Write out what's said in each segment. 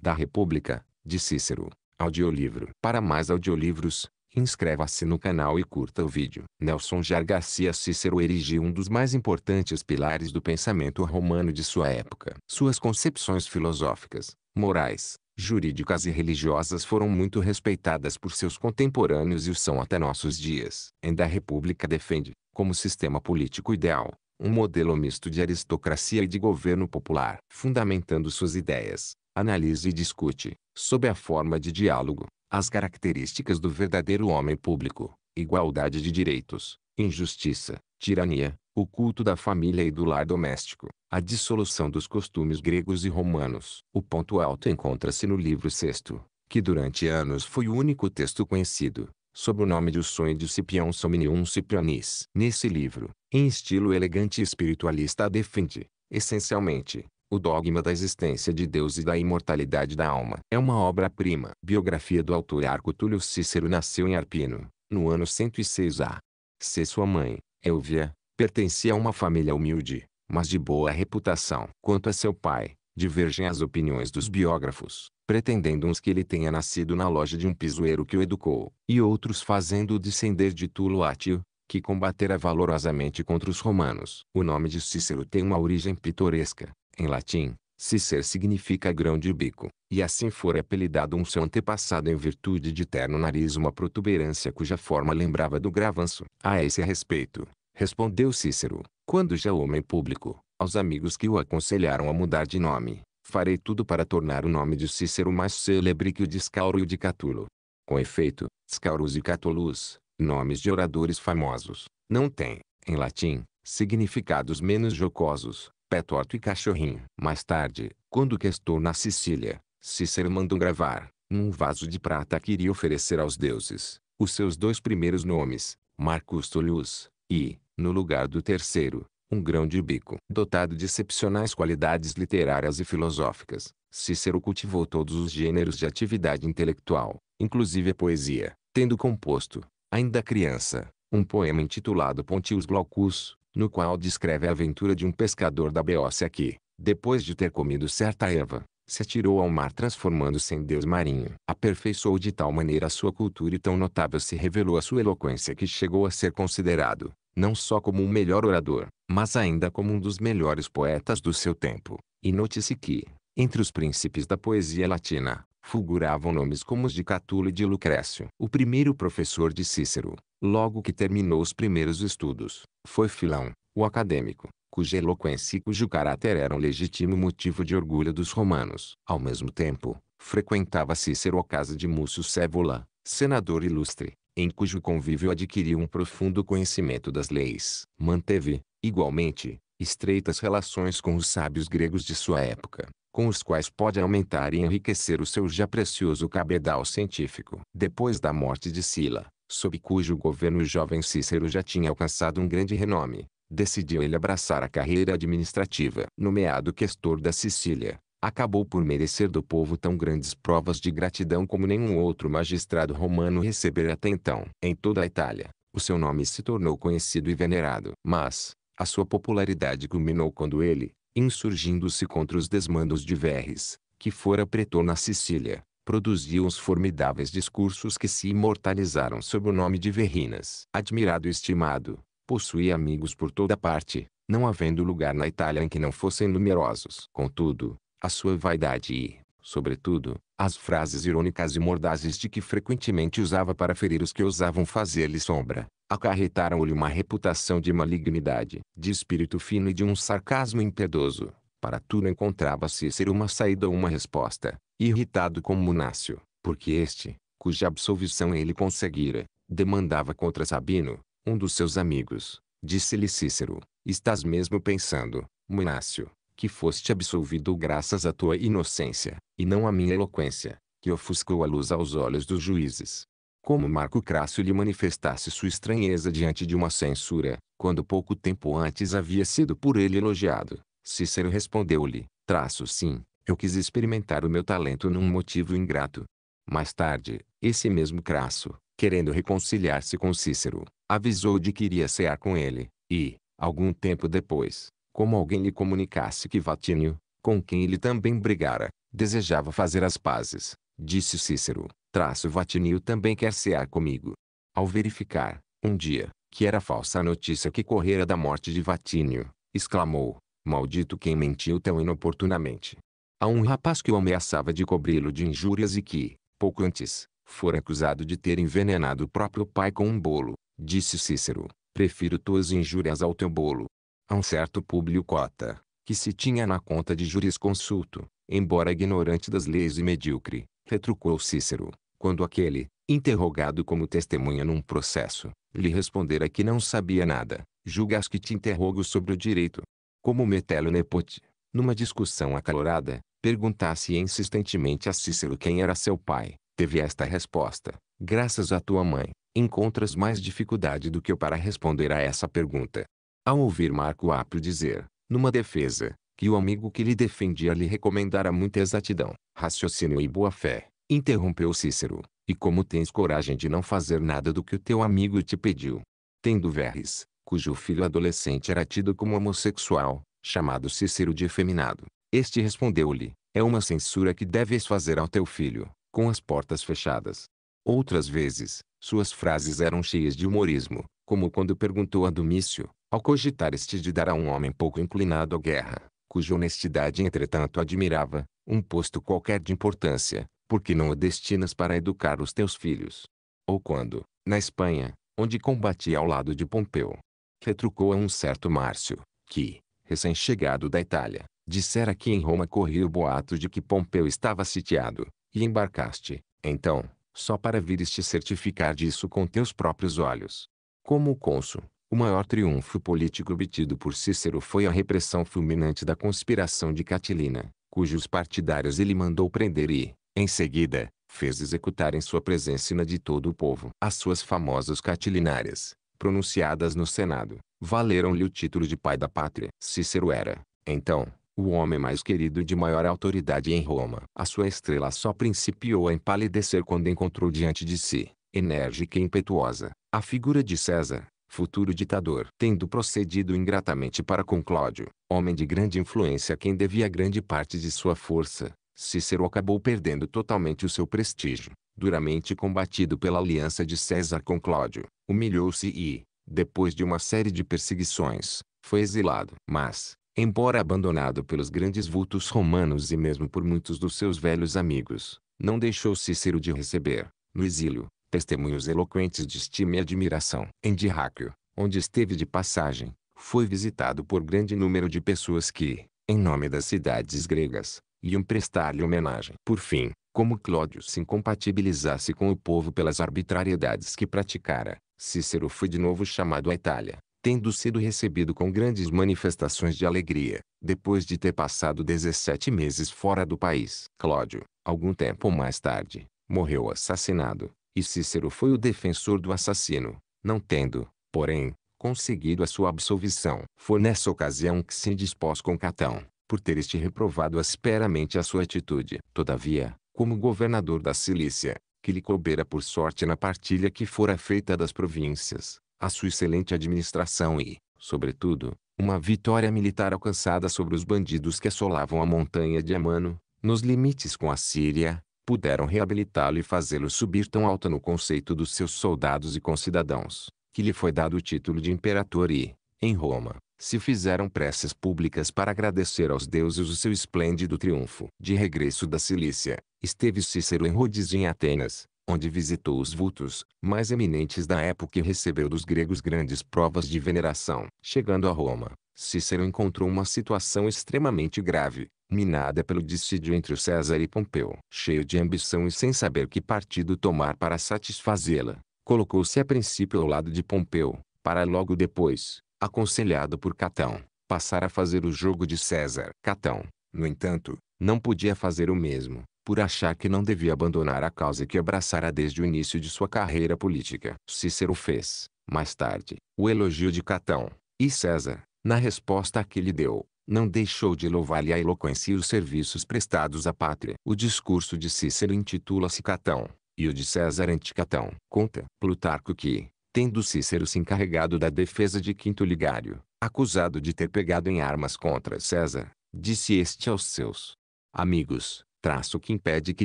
da República, de Cícero. Audiolivro. Para mais audiolivros, inscreva-se no canal e curta o vídeo. Nelson Jair Garcia Cícero erigiu um dos mais importantes pilares do pensamento romano de sua época. Suas concepções filosóficas, morais, jurídicas e religiosas foram muito respeitadas por seus contemporâneos e o são até nossos dias. Em Da República defende, como sistema político ideal, um modelo misto de aristocracia e de governo popular, fundamentando suas ideias analisa e discute, sob a forma de diálogo, as características do verdadeiro homem público, igualdade de direitos, injustiça, tirania, o culto da família e do lar doméstico, a dissolução dos costumes gregos e romanos. O ponto alto encontra-se no livro sexto, que durante anos foi o único texto conhecido, sob o nome de O Sonho de Cipião Somnium Cipionis. Nesse livro, em estilo elegante e espiritualista defende, essencialmente, o dogma da existência de Deus e da imortalidade da alma é uma obra-prima. Biografia do autor Arco Túlio Cícero nasceu em Arpino, no ano 106 A. Se Sua mãe, Elvia, pertencia a uma família humilde, mas de boa reputação. Quanto a seu pai, divergem as opiniões dos biógrafos, pretendendo uns que ele tenha nascido na loja de um pisoeiro que o educou, e outros fazendo-o descender de Tulo Átio, que combatera valorosamente contra os romanos. O nome de Cícero tem uma origem pitoresca, em latim, cicer significa grão de bico, e assim fora apelidado um seu antepassado em virtude de terno nariz uma protuberância cuja forma lembrava do gravanço. A esse respeito, respondeu Cícero, quando já homem público, aos amigos que o aconselharam a mudar de nome. Farei tudo para tornar o nome de Cícero mais célebre que o de Scauro e o de Catulo. Com efeito, Scaurus e Catulus, nomes de oradores famosos, não têm, em latim, significados menos jocosos, pé torto e cachorrinho. Mais tarde, quando que estou na Sicília, Cícero mandou gravar, num vaso de prata que iria oferecer aos deuses, os seus dois primeiros nomes, Marcus Tullius, e, no lugar do terceiro, um grão de bico. Dotado de excepcionais qualidades literárias e filosóficas, Cícero cultivou todos os gêneros de atividade intelectual, inclusive a poesia, tendo composto, ainda criança, um poema intitulado Pontius Glaucus, no qual descreve a aventura de um pescador da Beócia que, depois de ter comido certa erva, se atirou ao mar transformando-se em deus marinho. Aperfeiçoou de tal maneira a sua cultura e tão notável se revelou a sua eloquência que chegou a ser considerado, não só como o melhor orador, mas ainda como um dos melhores poetas do seu tempo. E note-se que, entre os príncipes da poesia latina, fulguravam nomes como os de Catulo e de Lucrécio. O primeiro professor de Cícero, logo que terminou os primeiros estudos, foi Filão, o acadêmico, cuja eloquência e cujo caráter eram legítimo motivo de orgulho dos romanos. Ao mesmo tempo, frequentava Cícero a casa de Múcio Sévola, senador ilustre, em cujo convívio adquiriu um profundo conhecimento das leis. Manteve, igualmente, estreitas relações com os sábios gregos de sua época com os quais pode aumentar e enriquecer o seu já precioso cabedal científico. Depois da morte de Sila, sob cujo governo o jovem Cícero já tinha alcançado um grande renome, decidiu ele abraçar a carreira administrativa. Nomeado questor da Sicília, acabou por merecer do povo tão grandes provas de gratidão como nenhum outro magistrado romano recebera até então. Em toda a Itália, o seu nome se tornou conhecido e venerado. Mas, a sua popularidade culminou quando ele, insurgindo-se contra os desmandos de Verres, que fora pretor na Sicília, produziu os formidáveis discursos que se imortalizaram sob o nome de Verrinas. Admirado e estimado, possuía amigos por toda parte, não havendo lugar na Itália em que não fossem numerosos. Contudo, a sua vaidade e, sobretudo, as frases irônicas e mordazes de que frequentemente usava para ferir os que ousavam fazer-lhe sombra, acarretaram-lhe uma reputação de malignidade, de espírito fino e de um sarcasmo impiedoso. Para tudo encontrava-se ser uma saída ou uma resposta, irritado com Munácio, porque este, cuja absolvição ele conseguira, demandava contra Sabino, um dos seus amigos, disse-lhe Cícero, estás mesmo pensando, Munácio, que foste absolvido graças à tua inocência, e não à minha eloquência, que ofuscou a luz aos olhos dos juízes. Como Marco Crácio lhe manifestasse sua estranheza diante de uma censura, quando pouco tempo antes havia sido por ele elogiado, Cícero respondeu-lhe, traço sim, eu quis experimentar o meu talento num motivo ingrato. Mais tarde, esse mesmo Crasso, querendo reconciliar-se com Cícero, avisou de que iria cear com ele, e, algum tempo depois, como alguém lhe comunicasse que Vatínio, com quem ele também brigara, desejava fazer as pazes, disse Cícero, Traço Vatinil também quer cear comigo. Ao verificar, um dia, que era falsa a notícia que correra da morte de Vatínio, exclamou, maldito quem mentiu tão inoportunamente. A um rapaz que o ameaçava de cobri-lo de injúrias e que, pouco antes, fora acusado de ter envenenado o próprio pai com um bolo, disse Cícero, prefiro tuas injúrias ao teu bolo. A um certo Públio Cota, que se tinha na conta de jurisconsulto, embora ignorante das leis e medíocre, retrucou Cícero, quando aquele, interrogado como testemunha num processo, lhe respondera que não sabia nada, julgas que te interrogo sobre o direito. Como Metelo Nepote, numa discussão acalorada, perguntasse insistentemente a Cícero quem era seu pai, teve esta resposta, graças à tua mãe, encontras mais dificuldade do que eu para responder a essa pergunta. Ao ouvir Marco Apio dizer, numa defesa, que o amigo que lhe defendia lhe recomendara muita exatidão, raciocínio e boa-fé. Interrompeu Cícero. E como tens coragem de não fazer nada do que o teu amigo te pediu? Tendo Verres, cujo filho adolescente era tido como homossexual, chamado Cícero de efeminado. Este respondeu-lhe, é uma censura que deves fazer ao teu filho, com as portas fechadas. Outras vezes, suas frases eram cheias de humorismo, como quando perguntou a Domício, ao cogitar este de dar a um homem pouco inclinado à guerra, cuja honestidade entretanto admirava, um posto qualquer de importância, porque não o destinas para educar os teus filhos? Ou quando, na Espanha, onde combatia ao lado de Pompeu, retrucou a um certo Márcio, que, recém-chegado da Itália, dissera que em Roma corria o boato de que Pompeu estava sitiado, e embarcaste, então, só para vires te certificar disso com teus próprios olhos. Como o cônsul, o maior triunfo político obtido por Cícero foi a repressão fulminante da conspiração de Catilina, cujos partidários ele mandou prender e, em seguida, fez executar em sua presença e na de todo o povo. As suas famosas catilinárias, pronunciadas no Senado, valeram-lhe o título de pai da pátria. Cícero era, então, o homem mais querido e de maior autoridade em Roma. A sua estrela só principiou a empalidecer quando encontrou diante de si, enérgica e impetuosa, a figura de César, futuro ditador, tendo procedido ingratamente para com Clódio, homem de grande influência a quem devia grande parte de sua força, Cícero acabou perdendo totalmente o seu prestígio, duramente combatido pela aliança de César com Clódio, humilhou-se e, depois de uma série de perseguições, foi exilado. Mas, embora abandonado pelos grandes vultos romanos e mesmo por muitos dos seus velhos amigos, não deixou Cícero de receber, no exílio, testemunhos eloquentes de estima e admiração. Em Dirráquio, onde esteve de passagem, foi visitado por grande número de pessoas que, em nome das cidades gregas, iam prestar-lhe homenagem. Por fim, como Clódio se incompatibilizasse com o povo pelas arbitrariedades que praticara, Cícero foi de novo chamado à Itália, tendo sido recebido com grandes manifestações de alegria, depois de ter passado 17 meses fora do país. Clódio, algum tempo mais tarde, morreu assassinado, e Cícero foi o defensor do assassino, não tendo, porém, conseguido a sua absolvição. Foi nessa ocasião que se indispôs com Catão, por ter este reprovado asperamente a sua atitude. Todavia, como governador da Cilícia, que lhe coubera por sorte na partilha que fora feita das províncias, a sua excelente administração e, sobretudo, uma vitória militar alcançada sobre os bandidos que assolavam a montanha de Amano, nos limites com a Síria, puderam reabilitá-lo e fazê-lo subir tão alto no conceito dos seus soldados e concidadãos, que lhe foi dado o título de imperador e, em Roma, se fizeram preces públicas para agradecer aos deuses o seu esplêndido triunfo. De regresso da Cilícia, esteve Cícero em Rhodes e em Atenas, onde visitou os vultos mais eminentes da época e recebeu dos gregos grandes provas de veneração. Chegando a Roma, Cícero encontrou uma situação extremamente grave, minada pelo dissídio entre César e Pompeu. Cheio de ambição e sem saber que partido tomar para satisfazê-la, colocou-se a princípio ao lado de Pompeu, para logo depois, aconselhado por Catão, passar a fazer o jogo de César. Catão, no entanto, não podia fazer o mesmo, por achar que não devia abandonar a causa que abraçara desde o início de sua carreira política. Cícero fez, mais tarde, o elogio de Catão, e César, na resposta que lhe deu, não deixou de louvar-lhe a eloquência e os serviços prestados à pátria. O discurso de Cícero intitula-se Catão, e o de César Anticatão. Conta Plutarco que, tendo Cícero se encarregado da defesa de Quinto Ligário, acusado de ter pegado em armas contra César, disse este aos seus amigos, traço que impede que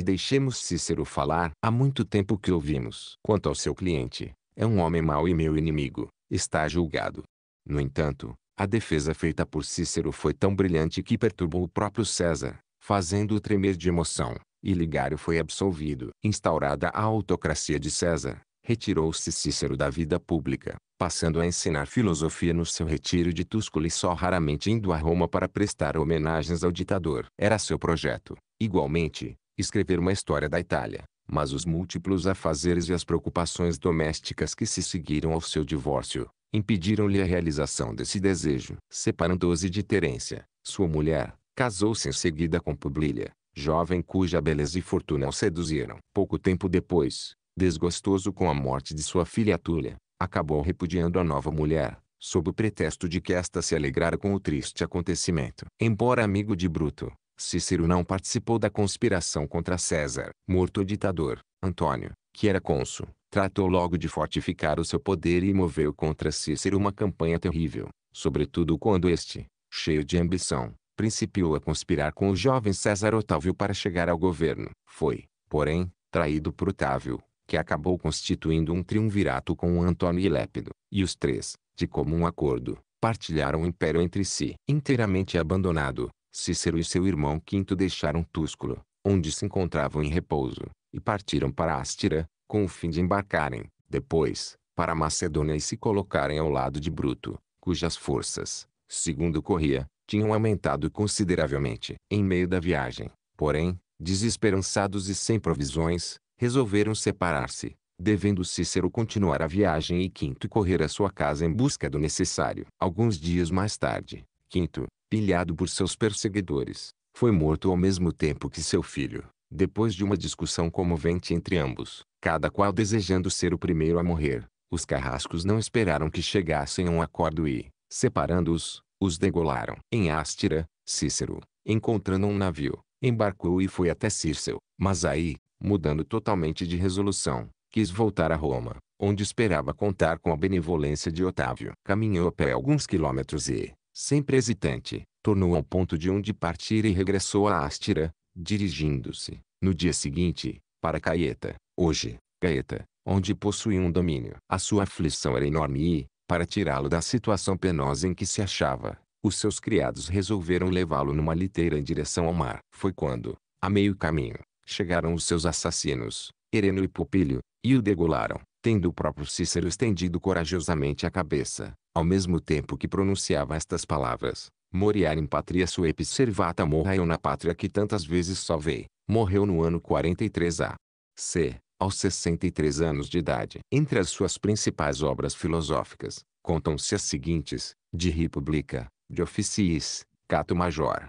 deixemos Cícero falar. Há muito tempo que ouvimos. Quanto ao seu cliente, é um homem mau e meu inimigo, está julgado. No entanto, a defesa feita por Cícero foi tão brilhante que perturbou o próprio César, fazendo-o tremer de emoção, e Ligário foi absolvido. Instaurada a autocracia de César, retirou-se Cícero da vida pública, passando a ensinar filosofia no seu retiro de Túsculo e só raramente indo a Roma para prestar homenagens ao ditador. Era seu projeto, igualmente, escrever uma história da Itália, mas os múltiplos afazeres e as preocupações domésticas que se seguiram ao seu divórcio impediram-lhe a realização desse desejo. Separando-se de Terência, sua mulher, casou-se em seguida com Publilia, jovem cuja beleza e fortuna o seduziram. Pouco tempo depois, desgostoso com a morte de sua filha Túlia, acabou repudiando a nova mulher, sob o pretexto de que esta se alegrara com o triste acontecimento. Embora amigo de Bruto, Cícero não participou da conspiração contra César. Morto o ditador, Antônio, que era cônsul, tratou logo de fortificar o seu poder e moveu contra Cícero uma campanha terrível, sobretudo quando este, cheio de ambição, principiou a conspirar com o jovem César Otávio para chegar ao governo. Foi, porém, traído por Otávio, que acabou constituindo um triunvirato com Antônio e Lépido, e os três, de comum acordo, partilharam o império entre si. Inteiramente abandonado, Cícero e seu irmão Quinto deixaram Túsculo, onde se encontravam em repouso, e partiram para Ástira, com o fim de embarcarem, depois, para Macedônia e se colocarem ao lado de Bruto, cujas forças, segundo corria, tinham aumentado consideravelmente. Em meio da viagem, porém, desesperançados e sem provisões, resolveram separar-se, devendo Cícero continuar a viagem e Quinto correr à sua casa em busca do necessário. Alguns dias mais tarde, Quinto, pilhado por seus perseguidores, foi morto ao mesmo tempo que seu filho depois de uma discussão comovente entre ambos, cada qual desejando ser o primeiro a morrer, os carrascos não esperaram que chegassem a um acordo e, separando-os, os degolaram. Em Ástira, Cícero, encontrando um navio, embarcou e foi até Cícero. mas aí, mudando totalmente de resolução, quis voltar a Roma, onde esperava contar com a benevolência de Otávio. Caminhou a pé alguns quilômetros e, sempre hesitante, tornou ao ponto de onde partira e regressou a Ástira, dirigindo-se, no dia seguinte, para Caeta, hoje, Caeta, onde possuía um domínio. A sua aflição era enorme e, para tirá-lo da situação penosa em que se achava, os seus criados resolveram levá-lo numa liteira em direção ao mar. Foi quando, a meio caminho, chegaram os seus assassinos, Hereno e Popílio, e o degolaram, tendo o próprio Cícero estendido corajosamente a cabeça, ao mesmo tempo que pronunciava estas palavras. Moriar em patria sua servata morra eu na pátria que tantas vezes salvei morreu no ano 43 a.C., aos 63 anos de idade. Entre as suas principais obras filosóficas, contam-se as seguintes, de República, de Officiis, Cato Major,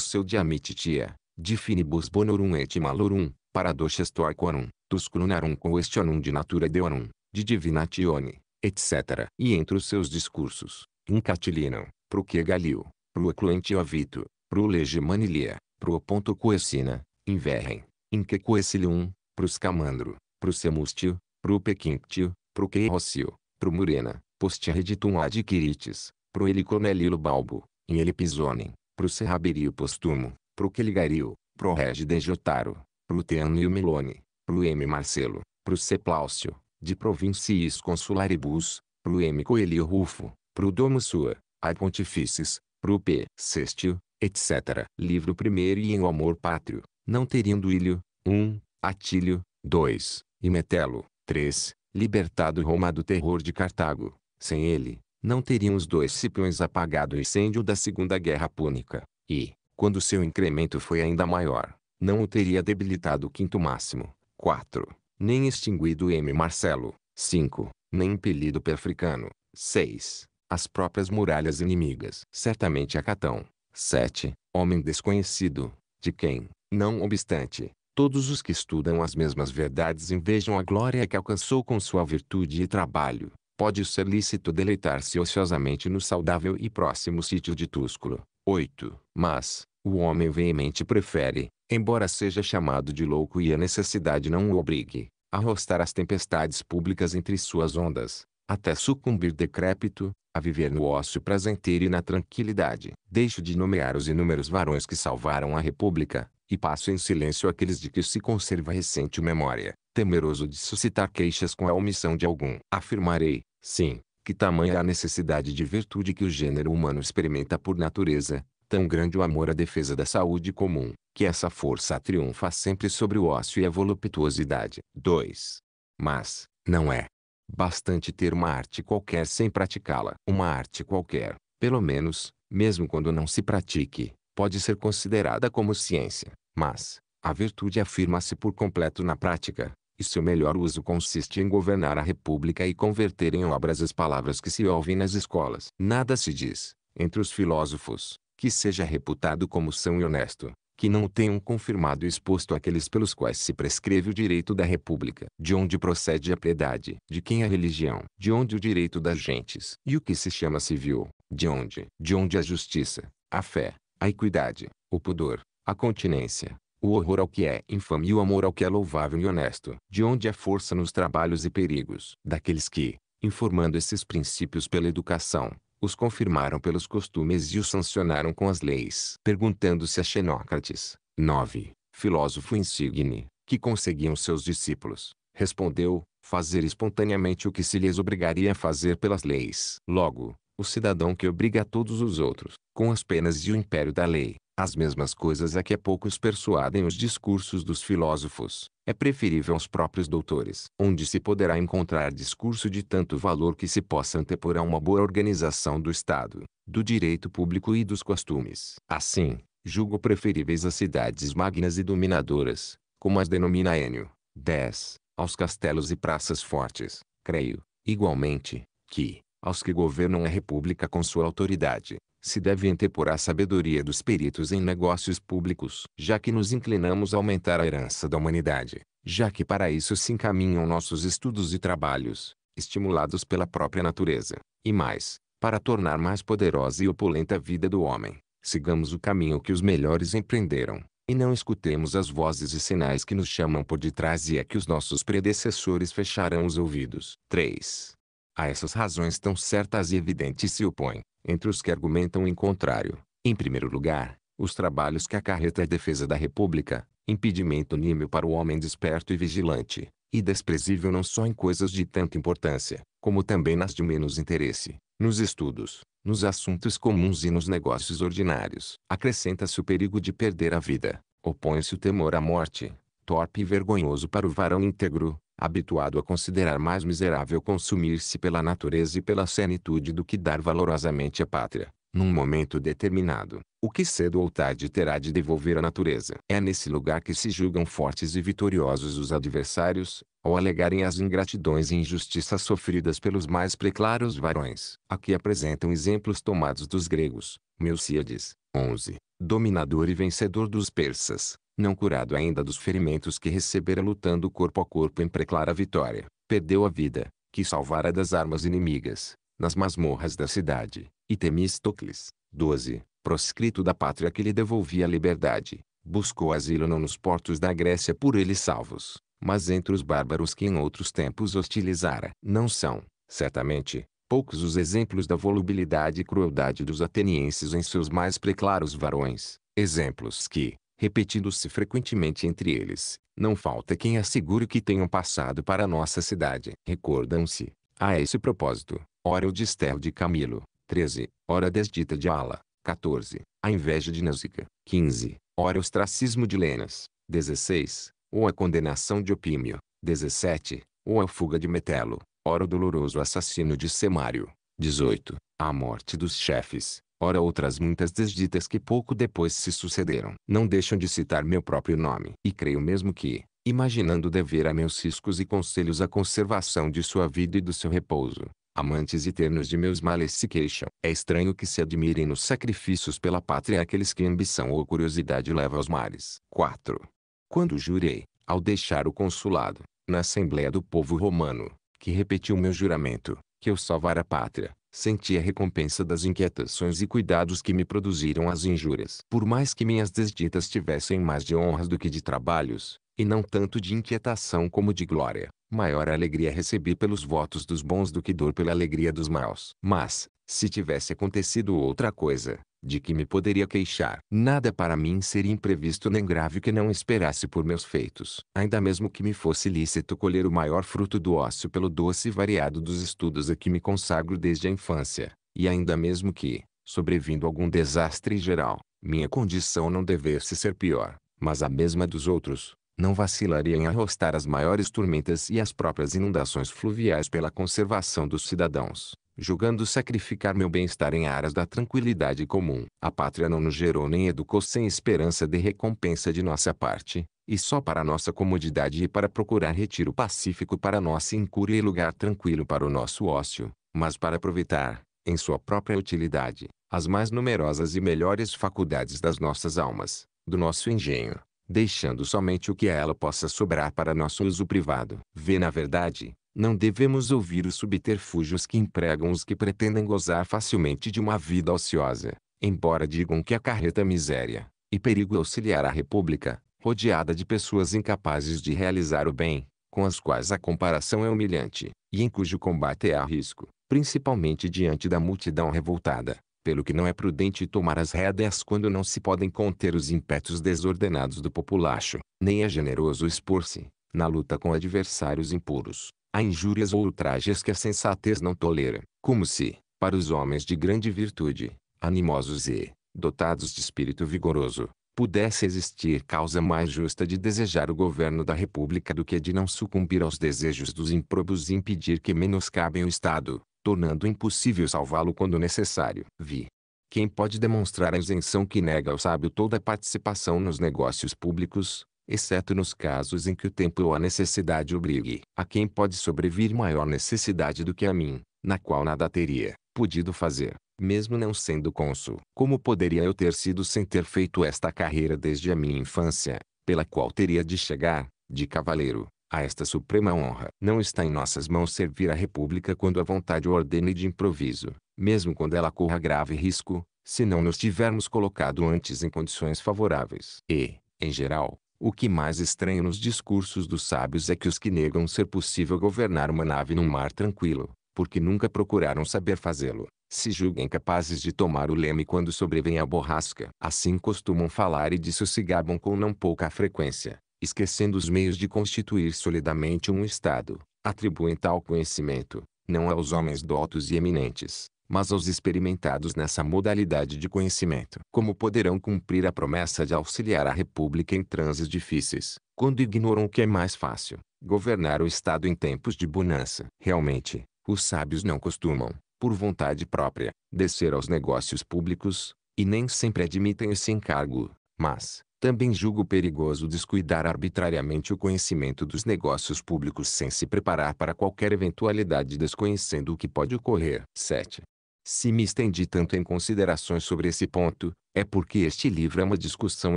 seu de Amititia, de Finibus Bonorum et Malorum, Paradoxes Torquorum, Tuscrunarum Questionum de Natura Deorum, de Divinatione, etc. E entre os seus discursos, um Incatilinam, Pro Que Galio, Pro Cluentio Avito, Pro Legimanilia, Pro Ponto Coessina, inverrem, inquecoecilium, pro scamandro, pro semustio pro pequinctio, pro queirocio, pro murena, postireditum adquiritis, pro heliconelilo balbo, in elipizonem, pro serraberio postumo, pro queligario, pro regi dejotaro, pro teanio milone, pro M. Marcelo, pro ceplaucio de provinciis consularibus, pro M. coelio Rufo, pro Domo Sua, ad Pontifices, pro P. cestio etc. Livro primeiro e em O Amor Pátrio não teriam Ilho, 1. Um, Atílio, 2. E Metelo, 3. Libertado Roma do terror de Cartago. Sem ele, não teriam os dois Cipiões apagado o incêndio da Segunda Guerra Púnica. E, quando seu incremento foi ainda maior, não o teria debilitado o quinto máximo. 4. Nem extinguido M. Marcelo. 5. Nem impelido Perfricano. 6. As próprias muralhas inimigas. Certamente Acatão. 7. Homem desconhecido, de quem, não obstante, todos os que estudam as mesmas verdades invejam a glória que alcançou com sua virtude e trabalho. Pode ser lícito deleitar-se ociosamente no saudável e próximo sítio de Túsculo. 8. Mas, o homem veemente prefere, embora seja chamado de louco e a necessidade não o obrigue, arrostar as tempestades públicas entre suas ondas, até sucumbir decrépito, a viver no ócio prazenteiro e na tranquilidade. Deixo de nomear os inúmeros varões que salvaram a república, e passo em silêncio aqueles de que se conserva recente memória, temeroso de suscitar queixas com a omissão de algum. Afirmarei, sim, que tamanha é a necessidade de virtude que o gênero humano experimenta por natureza, tão grande o amor à defesa da saúde comum, que essa força triunfa sempre sobre o ócio e a voluptuosidade. 2. Mas, não é bastante ter uma arte qualquer sem praticá-la. Uma arte qualquer, pelo menos, mesmo quando não se pratique, pode ser considerada como ciência, mas, a virtude afirma-se por completo na prática, e seu melhor uso consiste em governar a república e converter em obras as palavras que se ouvem nas escolas. Nada se diz, entre os filósofos, que seja reputado como são e honesto, que não tenham confirmado e exposto aqueles pelos quais se prescreve o direito da república, de onde procede a piedade, de quem a religião, de onde o direito das gentes, e o que se chama civil, de onde, de onde a justiça, a fé, a equidade, o pudor, a continência, o horror ao que é infame e o amor ao que é louvável e honesto, de onde a força nos trabalhos e perigos daqueles que, informando esses princípios pela educação, os confirmaram pelos costumes e os sancionaram com as leis. Perguntando-se a Xenócrates, 9, filósofo insigne, que conseguiam seus discípulos, respondeu, fazer espontaneamente o que se lhes obrigaria a fazer pelas leis. Logo, o cidadão que obriga a todos os outros, com as penas e o império da lei, as mesmas coisas a que a é poucos persuadem os discursos dos filósofos, é preferível aos próprios doutores, onde se poderá encontrar discurso de tanto valor que se possa antepor a uma boa organização do Estado, do direito público e dos costumes. Assim, julgo preferíveis as cidades magnas e dominadoras, como as denomina Enio, 10, aos castelos e praças fortes, creio, igualmente, que, aos que governam a república com sua autoridade, se deve anteporar a sabedoria dos peritos em negócios públicos, já que nos inclinamos a aumentar a herança da humanidade, já que para isso se encaminham nossos estudos e trabalhos, estimulados pela própria natureza, e mais, para tornar mais poderosa e opulenta a vida do homem, sigamos o caminho que os melhores empreenderam, e não escutemos as vozes e sinais que nos chamam por detrás e é que os nossos predecessores fecharam os ouvidos. 3. A essas razões tão certas e evidentes se opõem, entre os que argumentam em contrário, em primeiro lugar, os trabalhos que acarreta a defesa da República, impedimento nímio para o homem desperto e vigilante, e desprezível não só em coisas de tanta importância, como também nas de menos interesse, nos estudos, nos assuntos comuns e nos negócios ordinários. Acrescenta-se o perigo de perder a vida, opõe-se o temor à morte, torpe e vergonhoso para o varão íntegro, habituado a considerar mais miserável consumir-se pela natureza e pela senitude do que dar valorosamente à pátria, num momento determinado, o que cedo ou tarde terá de devolver à natureza. É nesse lugar que se julgam fortes e vitoriosos os adversários, ao alegarem as ingratidões e injustiças sofridas pelos mais preclaros varões. Aqui apresentam exemplos tomados dos gregos, Melciades, 11, dominador e vencedor dos persas, não curado ainda dos ferimentos que recebera lutando corpo a corpo em preclara vitória, perdeu a vida, que salvara das armas inimigas, nas masmorras da cidade, e Temistocles, 12, proscrito da pátria que lhe devolvia a liberdade, buscou asilo não nos portos da Grécia por eles salvos, mas entre os bárbaros que em outros tempos hostilizara. Não são, certamente, poucos os exemplos da volubilidade e crueldade dos atenienses em seus mais preclaros varões, exemplos que, repetindo-se frequentemente entre eles. Não falta quem assegure que tenham passado para nossa cidade. Recordam-se, a esse propósito, ora o desterro de Camilo, 13, ora a desdita de Ala, 14, a inveja de Náusica, 15, ora o ostracismo de Lenas, 16, ou a condenação de Opímio, 17, ou a fuga de Metelo, ora o doloroso assassino de Semário, 18, a morte dos chefes, ora outras muitas desditas que pouco depois se sucederam. Não deixam de citar meu próprio nome. E creio mesmo que, imaginando dever a meus ciscos e conselhos a conservação de sua vida e do seu repouso, amantes e ternos de meus males se queixam. É estranho que se admirem nos sacrifícios pela pátria aqueles que ambição ou curiosidade leva aos mares. 4. Quando jurei, ao deixar o consulado, na Assembleia do Povo Romano, que repetiu meu juramento, que eu salvara a pátria, senti a recompensa das inquietações e cuidados que me produziram as injúrias. Por mais que minhas desditas tivessem mais de honras do que de trabalhos, e não tanto de inquietação como de glória, Maior alegria recebi pelos votos dos bons do que dor pela alegria dos maus. Mas, se tivesse acontecido outra coisa, de que me poderia queixar? Nada para mim seria imprevisto nem grave que não esperasse por meus feitos. Ainda mesmo que me fosse lícito colher o maior fruto do ócio pelo doce e variado dos estudos a que me consagro desde a infância, e ainda mesmo que, sobrevindo algum desastre geral, minha condição não devesse ser pior, mas a mesma dos outros, não vacilaria em arrostar as maiores tormentas e as próprias inundações fluviais pela conservação dos cidadãos, julgando sacrificar meu bem-estar em aras da tranquilidade comum. A pátria não nos gerou nem educou sem esperança de recompensa de nossa parte, e só para nossa comodidade e para procurar retiro pacífico para nossa incúria e lugar tranquilo para o nosso ócio, mas para aproveitar, em sua própria utilidade, as mais numerosas e melhores faculdades das nossas almas, do nosso engenho, deixando somente o que a ela possa sobrar para nosso uso privado. Vê na verdade, não devemos ouvir os subterfúgios que empregam os que pretendem gozar facilmente de uma vida ociosa, embora digam que acarreta miséria e perigo auxiliar a república, rodeada de pessoas incapazes de realizar o bem, com as quais a comparação é humilhante, e em cujo combate há risco, principalmente diante da multidão revoltada pelo que não é prudente tomar as rédeas quando não se podem conter os impetos desordenados do populacho, nem é generoso expor-se, na luta com adversários impuros, a injúrias ou ultrajes que a sensatez não tolera, como se, para os homens de grande virtude, animosos e, dotados de espírito vigoroso, pudesse existir causa mais justa de desejar o governo da República do que de não sucumbir aos desejos dos improbos e impedir que menoscabem o Estado, tornando impossível salvá-lo quando necessário. Vi. Quem pode demonstrar a isenção que nega ao sábio toda a participação nos negócios públicos, exceto nos casos em que o tempo ou a necessidade obrigue. A quem pode sobrevir maior necessidade do que a mim, na qual nada teria podido fazer, mesmo não sendo cônsul. Como poderia eu ter sido sem ter feito esta carreira desde a minha infância, pela qual teria de chegar, de cavaleiro, a esta suprema honra, não está em nossas mãos servir a República quando a vontade ordene de improviso, mesmo quando ela corra grave risco, se não nos tivermos colocado antes em condições favoráveis. E, em geral, o que mais estranho nos discursos dos sábios é que os que negam ser possível governar uma nave num mar tranquilo, porque nunca procuraram saber fazê-lo, se julguem capazes de tomar o leme quando sobrevém a borrasca. Assim costumam falar e disso se gabam com não pouca frequência esquecendo os meios de constituir solidamente um Estado, atribuem tal conhecimento, não aos homens dotos e eminentes, mas aos experimentados nessa modalidade de conhecimento. Como poderão cumprir a promessa de auxiliar a República em transes difíceis, quando ignoram o que é mais fácil, governar o Estado em tempos de bonança? Realmente, os sábios não costumam, por vontade própria, descer aos negócios públicos, e nem sempre admitem esse encargo, mas, também julgo perigoso descuidar arbitrariamente o conhecimento dos negócios públicos sem se preparar para qualquer eventualidade desconhecendo o que pode ocorrer. 7. Se me estendi tanto em considerações sobre esse ponto, é porque este livro é uma discussão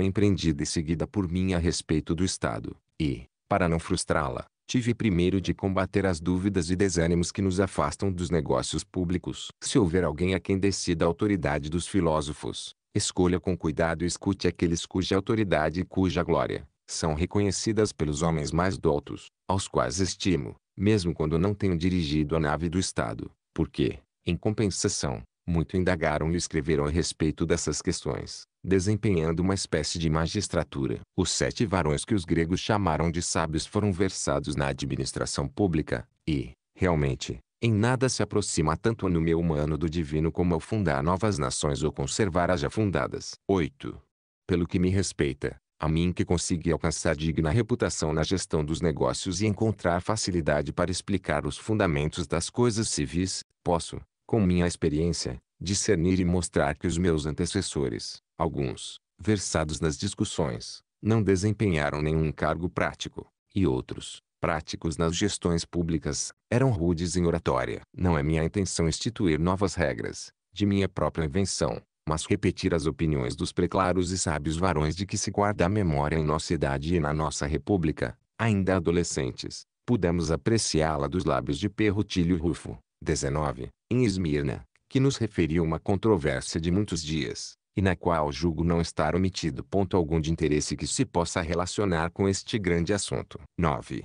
empreendida e seguida por mim a respeito do Estado, e, para não frustrá-la, tive primeiro de combater as dúvidas e desânimos que nos afastam dos negócios públicos. Se houver alguém a quem decida a autoridade dos filósofos, Escolha com cuidado e escute aqueles cuja autoridade e cuja glória são reconhecidas pelos homens mais doutos, aos quais estimo, mesmo quando não tenho dirigido a nave do Estado, porque, em compensação, muito indagaram e escreveram a respeito dessas questões, desempenhando uma espécie de magistratura. Os sete varões que os gregos chamaram de sábios foram versados na administração pública, e, realmente, em nada se aproxima tanto no meu humano do divino como ao fundar novas nações ou conservar as já fundadas. 8. Pelo que me respeita, a mim que consegui alcançar digna reputação na gestão dos negócios e encontrar facilidade para explicar os fundamentos das coisas civis, posso, com minha experiência, discernir e mostrar que os meus antecessores, alguns, versados nas discussões, não desempenharam nenhum cargo prático, e outros, práticos nas gestões públicas, eram rudes em oratória. Não é minha intenção instituir novas regras, de minha própria invenção, mas repetir as opiniões dos preclaros e sábios varões de que se guarda a memória em nossa idade e na nossa república, ainda adolescentes, pudemos apreciá-la dos lábios de Perrutílio Rufo, 19, em Esmirna, que nos referiu uma controvérsia de muitos dias, e na qual julgo não estar omitido ponto algum de interesse que se possa relacionar com este grande assunto. 9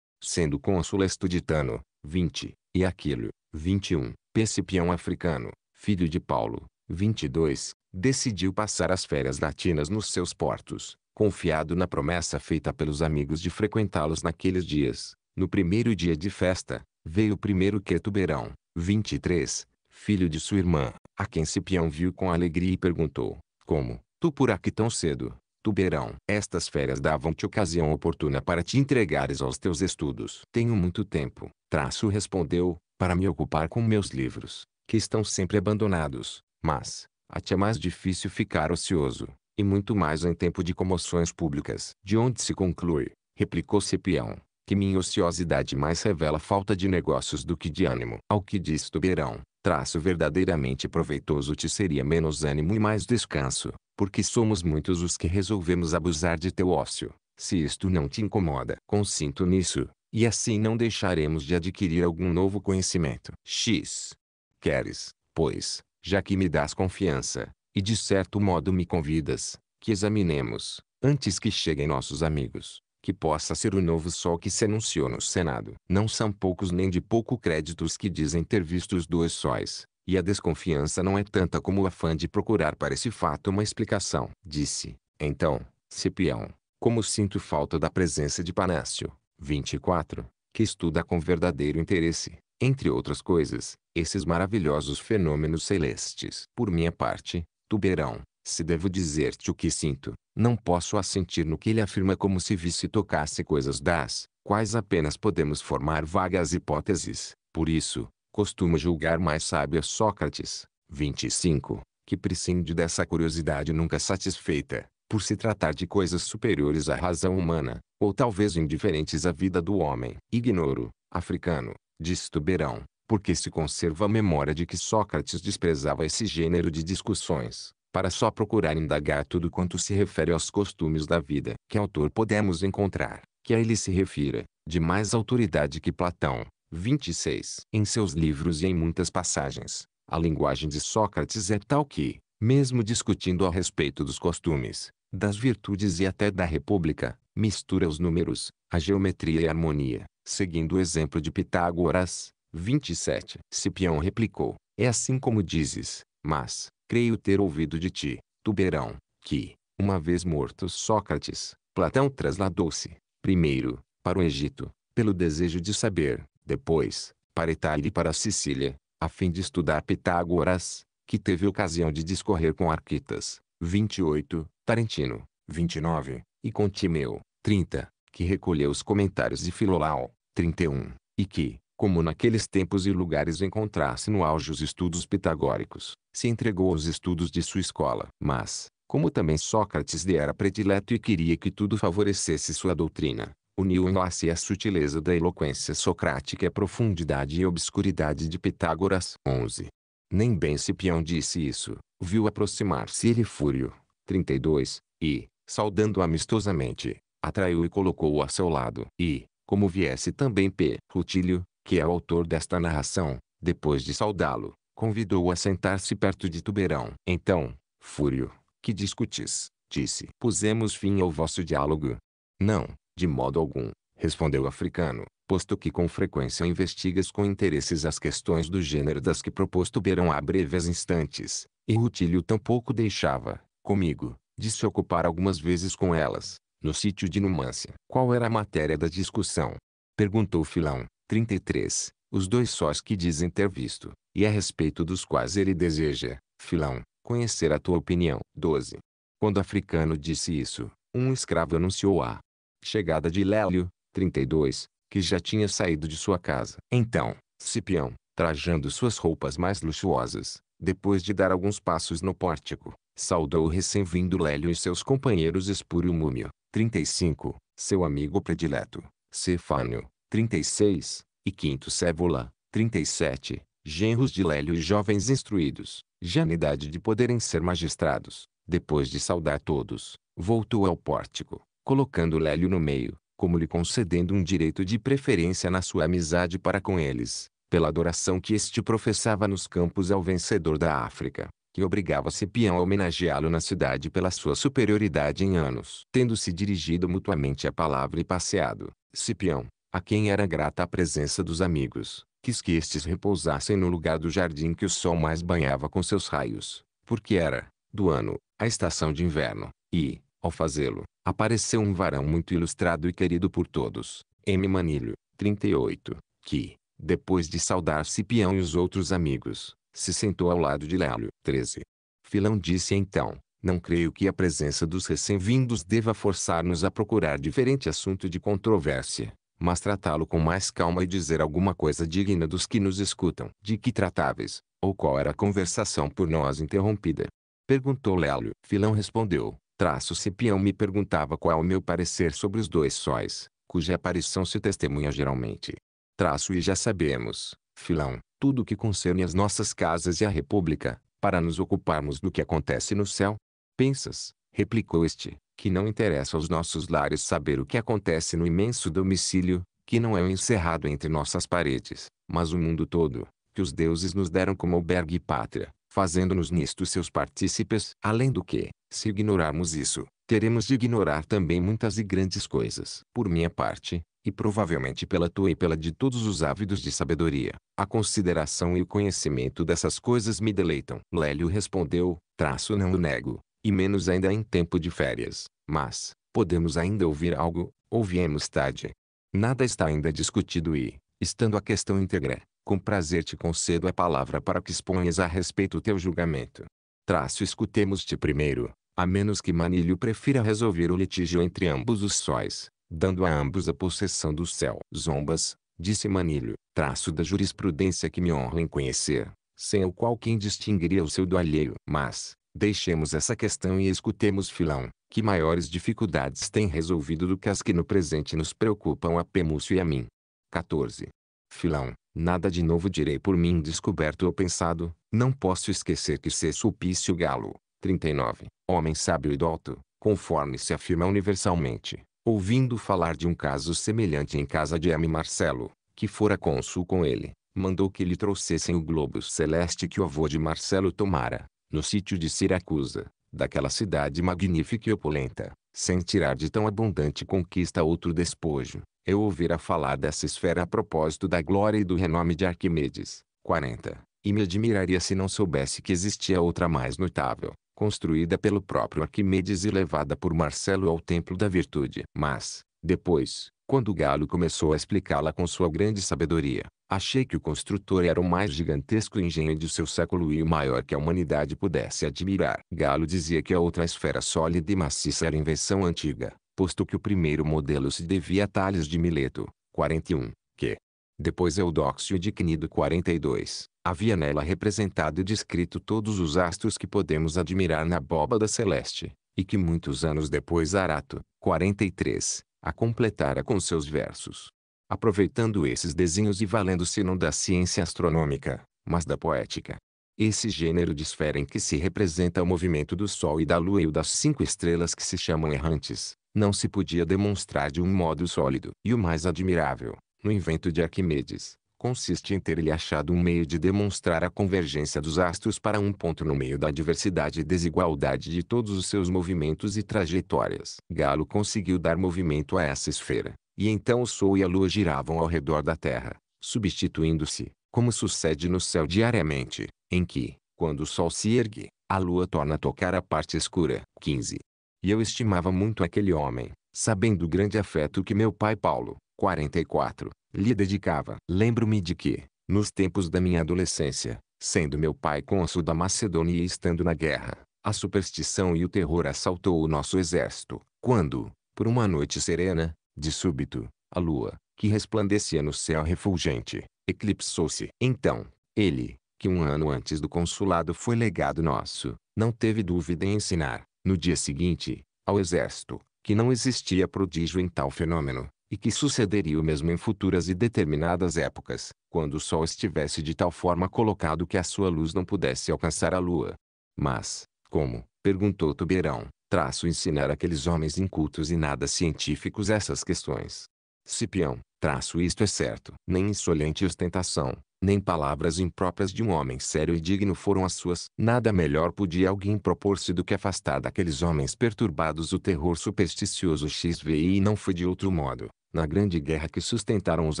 sendo cônsul estuditano, 20, e Aquilio, 21, Percipião africano, filho de Paulo, 22, decidiu passar as férias latinas nos seus portos, confiado na promessa feita pelos amigos de frequentá-los naqueles dias. No primeiro dia de festa, veio o primeiro Quetuberão, 23, filho de sua irmã, a quem Cipião viu com alegria e perguntou, como, tu por aqui tão cedo? Tuberão. Estas férias davam-te ocasião oportuna para te entregares aos teus estudos. Tenho muito tempo, Traço respondeu, para me ocupar com meus livros, que estão sempre abandonados, mas, até é mais difícil ficar ocioso, e muito mais em tempo de comoções públicas. De onde se conclui, replicou Cepião, que minha ociosidade mais revela falta de negócios do que de ânimo. Ao que diz Tuberão, traço verdadeiramente proveitoso te seria menos ânimo e mais descanso, porque somos muitos os que resolvemos abusar de teu ócio, se isto não te incomoda. Consinto nisso, e assim não deixaremos de adquirir algum novo conhecimento. X. Queres, pois, já que me das confiança, e de certo modo me convidas, que examinemos, antes que cheguem nossos amigos, que possa ser o novo sol que se anunciou no Senado. Não são poucos nem de pouco crédito os que dizem ter visto os dois sóis, e a desconfiança não é tanta como o afã de procurar para esse fato uma explicação. Disse, então, Cipião, como sinto falta da presença de Panécio 24, que estuda com verdadeiro interesse, entre outras coisas, esses maravilhosos fenômenos celestes. Por minha parte, Tuberão, se devo dizer-te o que sinto, não posso assentir no que ele afirma como se visse e tocasse coisas das quais apenas podemos formar vagas hipóteses. Por isso, costuma julgar mais sábio Sócrates, 25, que prescinde dessa curiosidade nunca satisfeita, por se tratar de coisas superiores à razão humana, ou talvez indiferentes à vida do homem. Ignoro, africano, disse Tuberão, porque se conserva a memória de que Sócrates desprezava esse gênero de discussões, para só procurar indagar tudo quanto se refere aos costumes da vida. Que autor podemos encontrar, que a ele se refira, de mais autoridade que Platão, 26. Em seus livros e em muitas passagens, a linguagem de Sócrates é tal que, mesmo discutindo a respeito dos costumes, das virtudes e até da república, mistura os números, a geometria e a harmonia, seguindo o exemplo de Pitágoras. 27. Cipião replicou, é assim como dizes, mas, creio ter ouvido de ti, Tuberão, que, uma vez morto Sócrates, Platão trasladou-se, primeiro, para o Egito, pelo desejo de saber, depois, para Itália e para Sicília, a fim de estudar Pitágoras, que teve ocasião de discorrer com Arquitas, 28, Tarentino, 29, e com Timeu, 30, que recolheu os comentários de Filolau, 31, e que, como naqueles tempos e lugares encontrasse no auge os estudos pitagóricos, se entregou aos estudos de sua escola. Mas, como também Sócrates lhe era predileto e queria que tudo favorecesse sua doutrina, uniu em lace a sutileza da eloquência socrática à profundidade e obscuridade de Pitágoras. 11. Nem bem Cipião disse isso, viu aproximar-se ele Fúrio, 32, e, saudando amistosamente, atraiu e colocou-o a seu lado. E, como viesse também P. Rutílio, que é o autor desta narração, depois de saudá-lo, convidou-o a sentar-se perto de Tuberão. Então, Fúrio, que discutis, disse. Pusemos fim ao vosso diálogo. Não, de modo algum, respondeu o africano, posto que com frequência investigas com interesses as questões do gênero das que proposto verão há breves instantes, e Rutílio tampouco deixava, comigo, de se ocupar algumas vezes com elas, no sítio de Numância. Qual era a matéria da discussão? Perguntou Filão, 33, os dois sós que dizem ter visto, e a respeito dos quais ele deseja, Filão, conhecer a tua opinião. 12. Quando o africano disse isso, um escravo anunciou a chegada de Lélio, 32, que já tinha saído de sua casa. Então, Cipião, trajando suas roupas mais luxuosas, depois de dar alguns passos no pórtico, saudou o recém-vindo Lélio e seus companheiros Espúrio Múmio, 35, seu amigo predileto, Cefânio, 36, e Quinto Sévola, 37, genros de Lélio e jovens instruídos, já na idade de poderem ser magistrados. Depois de saudar todos, voltou ao pórtico, colocando Lélio no meio, como lhe concedendo um direito de preferência na sua amizade para com eles, pela adoração que este professava nos campos ao vencedor da África, que obrigava Cipião a homenageá-lo na cidade pela sua superioridade em anos. Tendo-se dirigido mutuamente a palavra e passeado, Cipião, a quem era grata a presença dos amigos, quis que estes repousassem no lugar do jardim que o sol mais banhava com seus raios, porque era, do ano, a estação de inverno, e, ao fazê-lo, apareceu um varão muito ilustrado e querido por todos, M. Manilho, 38, que, depois de saudar Cipião e os outros amigos, se sentou ao lado de Lélio, 13. Filão disse então, não creio que a presença dos recém-vindos deva forçar-nos a procurar diferente assunto de controvérsia, mas tratá-lo com mais calma e dizer alguma coisa digna dos que nos escutam. De que tratáveis, ou qual era a conversação por nós interrompida? Perguntou Lélio. Filão respondeu, Traço Cipião me perguntava qual é o meu parecer sobre os dois sóis, cuja aparição se testemunha geralmente. Traço e já sabemos, filão, tudo o que concerne as nossas casas e a república, para nos ocuparmos do que acontece no céu. Pensas, replicou este, que não interessa aos nossos lares saber o que acontece no imenso domicílio, que não é o encerrado entre nossas paredes, mas o mundo todo, que os deuses nos deram como albergue e pátria, fazendo-nos nisto seus partícipes, além do que, se ignorarmos isso, teremos de ignorar também muitas e grandes coisas. Por minha parte, e provavelmente pela tua e pela de todos os ávidos de sabedoria, a consideração e o conhecimento dessas coisas me deleitam. Lélio respondeu, traço não o nego, e menos ainda em tempo de férias, mas, podemos ainda ouvir algo, ouviemos tarde. Nada está ainda discutido e, estando a questão íntegra, com prazer te concedo a palavra para que exponhas a respeito teu julgamento. Traço escutemos-te primeiro, a menos que Manilho prefira resolver o litígio entre ambos os sóis, dando a ambos a possessão do céu. Zombas, disse Manilho, traço da jurisprudência que me honro em conhecer, sem o qual quem distinguiria o seu do alheio. Mas, deixemos essa questão e escutemos Filão, que maiores dificuldades tem resolvido do que as que no presente nos preocupam a Pemúcio e a mim. 14. Filão, Nada de novo direi por mim descoberto ou pensado, não posso esquecer que ser Sulpício Galo, 39, homem sábio e douto, conforme se afirma universalmente, ouvindo falar de um caso semelhante em casa de M. Marcelo, que fora cônsul com ele, mandou que lhe trouxessem o globo celeste que o avô de Marcelo tomara, no sítio de Siracusa, daquela cidade magnífica e opulenta, sem tirar de tão abundante conquista outro despojo, eu ouvira falar dessa esfera a propósito da glória e do renome de Arquimedes. 40. E me admiraria se não soubesse que existia outra mais notável, construída pelo próprio Arquimedes e levada por Marcelo ao Templo da Virtude. Mas, depois, quando o Galo começou a explicá-la com sua grande sabedoria, achei que o construtor era o mais gigantesco engenho de seu século e o maior que a humanidade pudesse admirar. Galo dizia que a outra esfera sólida e maciça era invenção antiga, posto que o primeiro modelo se devia a Tales de Mileto, 41, que, depois Eudóxio de Cnido 42, havia nela representado e descrito todos os astros que podemos admirar na abóbada celeste, e que muitos anos depois Arato, 43, a completara com seus versos. Aproveitando esses desenhos e valendo-se não da ciência astronômica, mas da poética. Esse gênero de esfera em que se representa o movimento do Sol e da Lua e o das cinco estrelas que se chamam errantes, não se podia demonstrar de um modo sólido. E o mais admirável, no invento de Arquimedes, consiste em ter-lhe achado um meio de demonstrar a convergência dos astros para um ponto no meio da diversidade e desigualdade de todos os seus movimentos e trajetórias. Galo conseguiu dar movimento a essa esfera, e então o Sol e a Lua giravam ao redor da Terra, substituindo-se, como sucede no céu diariamente, em que, quando o Sol se ergue, a Lua torna a tocar a parte escura. 15. E eu estimava muito aquele homem, sabendo o grande afeto que meu pai Paulo, 44, lhe dedicava. Lembro-me de que, nos tempos da minha adolescência, sendo meu pai cônsul da Macedônia e estando na guerra, a superstição e o terror assaltou o nosso exército, quando, por uma noite serena, de súbito, a lua, que resplandecia no céu refulgente, eclipsou-se. Então, ele, que um ano antes do consulado foi legado nosso, não teve dúvida em ensinar, no dia seguinte, ao exército, que não existia prodígio em tal fenômeno, e que sucederia o mesmo em futuras e determinadas épocas, quando o Sol estivesse de tal forma colocado que a sua luz não pudesse alcançar a Lua. Mas, como, perguntou Tuberão, traço ensinar aqueles homens incultos e nada científicos essas questões? Cipião, traço isto é certo. Nem insolente ostentação, nem palavras impróprias de um homem sério e digno foram as suas. Nada melhor podia alguém propor-se do que afastar daqueles homens perturbados o terror supersticioso XVI e não foi de outro modo, na grande guerra que sustentaram os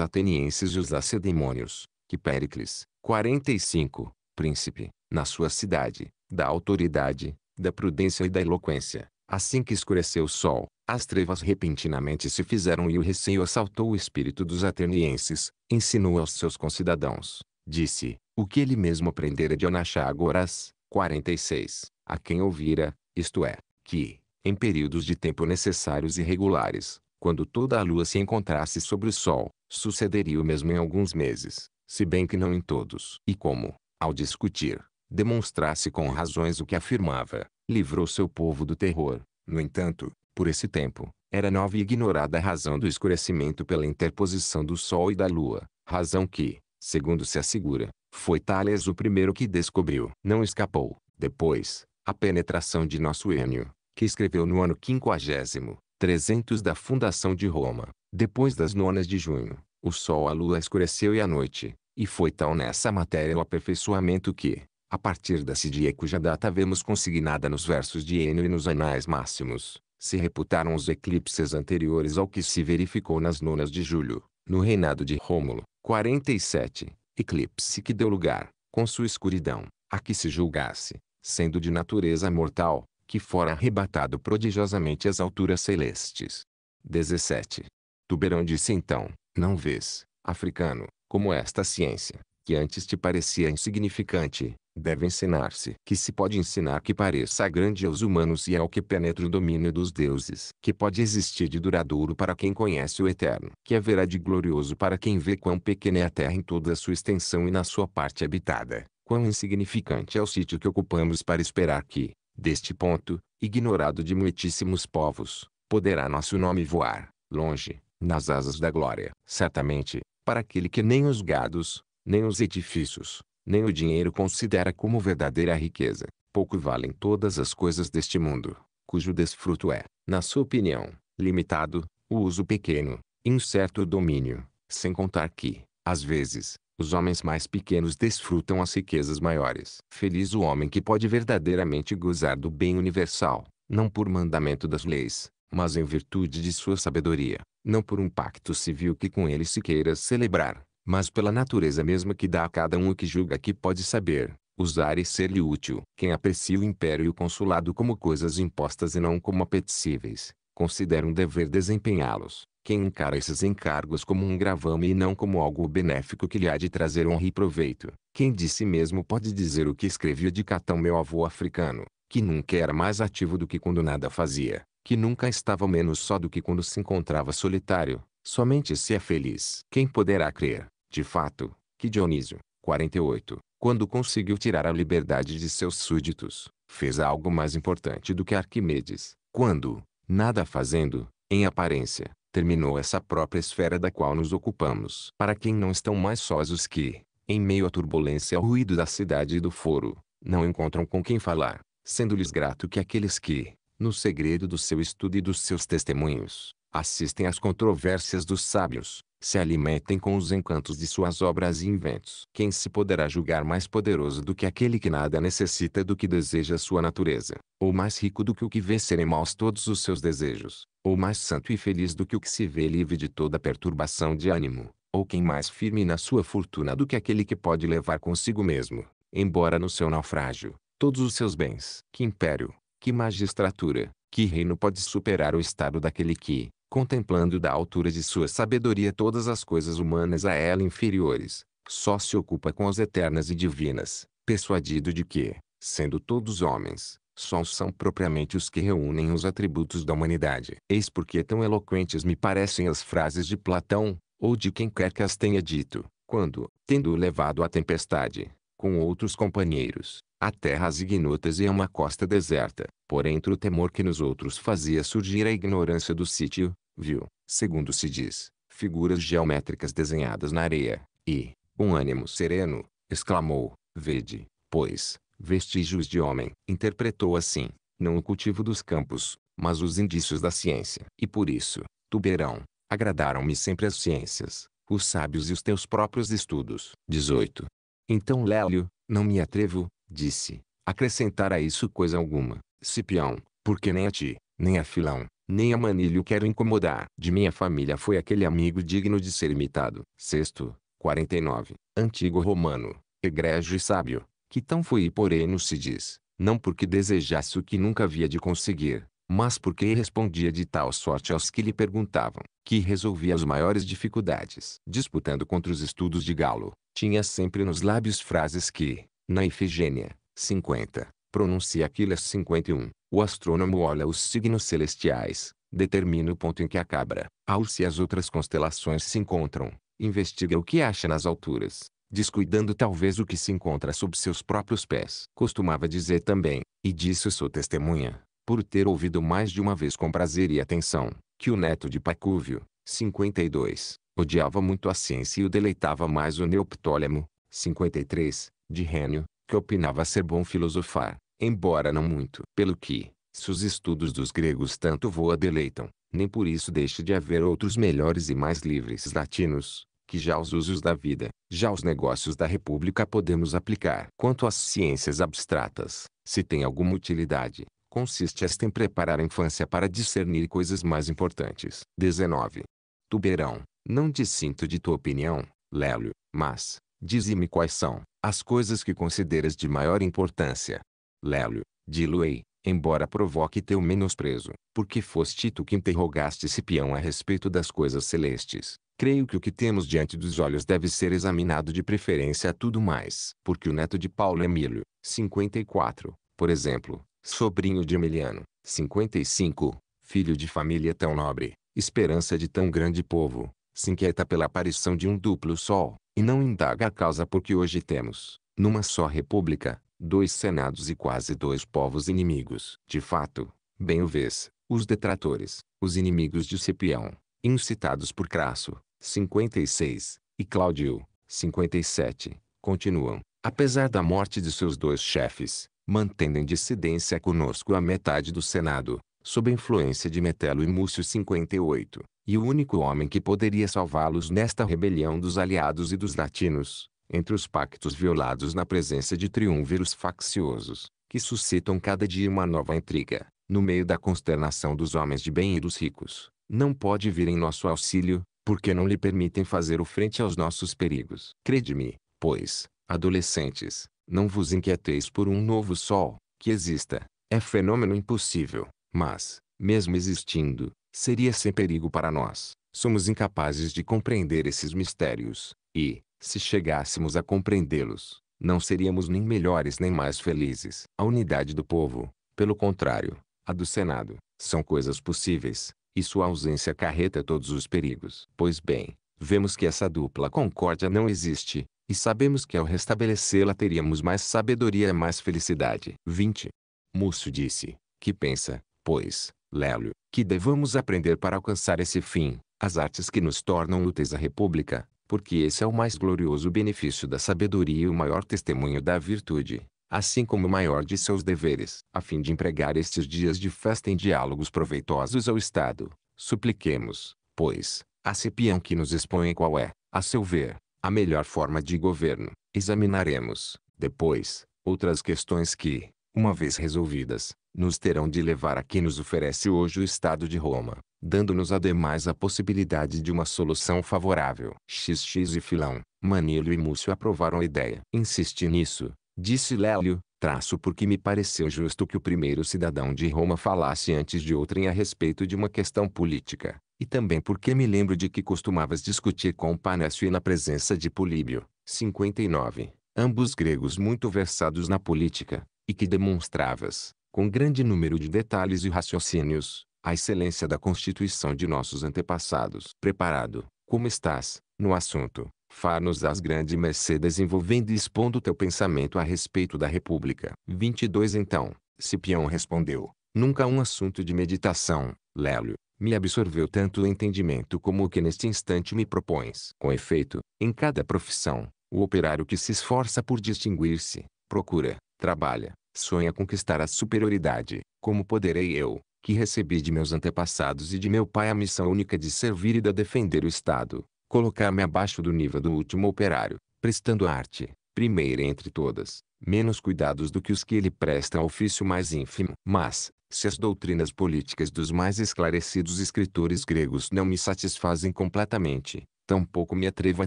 atenienses e os lacedemônios, que Péricles, 45, príncipe, na sua cidade, da autoridade, da prudência e da eloquência, assim que escureceu o sol, as trevas repentinamente se fizeram e o receio assaltou o espírito dos atenienses. Ensinou aos seus concidadãos, disse, o que ele mesmo aprendera de Anaxágoras, 46, a quem ouvira, isto é, que, em períodos de tempo necessários e regulares, quando toda a lua se encontrasse sobre o sol, sucederia o mesmo em alguns meses, se bem que não em todos. E como, ao discutir, demonstrasse com razões o que afirmava, livrou seu povo do terror. No entanto, por esse tempo, era nova e ignorada a razão do escurecimento pela interposição do Sol e da Lua, razão que, segundo se assegura, foi Thales o primeiro que descobriu. Não escapou, depois, a penetração de nosso Enio, que escreveu no ano 50, 300 da fundação de Roma, depois das nonas de junho, o sol a lua escureceu e a noite, e foi tal nessa matéria o aperfeiçoamento que, a partir desse dia cuja data vemos consignada nos versos de Enio e nos Anais Máximos, se reputaram os eclipses anteriores ao que se verificou nas nonas de julho, no reinado de Rômulo, 47, eclipse que deu lugar, com sua escuridão, a que se julgasse, sendo de natureza mortal, que fora arrebatado prodigiosamente às alturas celestes. 17. Tuberão disse então, não vês, africano, como esta ciência, que antes te parecia insignificante, Deve ensinar-se que se pode ensinar que pareça grande aos humanos e é o que penetra o domínio dos deuses. Que pode existir de duradouro para quem conhece o eterno. Que haverá de glorioso para quem vê quão pequena é a terra em toda a sua extensão e na sua parte habitada. Quão insignificante é o sítio que ocupamos para esperar que, deste ponto, ignorado de muitíssimos povos, poderá nosso nome voar, longe, nas asas da glória. Certamente, para aquele que nem os gados, nem os edifícios, nem o dinheiro considera como verdadeira riqueza. Pouco valem todas as coisas deste mundo, cujo desfruto é, na sua opinião, limitado, o uso pequeno, incerto domínio, sem contar que, às vezes, os homens mais pequenos desfrutam as riquezas maiores. Feliz o homem que pode verdadeiramente gozar do bem universal, não por mandamento das leis, mas em virtude de sua sabedoria, não por um pacto civil que com ele se queira celebrar, mas pela natureza mesma que dá a cada um o que julga que pode saber, usar e ser-lhe útil. Quem aprecia o império e o consulado como coisas impostas e não como apetecíveis, considera um dever desempenhá-los. Quem encara esses encargos como um gravame e não como algo benéfico que lhe há de trazer honra e proveito. Quem de si mesmo pode dizer o que escrevia de Catão meu avô africano, que nunca era mais ativo do que quando nada fazia, que nunca estava menos só do que quando se encontrava solitário, somente se é feliz. Quem poderá crer de fato, que Dionísio, 48, quando conseguiu tirar a liberdade de seus súditos, fez algo mais importante do que Arquimedes, quando, nada fazendo, em aparência, terminou essa própria esfera da qual nos ocupamos. Para quem não estão mais sós os que, em meio à turbulência e ao ruído da cidade e do foro, não encontram com quem falar, sendo-lhes grato que aqueles que, no segredo do seu estudo e dos seus testemunhos, assistem às controvérsias dos sábios, se alimentem com os encantos de suas obras e inventos. Quem se poderá julgar mais poderoso do que aquele que nada necessita do que deseja sua natureza, ou mais rico do que o que vê serem maus todos os seus desejos, ou mais santo e feliz do que o que se vê livre de toda perturbação de ânimo, ou quem mais firme na sua fortuna do que aquele que pode levar consigo mesmo, embora no seu naufrágio, todos os seus bens. Que império, que magistratura, que reino pode superar o estado daquele que, contemplando da altura de sua sabedoria todas as coisas humanas a ela inferiores, só se ocupa com as eternas e divinas, persuadido de que, sendo todos homens, só são propriamente os que reúnem os atributos da humanidade. Eis porque tão eloquentes me parecem as frases de Platão, ou de quem quer que as tenha dito, quando, tendo levado à tempestade, com outros companheiros, a terras ignotas e a uma costa deserta, por entre o temor que nos outros fazia surgir a ignorância do sítio, viu, segundo se diz, figuras geométricas desenhadas na areia, e, com ânimo sereno, exclamou, vede, pois, vestígios de homem. Interpretou assim, não o cultivo dos campos, mas os indícios da ciência. E por isso, Tuberão, agradaram-me sempre as ciências, os sábios e os teus próprios estudos. 18. Então Lélio, não me atrevo, disse, acrescentar a isso coisa alguma. Cipião, porque nem a ti, nem a Filão, nem a Manilho quero incomodar. De minha família foi aquele amigo digno de ser imitado. Sexto, 49, antigo romano, egrégio e sábio, que tão foi e porém se diz, não porque desejasse o que nunca havia de conseguir, mas porque respondia de tal sorte aos que lhe perguntavam, que resolvia as maiores dificuldades. Disputando contra os estudos de Galo, tinha sempre nos lábios frases que, na Ifigênia, 50, pronuncia Aquiles 51, o astrônomo olha os signos celestiais, determina o ponto em que a cabra, alce e as outras constelações se encontram, investiga o que acha nas alturas, descuidando talvez o que se encontra sob seus próprios pés. Costumava dizer também, e disso sou testemunha, por ter ouvido mais de uma vez com prazer e atenção, que o neto de Pacúvio, 52, odiava muito a ciência e o deleitava mais o Neoptólemo, 53, de Rênio, que opinava ser bom filosofar, embora não muito. Pelo que, se os estudos dos gregos tanto voa deleitam, nem por isso deixa de haver outros melhores e mais livres latinos, que já os usos da vida, já os negócios da república podemos aplicar. Quanto às ciências abstratas, se tem alguma utilidade, consiste esta em preparar a infância para discernir coisas mais importantes. 19. Tuberão, não dissinto de tua opinião, Lélio, mas, dize-me quais são, as coisas que consideras de maior importância, Lélio, diluei, embora provoque teu menosprezo, porque foste tu que interrogaste Cipião a respeito das coisas celestes. Creio que o que temos diante dos olhos deve ser examinado de preferência a tudo mais, porque o neto de Paulo Emílio, 54, por exemplo, sobrinho de Emiliano, 55, filho de família tão nobre, esperança de tão grande povo, se inquieta pela aparição de um duplo sol, e não indaga a causa porque hoje temos, numa só república, dois senados e quase dois povos inimigos. De fato, bem o vês, os detratores, os inimigos de Cipião, incitados por Crasso, 56, e Cláudio, 57, continuam, apesar da morte de seus dois chefes, mantendo em dissidência conosco a metade do Senado, sob influência de Metelo e Múcio 58, e o único homem que poderia salvá-los nesta rebelião dos aliados e dos latinos, entre os pactos violados na presença de triunviros facciosos, que suscitam cada dia uma nova intriga, no meio da consternação dos homens de bem e dos ricos, não pode vir em nosso auxílio, porque não lhe permitem fazer o frente aos nossos perigos. Crede-me, pois, adolescentes, não vos inquieteis por um novo sol, que exista, é fenômeno impossível, mas, mesmo existindo, seria sem perigo para nós. Somos incapazes de compreender esses mistérios, e, se chegássemos a compreendê-los, não seríamos nem melhores nem mais felizes. A unidade do povo, pelo contrário, a do Senado, são coisas possíveis, e sua ausência acarreta todos os perigos. Pois bem, vemos que essa dupla concórdia não existe, e sabemos que ao restabelecê-la teríamos mais sabedoria e mais felicidade. 20. Múcio disse, que pensa, pois, Lélio, que devamos aprender para alcançar esse fim, as artes que nos tornam úteis à República, porque esse é o mais glorioso benefício da sabedoria e o maior testemunho da virtude, assim como o maior de seus deveres. A fim de empregar estes dias de festa em diálogos proveitosos ao Estado, supliquemos, pois, a Cipião que nos expõe qual é, a seu ver, a melhor forma de governo. Examinaremos, depois, outras questões que, uma vez resolvidas, nos terão de levar a que nos oferece hoje o Estado de Roma, dando-nos ademais a possibilidade de uma solução favorável. XX e Filão, Manilo e Múcio aprovaram a ideia. Insisti nisso, disse Lélio, traço porque me pareceu justo que o primeiro cidadão de Roma falasse antes de outrem a respeito de uma questão política, e também porque me lembro de que costumavas discutir com Panécio e na presença de Políbio, 59, ambos gregos muito versados na política, e que demonstravas, com grande número de detalhes e raciocínios, a excelência da constituição de nossos antepassados. Preparado, como estás, no assunto, far-nos as grande mercê desenvolvendo e expondo teu pensamento a respeito da República. 22 Então, Cipião respondeu, nunca um assunto de meditação, Lélio, me absorveu tanto o entendimento como o que neste instante me propões. Com efeito, em cada profissão, o operário que se esforça por distinguir-se, procura, trabalha, sonha conquistar a superioridade, como poderei eu, que recebi de meus antepassados e de meu pai a missão única de servir e de defender o Estado, colocar-me abaixo do nível do último operário, prestando arte, primeira entre todas, menos cuidados do que os que ele presta ao ofício mais ínfimo. Mas, se as doutrinas políticas dos mais esclarecidos escritores gregos não me satisfazem completamente, tampouco me atrevo a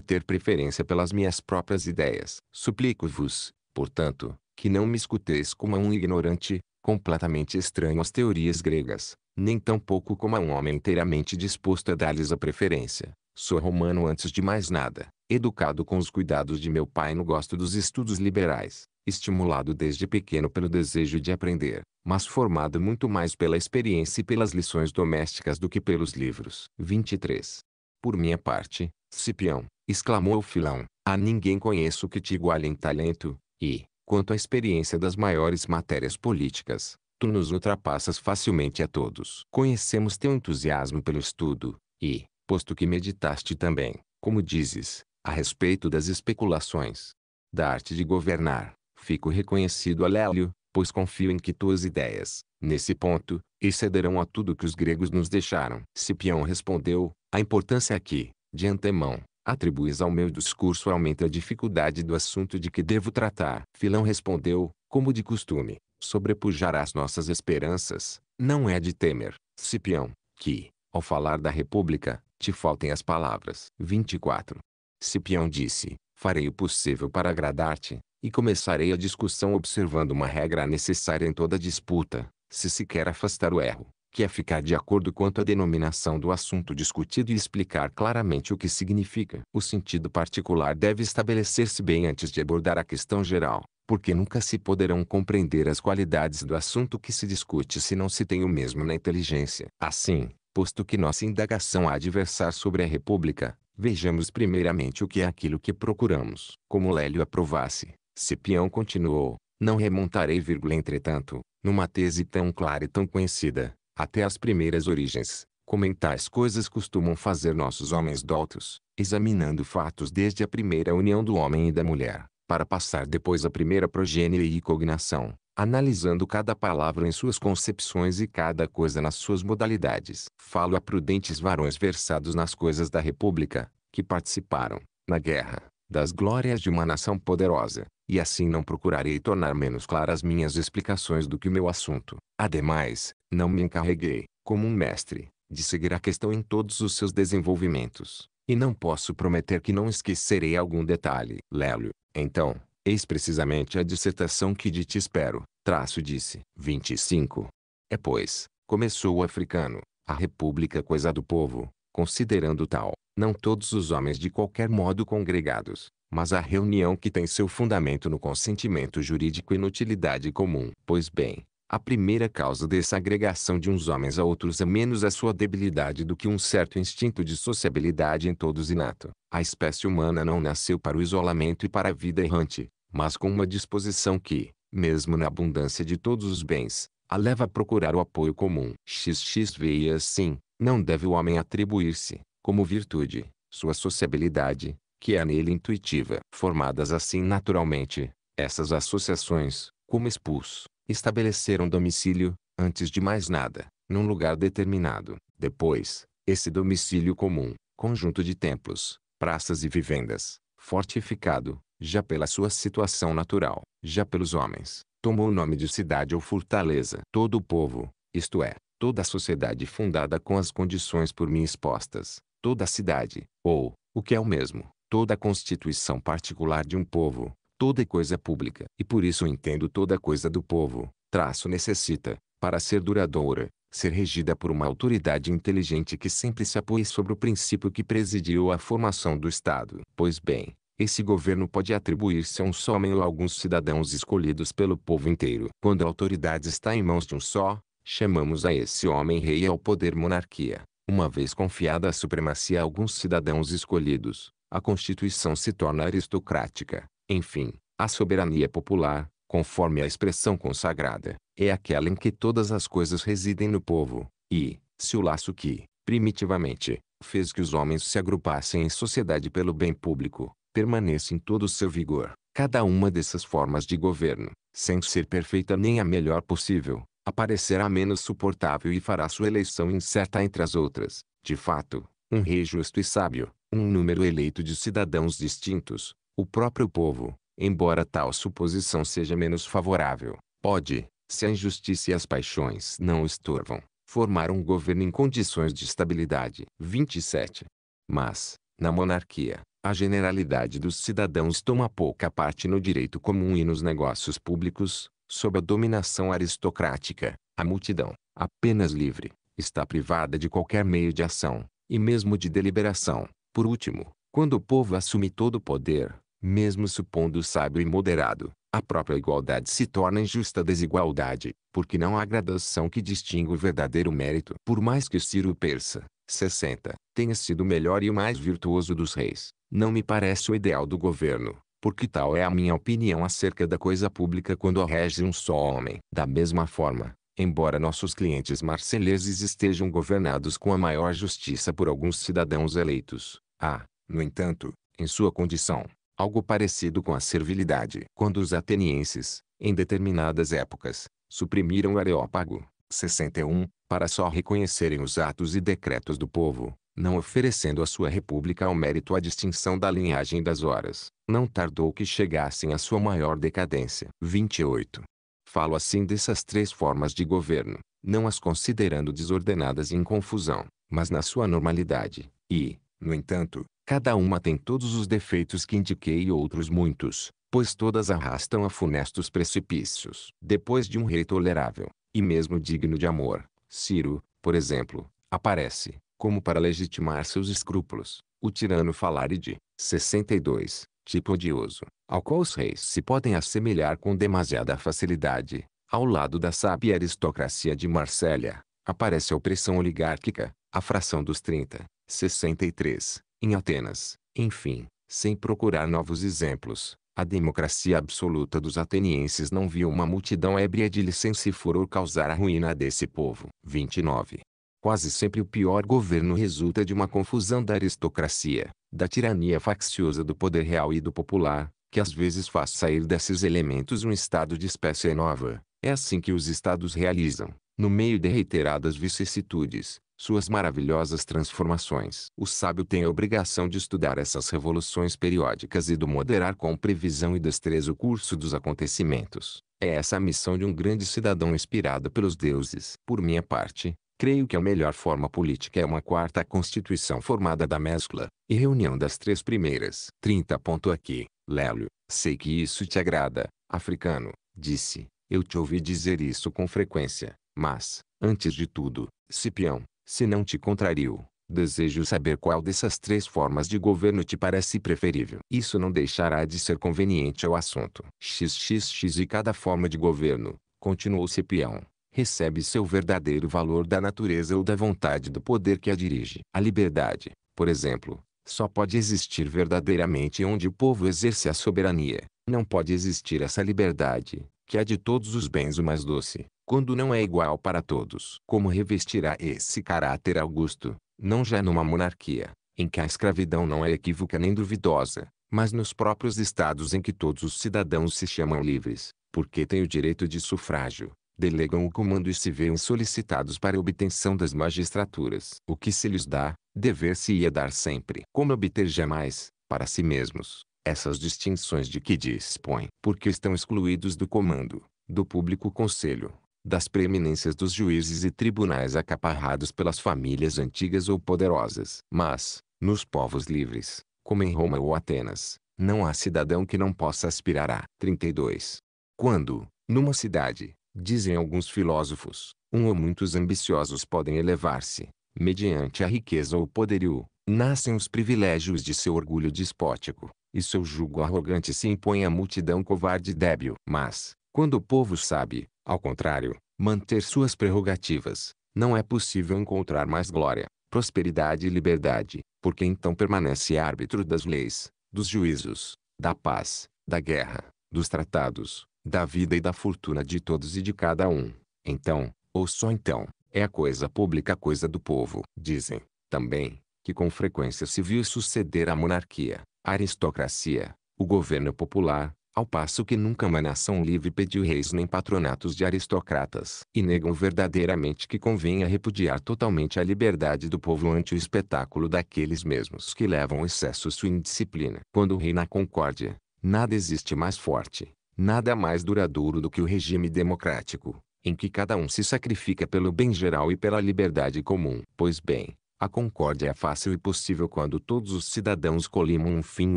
ter preferência pelas minhas próprias ideias. Suplico-vos, portanto, que não me escuteis como a um ignorante, completamente estranho às teorias gregas, nem tampouco como a um homem inteiramente disposto a dar-lhes a preferência. Sou romano antes de mais nada, educado com os cuidados de meu pai no gosto dos estudos liberais, estimulado desde pequeno pelo desejo de aprender, mas formado muito mais pela experiência e pelas lições domésticas do que pelos livros. 23. Por minha parte, Cipião, exclamou Filão, a ninguém conheço que te iguale em talento, e, Quanto à experiência das maiores matérias políticas, tu nos ultrapassas facilmente a todos. Conhecemos teu entusiasmo pelo estudo, e, posto que meditaste também, como dizes, a respeito das especulações da arte de governar, fico reconhecido a Lélio, pois confio em que tuas ideias, nesse ponto, excederão a tudo que os gregos nos deixaram. Cipião respondeu, a importância é aqui, de antemão, atribuis ao meu discurso aumenta a dificuldade do assunto de que devo tratar. Filão respondeu, como de costume, sobrepujarás nossas esperanças, não é de temer, Cipião, que, ao falar da república, te faltem as palavras. 24. Cipião disse, farei o possível para agradar-te, e começarei a discussão observando uma regra necessária em toda disputa, se se quer afastar o erro que é ficar de acordo quanto à denominação do assunto discutido e explicar claramente o que significa. O sentido particular deve estabelecer-se bem antes de abordar a questão geral, porque nunca se poderão compreender as qualidades do assunto que se discute se não se tem o mesmo na inteligência. Assim, posto que nossa indagação há de versar sobre a República, vejamos primeiramente o que é aquilo que procuramos. Como Lélio aprovasse, Cipião continuou, não remontarei, entretanto, numa tese tão clara e tão conhecida, até as primeiras origens, como tais coisas costumam fazer nossos homens doutos, examinando fatos desde a primeira união do homem e da mulher, para passar depois à primeira progênie e cognação, analisando cada palavra em suas concepções e cada coisa nas suas modalidades. Falo a prudentes varões versados nas coisas da república, que participaram, na guerra, das glórias de uma nação poderosa, e assim não procurarei tornar menos claras minhas explicações do que o meu assunto. Ademais, não me encarreguei, como um mestre, de seguir a questão em todos os seus desenvolvimentos, e não posso prometer que não esquecerei algum detalhe. Lélio, então, eis precisamente a dissertação que de ti espero, traço disse. 25. É pois, começou o africano, a república coisa do povo, considerando tal, não todos os homens de qualquer modo congregados, mas a reunião que tem seu fundamento no consentimento jurídico e inutilidade comum. Pois bem, a primeira causa dessa agregação de uns homens a outros é menos a sua debilidade do que um certo instinto de sociabilidade em todos inato. A espécie humana não nasceu para o isolamento e para a vida errante, mas com uma disposição que, mesmo na abundância de todos os bens, a leva a procurar o apoio comum. XXV e assim, não deve o homem atribuir-se, como virtude, sua sociabilidade, que é nele intuitiva. Formadas assim naturalmente, essas associações, como expus, estabeleceram domicílio, antes de mais nada, num lugar determinado. Depois, esse domicílio comum, conjunto de templos, praças e vivendas, fortificado, já pela sua situação natural, já pelos homens, tomou o nome de cidade ou fortaleza. Todo o povo, isto é, toda a sociedade fundada com as condições por mim expostas, toda a cidade, ou, o que é o mesmo, toda a constituição particular de um povo, toda coisa pública, e por isso entendo toda coisa do povo, traço necessita, para ser duradoura, ser regida por uma autoridade inteligente que sempre se apoie sobre o princípio que presidiu a formação do Estado. Pois bem, esse governo pode atribuir-se a um só homem ou a alguns cidadãos escolhidos pelo povo inteiro. Quando a autoridade está em mãos de um só, chamamos a esse homem rei e ao poder monarquia, uma vez confiada a supremacia a alguns cidadãos escolhidos a Constituição se torna aristocrática, enfim, a soberania popular, conforme a expressão consagrada, é aquela em que todas as coisas residem no povo, e, se o laço que, primitivamente, fez que os homens se agrupassem em sociedade pelo bem público, permanece em todo o seu vigor, cada uma dessas formas de governo, sem ser perfeita nem a melhor possível, aparecerá menos suportável e fará sua eleição incerta entre as outras. De fato, um rei justo e sábio, um número eleito de cidadãos distintos, o próprio povo, embora tal suposição seja menos favorável, pode, se a injustiça e as paixões não o estorvam, formar um governo em condições de estabilidade. 27. Mas, na monarquia, a generalidade dos cidadãos toma pouca parte no direito comum e nos negócios públicos, sob a dominação aristocrática, a multidão, apenas livre, está privada de qualquer meio de ação, e mesmo de deliberação. Por último, quando o povo assume todo o poder, mesmo supondo sábio e moderado, a própria igualdade se torna injusta desigualdade, porque não há gradação que distinga o verdadeiro mérito. Por mais que Ciro Persa, 60, tenha sido o melhor e o mais virtuoso dos reis, não me parece o ideal do governo, porque tal é a minha opinião acerca da coisa pública quando a rege um só homem. Da mesma forma, embora nossos clientes marceleses estejam governados com a maior justiça por alguns cidadãos eleitos, há, ah, no entanto, em sua condição, algo parecido com a servilidade. Quando os atenienses, em determinadas épocas, suprimiram o Areópago, 61, para só reconhecerem os atos e decretos do povo, não oferecendo a sua república ao mérito a distinção da linhagem das horas, não tardou que chegassem à sua maior decadência. 28. Falo assim dessas três formas de governo, não as considerando desordenadas e em confusão, mas na sua normalidade. E, no entanto, cada uma tem todos os defeitos que indiquei e outros muitos, pois todas arrastam a funestos precipícios. Depois de um rei tolerável, e mesmo digno de amor, Ciro, por exemplo, aparece, como para legitimar seus escrúpulos, o tirano falar de 62, tipo odioso, ao qual os reis se podem assemelhar com demasiada facilidade. Ao lado da sábia aristocracia de Marsella, aparece a opressão oligárquica, a fração dos 30, 63, em Atenas, enfim, sem procurar novos exemplos. A democracia absoluta dos atenienses não viu uma multidão ébria de licença e furor causar a ruína desse povo. 29. Quase sempre o pior governo resulta de uma confusão da aristocracia, da tirania facciosa do poder real e do popular, que às vezes faz sair desses elementos um estado de espécie nova. É assim que os estados realizam, no meio de reiteradas vicissitudes, suas maravilhosas transformações. O sábio tem a obrigação de estudar essas revoluções periódicas e de moderar com previsão e destreza o curso dos acontecimentos. É essa a missão de um grande cidadão inspirado pelos deuses. Por minha parte, Creio que a melhor forma política é uma quarta constituição formada da mescla e reunião das três primeiras. 30. Aqui, Lélio, sei que isso te agrada, africano, disse. Eu te ouvi dizer isso com frequência, mas, antes de tudo, Cipião, se não te contrario, desejo saber qual dessas três formas de governo te parece preferível. Isso não deixará de ser conveniente ao assunto. XXX e cada forma de governo, continuou Cipião, recebe seu verdadeiro valor da natureza ou da vontade do poder que a dirige. A liberdade, por exemplo, só pode existir verdadeiramente onde o povo exerce a soberania. Não pode existir essa liberdade, que é de todos os bens o mais doce, quando não é igual para todos. Como revestirá esse caráter augusto, não já numa monarquia, em que a escravidão não é equívoca nem duvidosa, mas nos próprios estados em que todos os cidadãos se chamam livres, porque têm o direito de sufrágio, delegam o comando e se veem solicitados para obtenção das magistraturas. O que se lhes dá, dever-se-ia dar sempre. Como obter jamais, para si mesmos, essas distinções de que dispõem? Porque estão excluídos do comando, do público conselho, das preeminências dos juízes e tribunais acaparrados pelas famílias antigas ou poderosas. Mas, nos povos livres, como em Roma ou Atenas, não há cidadão que não possa aspirar a 32. Quando, numa cidade, dizem alguns filósofos, um ou muitos ambiciosos podem elevar-se, mediante a riqueza ou poderio, nascem os privilégios de seu orgulho despótico, e seu jugo arrogante se impõe à multidão covarde e débil. Mas, quando o povo sabe, ao contrário, manter suas prerrogativas, não é possível encontrar mais glória, prosperidade e liberdade, porque então permanece árbitro das leis, dos juízos, da paz, da guerra, dos tratados, da vida e da fortuna de todos e de cada um. Então, ou só então, é a coisa pública a coisa do povo. Dizem, também, que com frequência se viu suceder a monarquia, a aristocracia, o governo popular, ao passo que nunca uma nação livre pediu reis nem patronatos de aristocratas. E negam verdadeiramente que convenha repudiar totalmente a liberdade do povo ante o espetáculo daqueles mesmos que levam excesso sua indisciplina. Quando reina a concórdia, nada existe mais forte, Nada mais duradouro do que o regime democrático, em que cada um se sacrifica pelo bem geral e pela liberdade comum. Pois bem, a concórdia é fácil e possível quando todos os cidadãos colimam um fim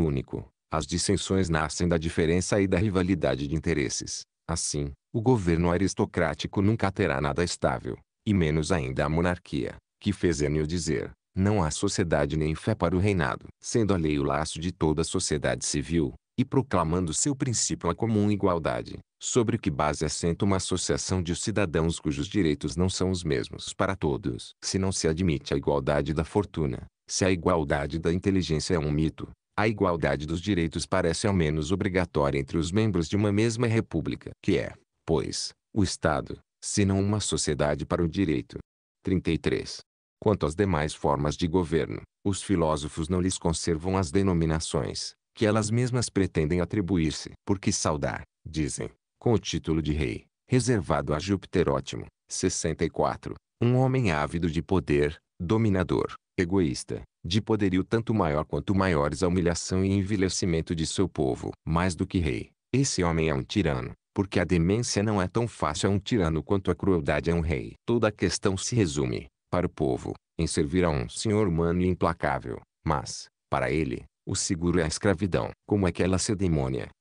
único. As dissensões nascem da diferença e da rivalidade de interesses. Assim, o governo aristocrático nunca terá nada estável, e menos ainda a monarquia, que fez Enio dizer, não há sociedade nem fé para o reinado. Sendo a lei o laço de toda a sociedade civil, e proclamando seu princípio a comum igualdade, sobre que base assenta uma associação de cidadãos cujos direitos não são os mesmos para todos. Se não se admite a igualdade da fortuna, se a igualdade da inteligência é um mito, a igualdade dos direitos parece ao menos obrigatória entre os membros de uma mesma república, que é, pois, o Estado, se não uma sociedade para o direito. 33. Quanto às demais formas de governo, os filósofos não lhes conservam as denominações, que elas mesmas pretendem atribuir-se. Porque saudar, dizem, com o título de rei, reservado a Júpiter ótimo, 64, um homem ávido de poder, dominador, egoísta, de poderio tanto maior quanto maiores a humilhação e envelhecimento de seu povo. Mais do que rei, esse homem é um tirano, porque a demência não é tão fácil a um tirano quanto a crueldade a um rei. Toda a questão se resume, para o povo, em servir a um senhor humano e implacável, mas, para ele, o seguro é a escravidão. Como é que ela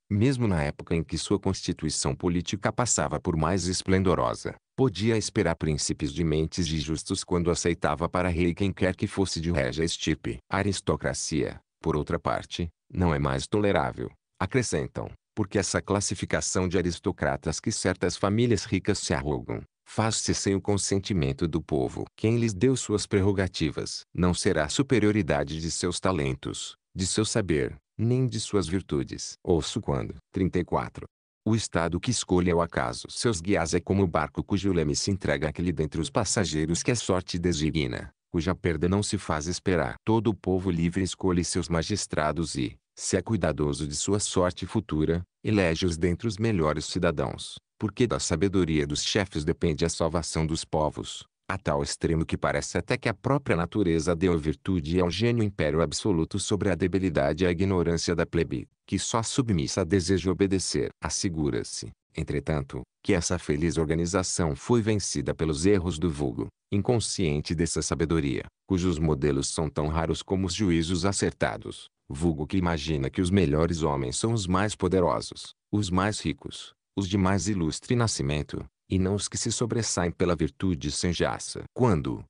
mesmo na época em que sua constituição política passava por mais esplendorosa, podia esperar príncipes de mentes e justos quando aceitava para rei quem quer que fosse de régia estipe. A aristocracia, por outra parte, não é mais tolerável. Acrescentam, porque essa classificação de aristocratas que certas famílias ricas se arrogam, faz-se sem o consentimento do povo. Quem lhes deu suas prerrogativas não será a superioridade de seus talentos, de seu saber, nem de suas virtudes. Ouço quando. 34. O estado que escolhe é o acaso. Seus guias é como o barco cujo leme se entrega àquele dentre os passageiros que a sorte designa, cuja perda não se faz esperar. Todo o povo livre escolhe seus magistrados e, se é cuidadoso de sua sorte futura, elege-os dentre os melhores cidadãos, porque da sabedoria dos chefes depende a salvação dos povos a tal extremo que parece até que a própria natureza deu virtude ao gênio império absoluto sobre a debilidade e a ignorância da plebe, que só submissa deseja obedecer. Assegura-se, entretanto, que essa feliz organização foi vencida pelos erros do vulgo, inconsciente dessa sabedoria, cujos modelos são tão raros como os juízos acertados, vulgo que imagina que os melhores homens são os mais poderosos, os mais ricos, os de mais ilustre nascimento, e não os que se sobressaem pela virtude sem jaça. Quando,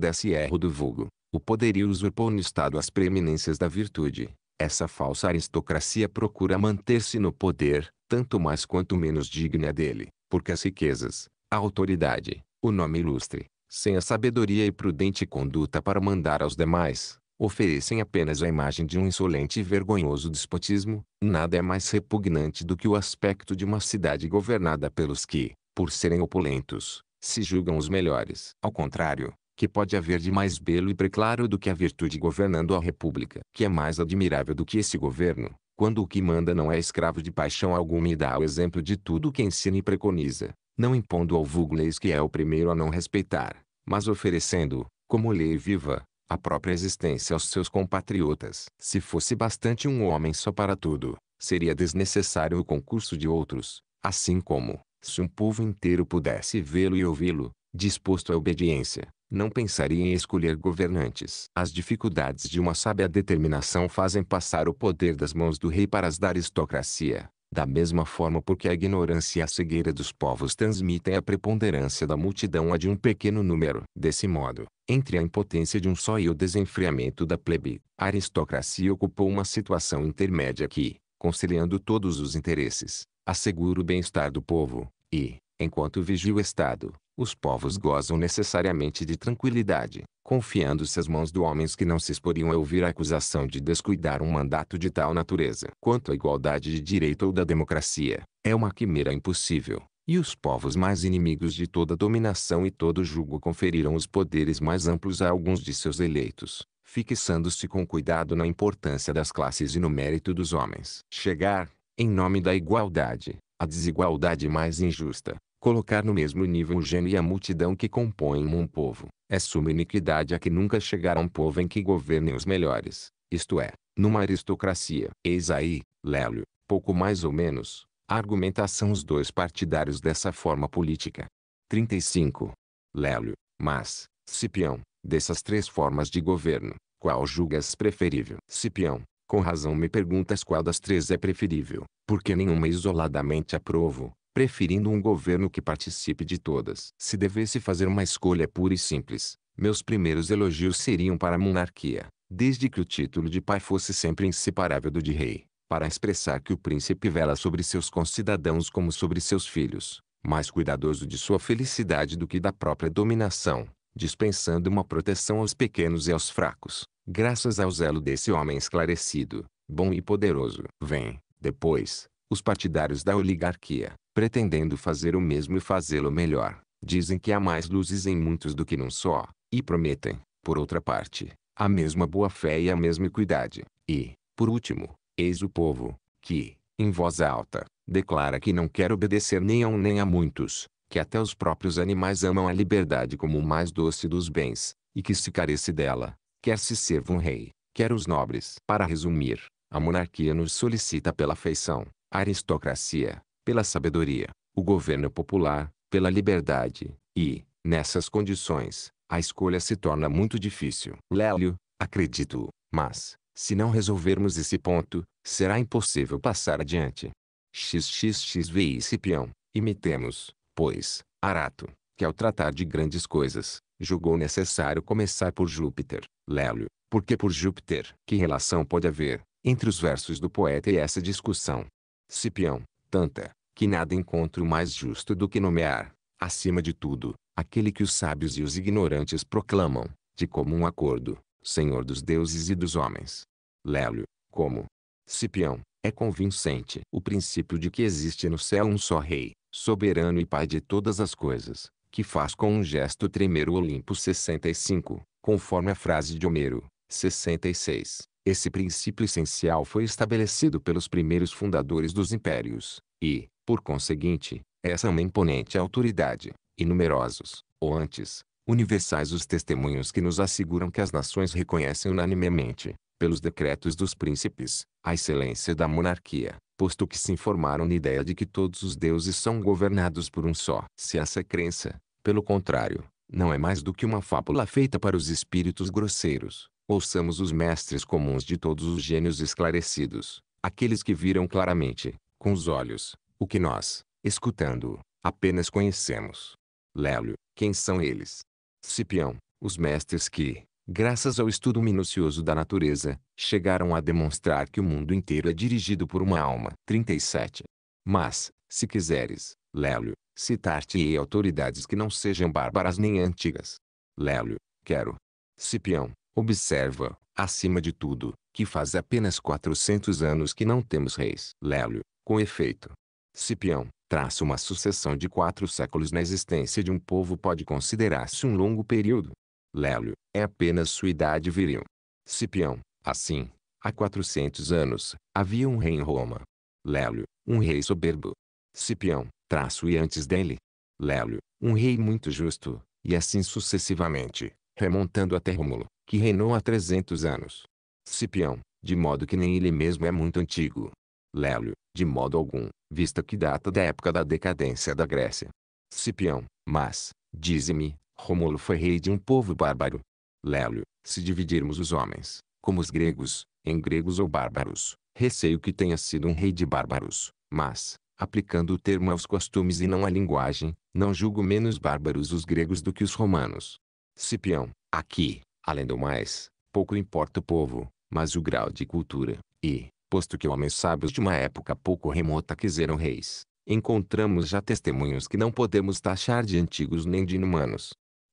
desse erro do vulgo, o poderio usurpou no Estado as preeminências da virtude, essa falsa aristocracia procura manter-se no poder, tanto mais quanto menos digna dele, porque as riquezas, a autoridade, o nome ilustre, sem a sabedoria e prudente conduta para mandar aos demais, oferecem apenas a imagem de um insolente e vergonhoso despotismo, nada é mais repugnante do que o aspecto de uma cidade governada pelos que, por serem opulentos, se julgam os melhores. Ao contrário, que pode haver de mais belo e preclaro do que a virtude governando a república, que é mais admirável do que esse governo, quando o que manda não é escravo de paixão alguma e dá o exemplo de tudo o que ensina e preconiza, não impondo ao vulgo leis que é o primeiro a não respeitar, mas oferecendo, como lei viva, a própria existência aos seus compatriotas. Se fosse bastante um homem só para tudo, seria desnecessário o concurso de outros, assim como, se um povo inteiro pudesse vê-lo e ouvi-lo, disposto à obediência, não pensaria em escolher governantes. As dificuldades de uma sábia determinação fazem passar o poder das mãos do rei para as da aristocracia, da mesma forma porque a ignorância e a cegueira dos povos transmitem a preponderância da multidão a de um pequeno número. Desse modo, entre a impotência de um só e o desenfreamento da plebe, a aristocracia ocupou uma situação intermédia que, conciliando todos os interesses, assegura o bem-estar do povo, e, enquanto vigia o Estado, os povos gozam necessariamente de tranquilidade, confiando-se às mãos dos homens que não se exporiam a ouvir a acusação de descuidar um mandato de tal natureza. Quanto à igualdade de direito ou da democracia, é uma quimera impossível, e os povos mais inimigos de toda dominação e todo julgo conferiram os poderes mais amplos a alguns de seus eleitos, fixando-se com cuidado na importância das classes e no mérito dos homens. Chegar, em nome da igualdade, a desigualdade mais injusta, colocar no mesmo nível o gênio e a multidão que compõem um povo, é suma iniquidade a que nunca chegará um povo em que governem os melhores, isto é, numa aristocracia. Eis aí, Lélio, pouco mais ou menos, a argumentação os dois partidários dessa forma política. 35. Lélio, mas, Cipião, dessas três formas de governo, qual julgas preferível? Cipião, com razão me perguntas qual das três é preferível, porque nenhuma isoladamente aprovo, preferindo um governo que participe de todas. Se devesse fazer uma escolha pura e simples, meus primeiros elogios seriam para a monarquia, desde que o título de pai fosse sempre inseparável do de rei, para expressar que o príncipe vela sobre seus concidadãos como sobre seus filhos, mais cuidadoso de sua felicidade do que da própria dominação, dispensando uma proteção aos pequenos e aos fracos graças ao zelo desse homem esclarecido, bom e poderoso. Vem, depois, os partidários da oligarquia, pretendendo fazer o mesmo e fazê-lo melhor, dizem que há mais luzes em muitos do que num só, e prometem, por outra parte, a mesma boa-fé e a mesma equidade. E, por último, eis o povo, que, em voz alta, declara que não quer obedecer nem a um nem a muitos, que até os próprios animais amam a liberdade como o mais doce dos bens, e que se carece dela, quer se sirva um rei, quer os nobres. Para resumir, a monarquia nos solicita pela afeição, a aristocracia, pela sabedoria, o governo popular, pela liberdade, e, nessas condições, a escolha se torna muito difícil. Lélio, acredito, mas, se não resolvermos esse ponto, será impossível passar adiante. XXXVI Cipião, imitemos, pois, Arato, que ao tratar de grandes coisas, julgou necessário começar por Júpiter, Lélio, porque por Júpiter. Que relação pode haver, entre os versos do poeta e essa discussão? Cipião, tanta, que nada encontro mais justo do que nomear, acima de tudo, aquele que os sábios e os ignorantes proclamam, de comum acordo, Senhor dos deuses e dos homens. Lélio, como Cipião, é convincente o princípio de que existe no céu um só Rei, soberano e Pai de todas as coisas, que faz com um gesto tremer o Olimpo 65, conforme a frase de Homero, 66. Esse princípio essencial foi estabelecido pelos primeiros fundadores dos impérios, e, por conseguinte, essa é uma imponente autoridade, e numerosos, ou antes, universais os testemunhos que nos asseguram que as nações reconhecem unanimemente, pelos decretos dos príncipes, a excelência da monarquia, posto que se informaram na ideia de que todos os deuses são governados por um só. Se essa crença, pelo contrário, não é mais do que uma fábula feita para os espíritos grosseiros, ouçamos os mestres comuns de todos os gênios esclarecidos, aqueles que viram claramente, com os olhos, o que nós, escutando, apenas conhecemos. Lélio, quem são eles? Cipião, os mestres que, graças ao estudo minucioso da natureza, chegaram a demonstrar que o mundo inteiro é dirigido por uma alma. 37. Mas, se quiseres, Lélio, citar-te-ei autoridades que não sejam bárbaras nem antigas. Lélio, quero. Cipião, observa, acima de tudo, que faz apenas 400 anos que não temos reis. Lélio, com efeito. Cipião, traça uma sucessão de quatro séculos na existência de um povo pode considerar-se um longo período. Lélio, é apenas sua idade viril. Cipião, assim, há 400 anos, havia um rei em Roma. Lélio, um rei soberbo. Cipião, traço e antes dele. Lélio, um rei muito justo, e assim sucessivamente, remontando até Rômulo, que reinou há 300 anos. Cipião, de modo que nem ele mesmo é muito antigo. Lélio, de modo algum, visto que data da época da decadência da Grécia. Cipião, mas, dize-me, Rômulo foi rei de um povo bárbaro. Lélio, se dividirmos os homens, como os gregos, em gregos ou bárbaros, receio que tenha sido um rei de bárbaros, mas, aplicando o termo aos costumes e não à linguagem, não julgo menos bárbaros os gregos do que os romanos. Cipião, aqui, além do mais, pouco importa o povo, mas o grau de cultura, e, posto que homens sábios de uma época pouco remota quiseram reis, encontramos já testemunhos que não podemos taxar de antigos nem de inumanos.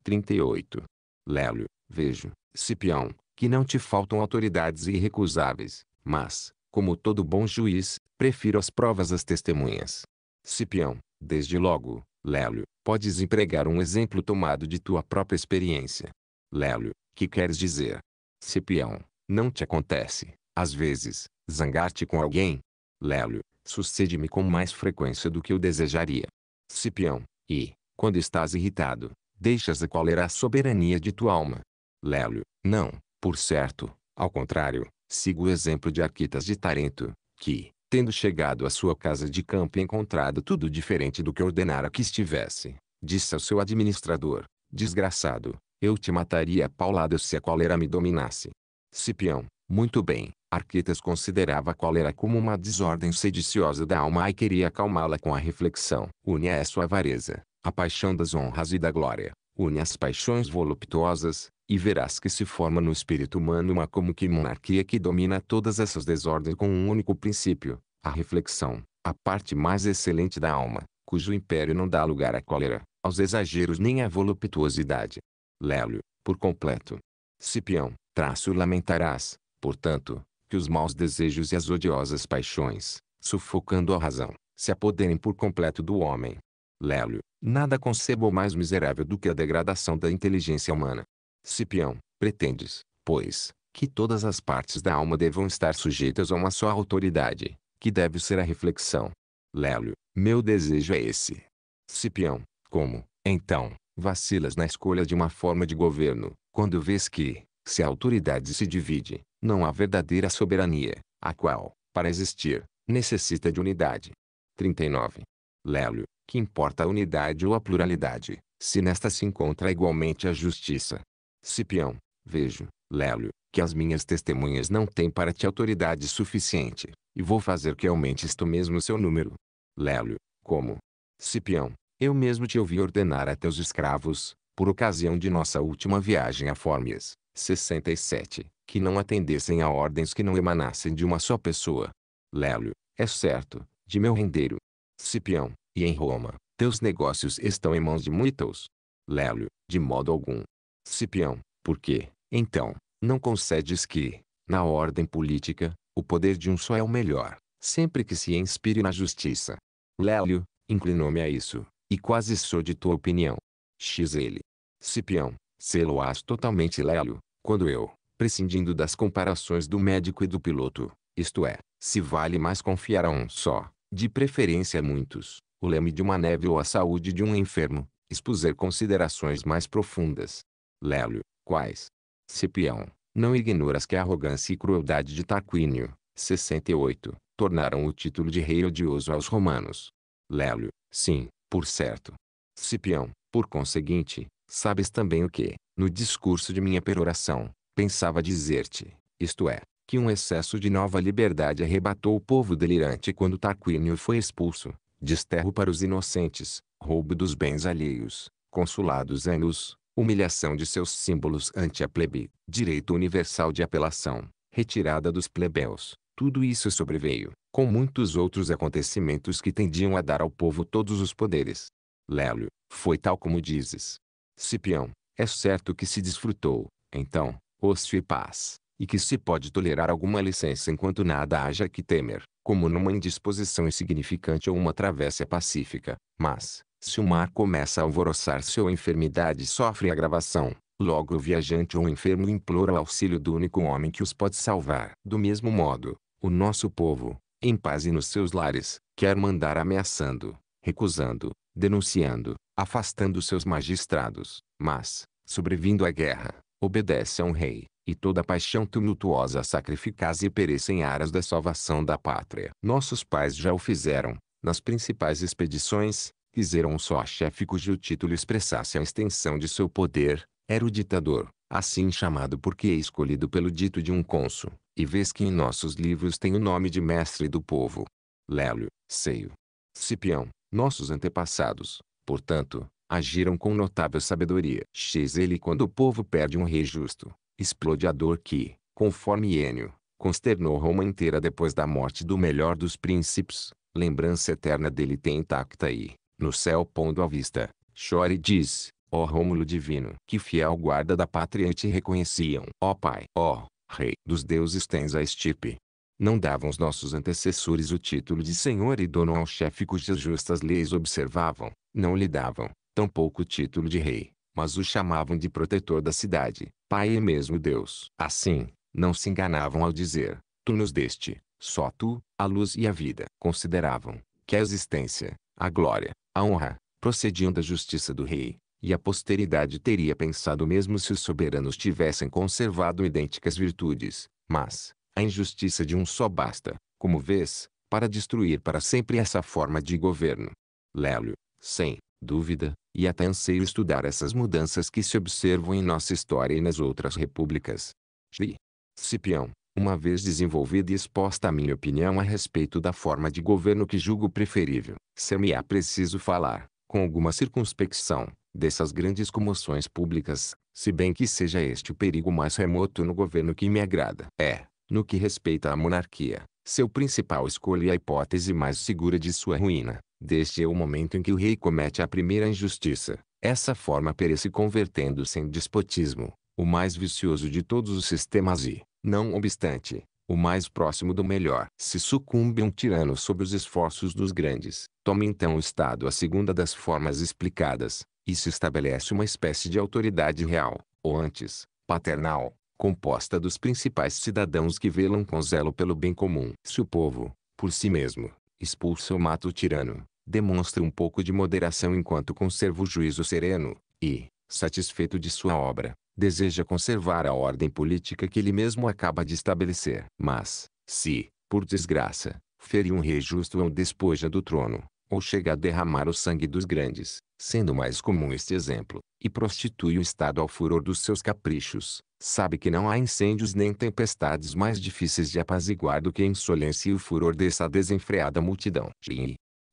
38. Lélio, vejo, Cipião, que não te faltam autoridades irrecusáveis, mas, como todo bom juiz, prefiro as provas às testemunhas. Cipião, desde logo, Lélio, podes empregar um exemplo tomado de tua própria experiência. Lélio, que queres dizer? Cipião, não te acontece, às vezes, zangar-te com alguém? Lélio, sucede-me com mais frequência do que eu desejaria. Cipião, e, quando estás irritado, deixas acolher a soberania de tua alma. Lélio, não, por certo, ao contrário, sigo o exemplo de Arquitas de Tarento, que, tendo chegado à sua casa de campo e encontrado tudo diferente do que ordenara que estivesse, disse ao seu administrador, desgraçado, eu te mataria a se a cólera me dominasse. Cipião, muito bem, Arquitas considerava a cólera como uma desordem sediciosa da alma e queria acalmá-la com a reflexão. Une a sua avareza, a paixão das honras e da glória une as paixões voluptuosas, e verás que se forma no espírito humano uma como que monarquia que domina todas essas desordens com um único princípio, a reflexão, a parte mais excelente da alma, cujo império não dá lugar à cólera, aos exageros nem à voluptuosidade. Lélio, por completo. Cipião, traço lamentarás, portanto, que os maus desejos e as odiosas paixões, sufocando a razão, se apoderem por completo do homem. Lélio, Nada concebo mais miserável do que a degradação da inteligência humana. Cipião, pretendes, pois, que todas as partes da alma devam estar sujeitas a uma só autoridade, que deve ser a reflexão. Lélio, meu desejo é esse. Cipião, como, então, vacilas na escolha de uma forma de governo, quando vês que, se a autoridade se divide, não há verdadeira soberania, a qual, para existir, necessita de unidade. 39. Lélio, que importa a unidade ou a pluralidade, se nesta se encontra igualmente a justiça. Cipião, vejo, Lélio, que as minhas testemunhas não têm para ti autoridade suficiente, e vou fazer que aumente isto mesmo seu número. Lélio, como? Cipião, eu mesmo te ouvi ordenar a teus escravos, por ocasião de nossa última viagem a Fórmias, 67, que não atendessem a ordens que não emanassem de uma só pessoa. Lélio, é certo, de meu rendeiro. Cipião, e em Roma, teus negócios estão em mãos de muitos. Lélio, de modo algum. Cipião, por que, então, não concedes que, na ordem política, o poder de um só é o melhor, sempre que se inspire na justiça? Lélio, inclinou-me a isso, e quase sou de tua opinião. X ele. Cipião, sê-lo-ás totalmente Lélio, quando eu, prescindindo das comparações do médico e do piloto, isto é, se vale mais confiar a um só, de preferência a muitos, o leme de uma neve ou a saúde de um enfermo, expuser considerações mais profundas. Lélio, quais? Cipião, não ignoras que a arrogância e crueldade de Tarquínio, 68, tornaram o título de rei odioso aos romanos. Lélio, sim, por certo. Cipião, por conseguinte, sabes também o que, no discurso de minha peroração, pensava dizer-te, isto é, que um excesso de nova liberdade arrebatou o povo delirante quando Tarquínio foi expulso, desterro para os inocentes, roubo dos bens alheios, consulados anos, humilhação de seus símbolos ante a plebe, direito universal de apelação, retirada dos plebeus. Tudo isso sobreveio, com muitos outros acontecimentos que tendiam a dar ao povo todos os poderes. Lélio, foi tal como dizes. Cipião, é certo que se desfrutou, então, ócio e paz, e que se pode tolerar alguma licença enquanto nada haja que temer, como numa indisposição insignificante ou uma travessa pacífica. Mas, se o mar começa a alvoroçar-se ou a enfermidade sofre agravação, logo o viajante ou o enfermo implora o auxílio do único homem que os pode salvar. Do mesmo modo, o nosso povo, em paz e nos seus lares, quer mandar ameaçando, recusando, denunciando, afastando seus magistrados, mas, sobrevindo a guerra, obedece a um rei, e toda paixão tumultuosa sacrificais e perecem aras da salvação da pátria. Nossos pais já o fizeram, nas principais expedições, quiseram um só chefe cujo título expressasse a extensão de seu poder, era o ditador, assim chamado porque é escolhido pelo dito de um cônsul, e vês que em nossos livros tem o nome de mestre do povo. Lélio, Seio, Cipião, nossos antepassados, portanto, agiram com notável sabedoria. X ele quando o povo perde um rei justo, explodiador que, conforme Enio, consternou Roma inteira depois da morte do melhor dos príncipes, lembrança eterna dele tem intacta e, no céu pondo à vista, chora e diz, ó Rômulo divino, que fiel guarda da pátria te reconheciam, ó Pai, ó Rei dos deuses tens a estirpe. Não davam os nossos antecessores o título de senhor e dono ao chefe cujas justas leis observavam, não lhe davam, tampouco o título de rei, mas o chamavam de protetor da cidade, Pai e é mesmo Deus. Assim, não se enganavam ao dizer, Tu nos deste, só Tu, a luz e a vida. Consideravam que a existência, a glória, a honra, procediam da justiça do rei, e a posteridade teria pensado mesmo se os soberanos tivessem conservado idênticas virtudes, mas, a injustiça de um só basta, como vês, para destruir para sempre essa forma de governo. Lélio, sem dúvida, e até anseio estudar essas mudanças que se observam em nossa história e nas outras repúblicas. Xi. Cipião, uma vez desenvolvida e exposta a minha opinião a respeito da forma de governo que julgo preferível, ser-me-á é preciso falar, com alguma circunspecção, dessas grandes comoções públicas, se bem que seja este o perigo mais remoto no governo que me agrada. É, no que respeita à monarquia, seu principal escolha e a hipótese mais segura de sua ruína. Desde o momento em que o rei comete a primeira injustiça, essa forma perece convertendo-se em despotismo, o mais vicioso de todos os sistemas e, não obstante, o mais próximo do melhor. Se sucumbe um tirano sob os esforços dos grandes, toma então o Estado a segunda das formas explicadas, e se estabelece uma espécie de autoridade real, ou antes, paternal, composta dos principais cidadãos que velam com zelo pelo bem comum. Se o povo, por si mesmo, expulsa ou mata o tirano, demonstra um pouco de moderação enquanto conserva o juízo sereno, e, satisfeito de sua obra, deseja conservar a ordem política que ele mesmo acaba de estabelecer. Mas, se, por desgraça, ferir um rei justo ou despoja do trono, ou chega a derramar o sangue dos grandes, sendo mais comum este exemplo, e prostitui o Estado ao furor dos seus caprichos, sabe que não há incêndios nem tempestades mais difíceis de apaziguar do que a insolência e o furor dessa desenfreada multidão.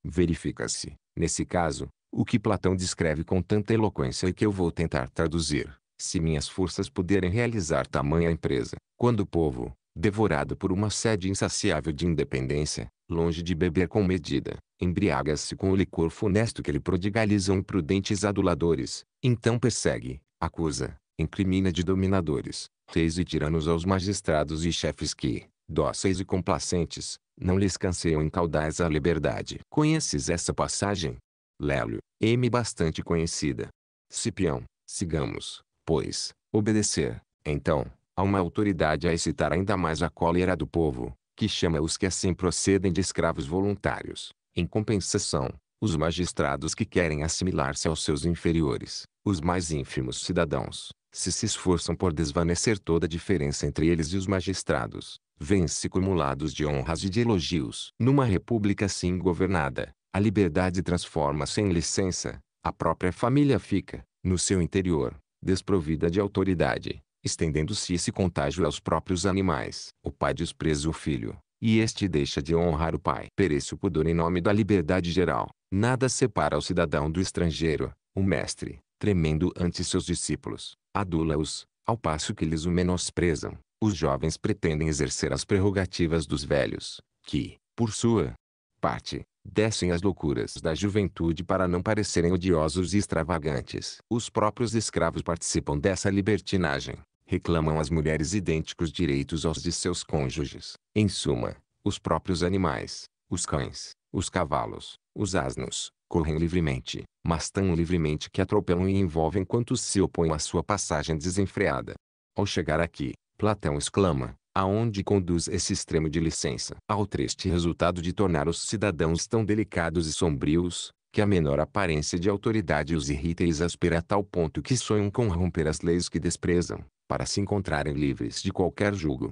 verifica-se, nesse caso, o que Platão descreve com tanta eloquência e que eu vou tentar traduzir, se minhas forças puderem realizar tamanha empresa, quando o povo, devorado por uma sede insaciável de independência, longe de beber com medida, embriaga-se com o licor funesto que lhe prodigalizam prudentes aduladores, então persegue, acusa, incrimina de dominadores, reis e tiranos aos magistrados e chefes que, dóceis e complacentes, não lhes canseiam em caudais a liberdade. Conheces essa passagem? Lélio, M bastante conhecida. Cipião, sigamos, pois, obedecer, então, a uma autoridade a excitar ainda mais a cólera do povo, que chama os que assim procedem de escravos voluntários. Em compensação, os magistrados que querem assimilar-se aos seus inferiores, os mais ínfimos cidadãos, se se esforçam por desvanecer toda a diferença entre eles e os magistrados, vêm-se cumulados de honras e de elogios. Numa república assim governada, a liberdade transforma-se em licença, a própria família fica, no seu interior, desprovida de autoridade, estendendo-se esse contágio aos próprios animais. O pai despreza o filho, e este deixa de honrar o pai. Perece o pudor em nome da liberdade geral. Nada separa o cidadão do estrangeiro. O mestre, tremendo ante seus discípulos, adula-os, ao passo que eles o menosprezam. Os jovens pretendem exercer as prerrogativas dos velhos, que, por sua parte, descem às loucuras da juventude para não parecerem odiosos e extravagantes. Os próprios escravos participam dessa libertinagem, reclamam as mulheres idênticos direitos aos de seus cônjuges. Em suma, os próprios animais, os cães, os cavalos, os asnos, correm livremente, mas tão livremente que atropelam e envolvem quantos se opõem à sua passagem desenfreada. Ao chegar aqui, Platão exclama: aonde conduz esse extremo de licença? Ao triste resultado de tornar os cidadãos tão delicados e sombrios, que a menor aparência de autoridade os irrita e exaspera a tal ponto que sonham com romper as leis que desprezam para se encontrarem livres de qualquer jugo.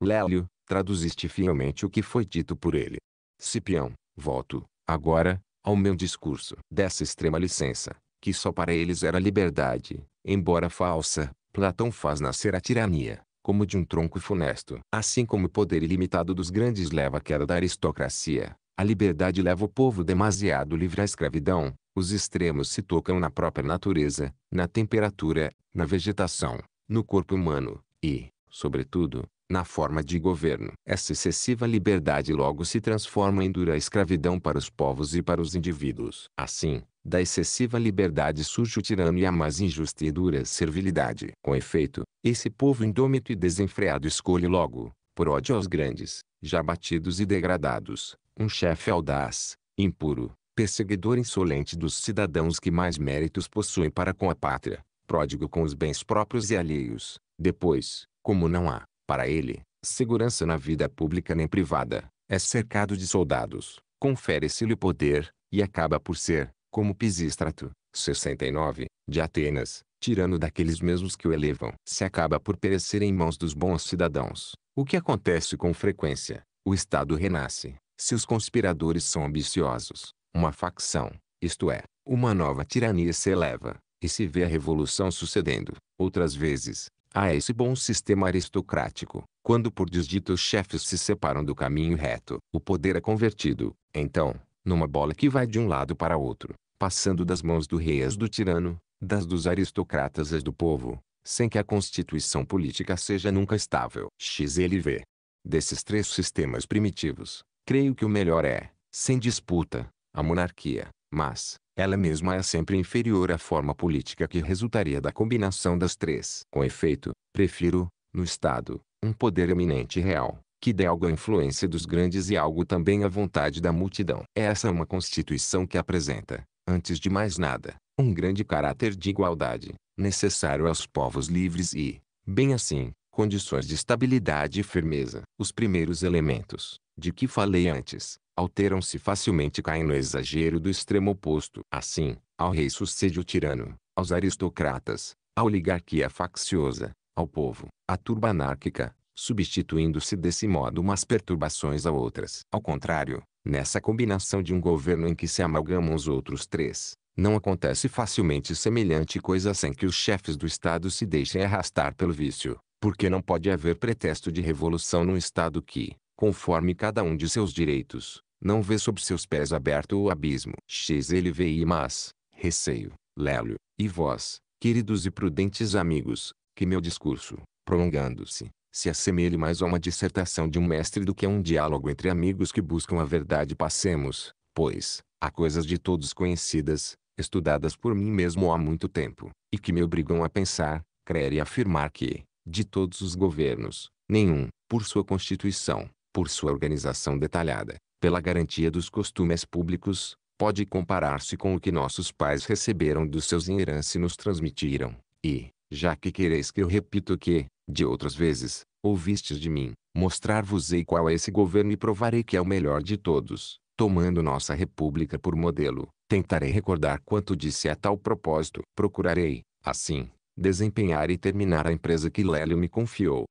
Lélio, traduziste fielmente o que foi dito por ele. Cipião, volto, agora, ao meu discurso dessa extrema licença, que só para eles era liberdade, embora falsa, Platão faz nascer a tirania, como de um tronco funesto. Assim como o poder ilimitado dos grandes leva à queda da aristocracia, a liberdade leva o povo demasiado livre à escravidão. Os extremos se tocam na própria natureza, na temperatura, na vegetação, no corpo humano e, sobretudo, na forma de governo. Essa excessiva liberdade logo se transforma em dura escravidão para os povos e para os indivíduos. Assim, da excessiva liberdade surge o tirano e a mais injusta e dura servilidade. Com efeito, esse povo indômito e desenfreado escolhe logo, por ódio aos grandes, já batidos e degradados, um chefe audaz, impuro, perseguidor insolente dos cidadãos que mais méritos possuem para com a pátria, pródigo com os bens próprios e alheios. Depois, como não há, para ele, segurança na vida pública nem privada, é cercado de soldados, confere-se-lhe poder, e acaba por ser, como Pisístrato, 69, de Atenas, tirano daqueles mesmos que o elevam. Se acaba por perecer em mãos dos bons cidadãos, o que acontece com frequência, o Estado renasce, se os conspiradores são ambiciosos, uma facção, isto é, uma nova tirania se eleva, e se vê a revolução sucedendo, outras vezes, há esse bom sistema aristocrático, quando por desdito os chefes se separam do caminho reto, o poder é convertido, então, numa bola que vai de um lado para outro, passando das mãos do rei às do tirano, das dos aristocratas às do povo, sem que a constituição política seja nunca estável. XLV. Desses três sistemas primitivos, Creio que o melhor é, sem disputa, a monarquia, mas, ela mesma é sempre inferior à forma política que resultaria da combinação das três. Com efeito, prefiro, no Estado, um poder eminente e real, que dê algo à influência dos grandes e algo também à vontade da multidão. Essa é uma Constituição que apresenta, antes de mais nada, um grande caráter de igualdade, necessário aos povos livres e, bem assim, condições de estabilidade e firmeza. Os primeiros elementos, de que falei antes, alteram-se facilmente e caem no exagero do extremo oposto. Assim, ao rei sucede o tirano, aos aristocratas, à oligarquia facciosa, ao povo, à turba anárquica, substituindo-se desse modo umas perturbações a outras. Ao contrário, nessa combinação de um governo em que se amalgamam os outros três, não acontece facilmente semelhante coisa sem que os chefes do Estado se deixem arrastar pelo vício, porque não pode haver pretexto de revolução num Estado que, conforme cada um de seus direitos, não vê sob seus pés aberto o abismo. X ele veio mas, receio, lélio, e vós, queridos e prudentes amigos, que meu discurso, prolongando-se, se assemelhe mais a uma dissertação de um mestre do que a um diálogo entre amigos que buscam a verdade passemos, pois, a coisas de todos conhecidas, estudadas por mim mesmo há muito tempo, e que me obrigam a pensar, crer e afirmar que, de todos os governos, nenhum, por sua constituição, por sua organização detalhada, pela garantia dos costumes públicos, pode comparar-se com o que nossos pais receberam dos seus em herança e nos transmitiram. E, já que quereis que eu repito que, de outras vezes, ouvistes de mim, mostrar-vos-ei qual é esse governo e provarei que é o melhor de todos, tomando nossa república por modelo, tentarei recordar quanto disse a tal propósito, procurarei, assim, desempenhar e terminar a empresa que Lélio me confiou.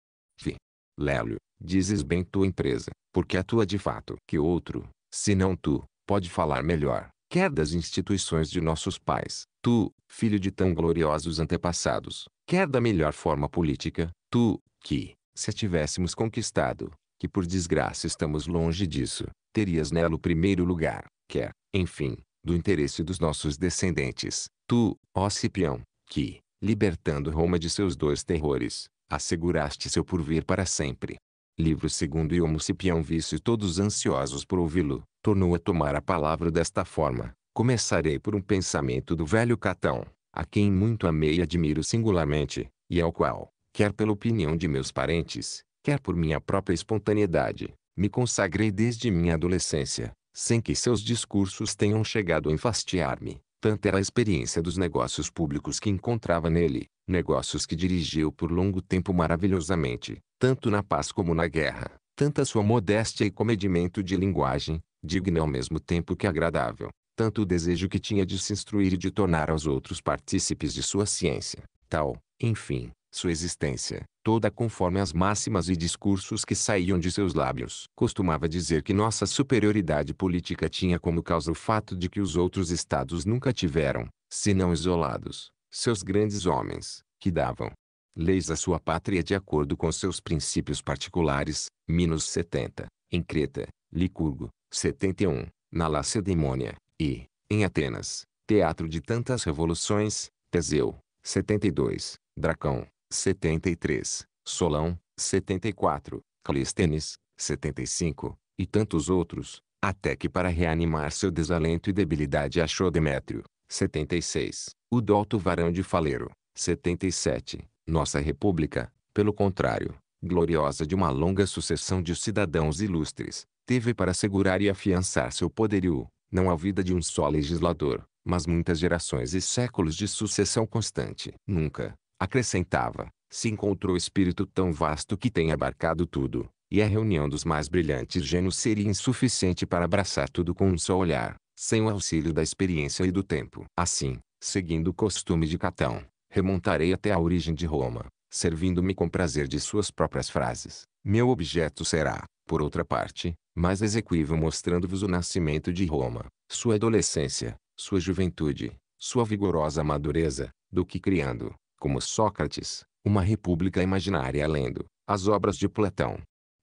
Vi. Lélio, Dizes bem tua empresa, porque a tua de fato. Que outro, se não tu, pode falar melhor, quer das instituições de nossos pais, tu, filho de tão gloriosos antepassados, quer da melhor forma política, tu, que, se a tivéssemos conquistado, que por desgraça estamos longe disso, terias nela o primeiro lugar, quer, enfim, do interesse dos nossos descendentes, tu, ó Cipião, que, libertando Roma de seus dois terrores, asseguraste seu porvir para sempre, livro segundo e homuncipião visse todos ansiosos por ouvi-lo, tornou a tomar a palavra desta forma. Começarei por um pensamento do velho Catão, a quem muito amei e admiro singularmente, e ao qual, quer pela opinião de meus parentes, quer por minha própria espontaneidade, me consagrei desde minha adolescência, sem que seus discursos tenham chegado a enfastiar-me. Tanta era a experiência dos negócios públicos que encontrava nele, negócios que dirigiu por longo tempo maravilhosamente, tanto na paz como na guerra, tanta sua modéstia e comedimento de linguagem, digna ao mesmo tempo que agradável, tanto o desejo que tinha de se instruir e de tornar aos outros partícipes de sua ciência, tal, enfim, sua existência, toda conforme as máximas e discursos que saíam de seus lábios. Costumava dizer que nossa superioridade política tinha como causa o fato de que os outros estados nunca tiveram, se não isolados, seus grandes homens, que davam leis à sua pátria de acordo com seus princípios particulares, Minos 70, em Creta, Licurgo, 71, na Lacedemônia, e, em Atenas, teatro de tantas revoluções, Teseu, 72, Dracão, 73, Solão, 74, Clístenes, 75, e tantos outros, até que para reanimar seu desalento e debilidade achou Demétrio, 76. O douto varão de faleiro. 77. Nossa República, pelo contrário, gloriosa de uma longa sucessão de cidadãos ilustres, teve para assegurar e afiançar seu poderio, não a vida de um só legislador, mas muitas gerações e séculos de sucessão constante. Nunca, acrescentava, se encontrou espírito tão vasto que tenha abarcado tudo, e a reunião dos mais brilhantes gênios seria insuficiente para abraçar tudo com um só olhar sem o auxílio da experiência e do tempo. Assim, seguindo o costume de Catão, remontarei até a origem de Roma, servindo-me com prazer de suas próprias frases. Meu objeto será, por outra parte, mais exequível mostrando-vos o nascimento de Roma, sua adolescência, sua juventude, sua vigorosa madureza, do que criando, como Sócrates, uma república imaginária lendo, as obras de Platão.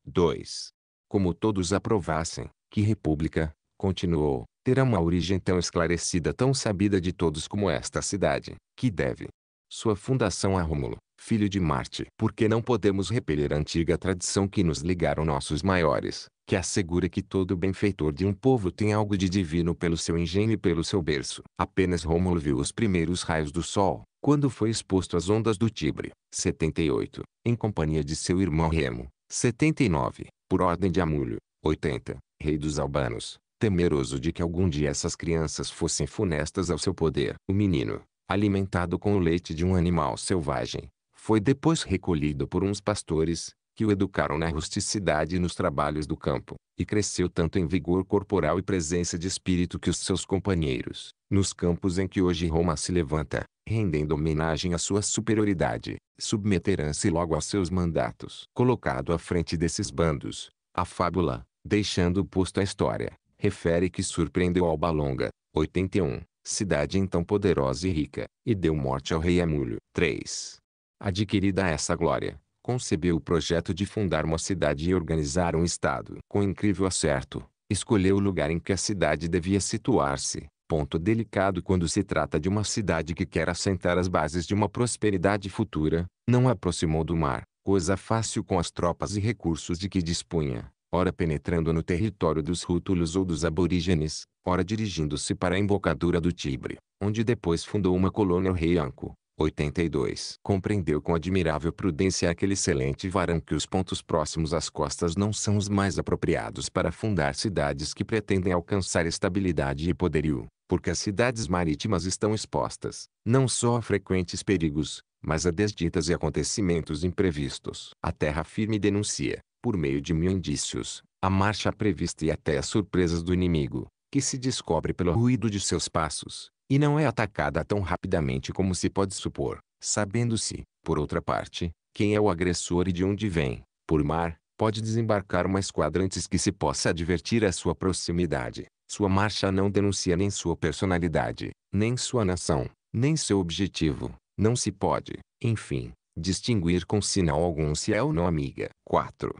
2. Como todos aprovassem, que república, continuou, terá uma origem tão esclarecida, tão sabida de todos como esta cidade, que deve sua fundação a Rômulo, filho de Marte. Porque não podemos repelir a antiga tradição que nos ligaram nossos maiores, que assegura que todo benfeitor de um povo tem algo de divino pelo seu engenho e pelo seu berço. Apenas Rômulo viu os primeiros raios do sol, quando foi exposto às ondas do Tibre, 78, em companhia de seu irmão Remo, 79, por ordem de Amulho, 80, rei dos Albanos, temeroso de que algum dia essas crianças fossem funestas ao seu poder. O menino, alimentado com o leite de um animal selvagem, foi depois recolhido por uns pastores, que o educaram na rusticidade e nos trabalhos do campo, e cresceu tanto em vigor corporal e presença de espírito que os seus companheiros, nos campos em que hoje Roma se levanta, rendendo homenagem à sua superioridade, submeterão-se logo aos seus mandatos. Colocado à frente desses bandos, a fábula, deixando posto à história, refere que surpreendeu Albalonga, 81, cidade então poderosa e rica, e deu morte ao rei Amulho. 3. Adquirida essa glória, concebeu o projeto de fundar uma cidade e organizar um estado. Com incrível acerto, escolheu o lugar em que a cidade devia situar-se, ponto delicado quando se trata de uma cidade que quer assentar as bases de uma prosperidade futura, não aproximou do mar, coisa fácil com as tropas e recursos de que dispunha ora penetrando no território dos rútulos ou dos aborígenes, ora dirigindo-se para a embocadura do Tibre, onde depois fundou uma colônia o rei Anco. 82. Compreendeu com admirável prudência aquele excelente varão que os pontos próximos às costas não são os mais apropriados para fundar cidades que pretendem alcançar estabilidade e poderio, porque as cidades marítimas estão expostas, não só a frequentes perigos, mas a desditas e acontecimentos imprevistos. A terra firme denuncia, por meio de mil indícios, a marcha prevista e até as surpresas do inimigo, que se descobre pelo ruído de seus passos, e não é atacada tão rapidamente como se pode supor, sabendo-se, por outra parte, quem é o agressor e de onde vem, por mar, pode desembarcar uma esquadra antes que se possa advertir a sua proximidade. Sua marcha não denuncia nem sua personalidade, nem sua nação, nem seu objetivo. Não se pode, enfim, distinguir com sinal algum se é ou não amiga. 4.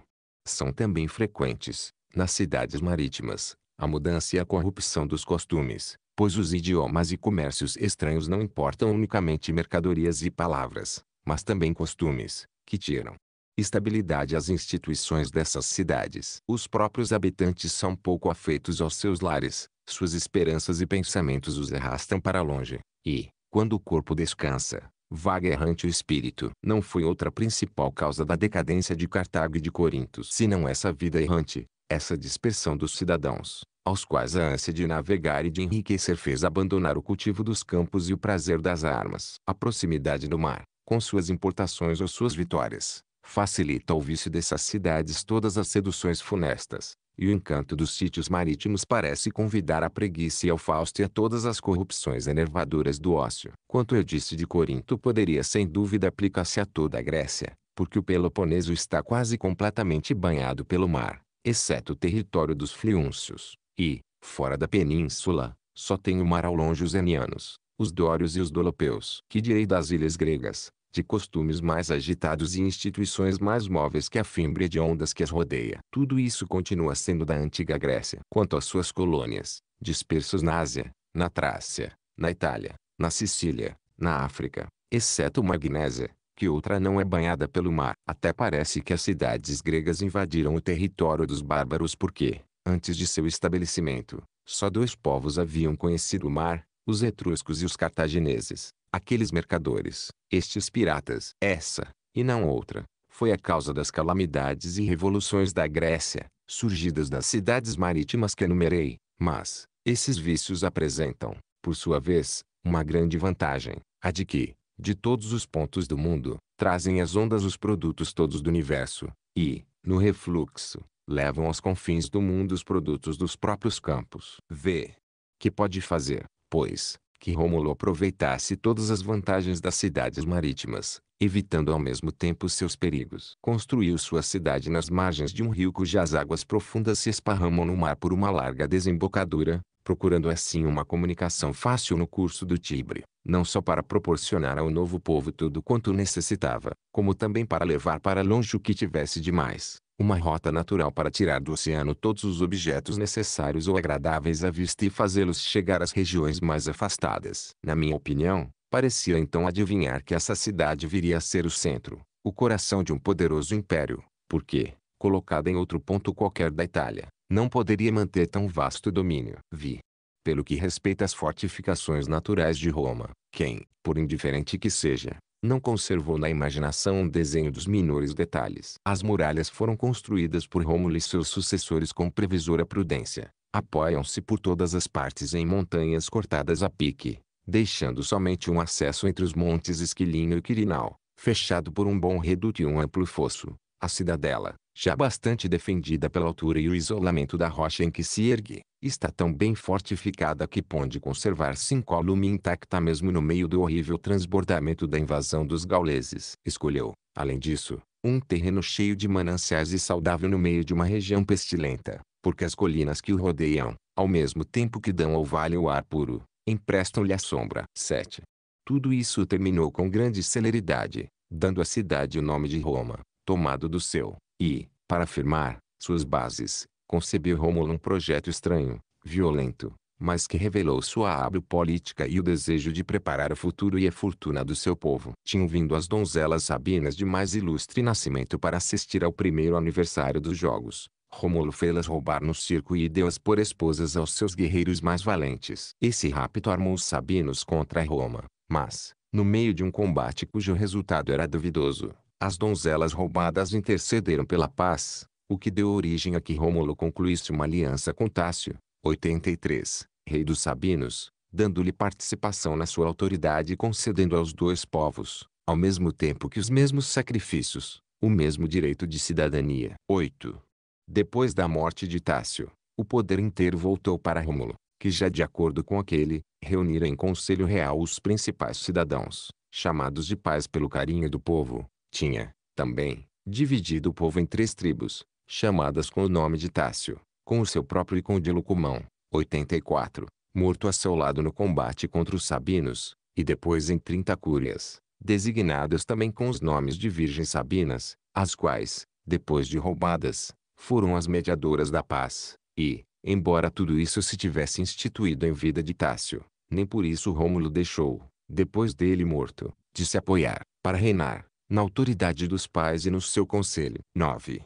São também frequentes, nas cidades marítimas, a mudança e a corrupção dos costumes, pois os idiomas e comércios estranhos não importam unicamente mercadorias e palavras, mas também costumes, que tiram estabilidade às instituições dessas cidades. Os próprios habitantes são pouco afeitos aos seus lares, suas esperanças e pensamentos os arrastam para longe, e, quando o corpo descansa, vaga errante o espírito. Não foi outra principal causa da decadência de Cartago e de Corinto senão essa vida errante, essa dispersão dos cidadãos, aos quais a ânsia de navegar e de enriquecer fez abandonar o cultivo dos campos e o prazer das armas. A proximidade do mar, com suas importações ou suas vitórias, facilita o vício dessas cidades todas as seduções funestas, e o encanto dos sítios marítimos parece convidar a preguiça e ao fausto e a todas as corrupções enervadoras do ócio. Quanto eu disse de Corinto poderia sem dúvida aplicar-se a toda a Grécia, porque o Peloponeso está quase completamente banhado pelo mar, exceto o território dos Fliúncios, e, fora da península, só tem o mar ao longe os Enianos, os Dórios e os Dolopeus. Que direi das ilhas gregas, de costumes mais agitados e instituições mais móveis que a fímbria de ondas que as rodeia. Tudo isso continua sendo da antiga Grécia. Quanto às suas colônias, dispersas na Ásia, na Trácia, na Itália, na Sicília, na África, exceto Magnésia, que outra não é banhada pelo mar. Até parece que as cidades gregas invadiram o território dos bárbaros porque, antes de seu estabelecimento, só dois povos haviam conhecido o mar, os etruscos e os cartagineses. Aqueles mercadores, estes piratas, essa, e não outra, foi a causa das calamidades e revoluções da Grécia, surgidas das cidades marítimas que enumerei, mas, esses vícios apresentam, por sua vez, uma grande vantagem, a de que, de todos os pontos do mundo, trazem as ondas os produtos todos do universo, e, no refluxo, levam aos confins do mundo os produtos dos próprios campos. Vê Que pode fazer, pois, que Rômulo aproveitasse todas as vantagens das cidades marítimas, evitando ao mesmo tempo seus perigos. Construiu sua cidade nas margens de um rio cujas águas profundas se esparramam no mar por uma larga desembocadura, procurando assim uma comunicação fácil no curso do Tibre, não só para proporcionar ao novo povo tudo quanto necessitava, como também para levar para longe o que tivesse demais. Uma rota natural para tirar do oceano todos os objetos necessários ou agradáveis à vista e fazê-los chegar às regiões mais afastadas. Na minha opinião, parecia então adivinhar que essa cidade viria a ser o centro, o coração de um poderoso império, porque, colocada em outro ponto qualquer da Itália, não poderia manter tão vasto domínio. Vi. Pelo que respeita às fortificações naturais de Roma, quem, por indiferente que seja, não conservou na imaginação um desenho dos menores detalhes. As muralhas foram construídas por Rômulo e seus sucessores com previsora prudência. Apoiam-se por todas as partes em montanhas cortadas a pique, deixando somente um acesso entre os montes Esquilinho e Quirinal, fechado por um bom reduto e um amplo fosso. A cidadela, já bastante defendida pela altura e o isolamento da rocha em que se ergue, está tão bem fortificada que pode conservar-se incólume intacta mesmo no meio do horrível transbordamento da invasão dos gauleses. Escolheu, além disso, um terreno cheio de mananciais e saudável no meio de uma região pestilenta, porque as colinas que o rodeiam, ao mesmo tempo que dão ao vale o ar puro, emprestam-lhe a sombra. 7. Tudo isso terminou com grande celeridade, dando à cidade o nome de Roma, tomado do seu, e, para afirmar, suas bases, concebeu Rômulo um projeto estranho, violento, mas que revelou sua hábil política e o desejo de preparar o futuro e a fortuna do seu povo. Tinham vindo as donzelas sabinas de mais ilustre nascimento para assistir ao primeiro aniversário dos Jogos. Rômulo fê-las roubar no circo e deu-as por esposas aos seus guerreiros mais valentes. Esse rapto armou os sabinos contra Roma, mas, no meio de um combate cujo resultado era duvidoso, as donzelas roubadas intercederam pela paz, o que deu origem a que Rômulo concluísse uma aliança com Tácio, 83, rei dos Sabinos, dando-lhe participação na sua autoridade e concedendo aos dois povos, ao mesmo tempo que os mesmos sacrifícios, o mesmo direito de cidadania. 8. Depois da morte de Tácio, o poder inteiro voltou para Rômulo, que já de acordo com aquele, reunira em conselho real os principais cidadãos, chamados de pais pelo carinho do povo, tinha, também, dividido o povo em três tribos, chamadas com o nome de Tácio, com o seu próprio e com o de Lucumão, 84, morto a seu lado no combate contra os Sabinos, e depois em 30 cúrias, designadas também com os nomes de virgens sabinas, as quais, depois de roubadas, foram as mediadoras da paz, e, embora tudo isso se tivesse instituído em vida de Tácio, nem por isso Rômulo deixou, depois dele morto, de se apoiar, para reinar, na autoridade dos pais e no seu conselho. 9.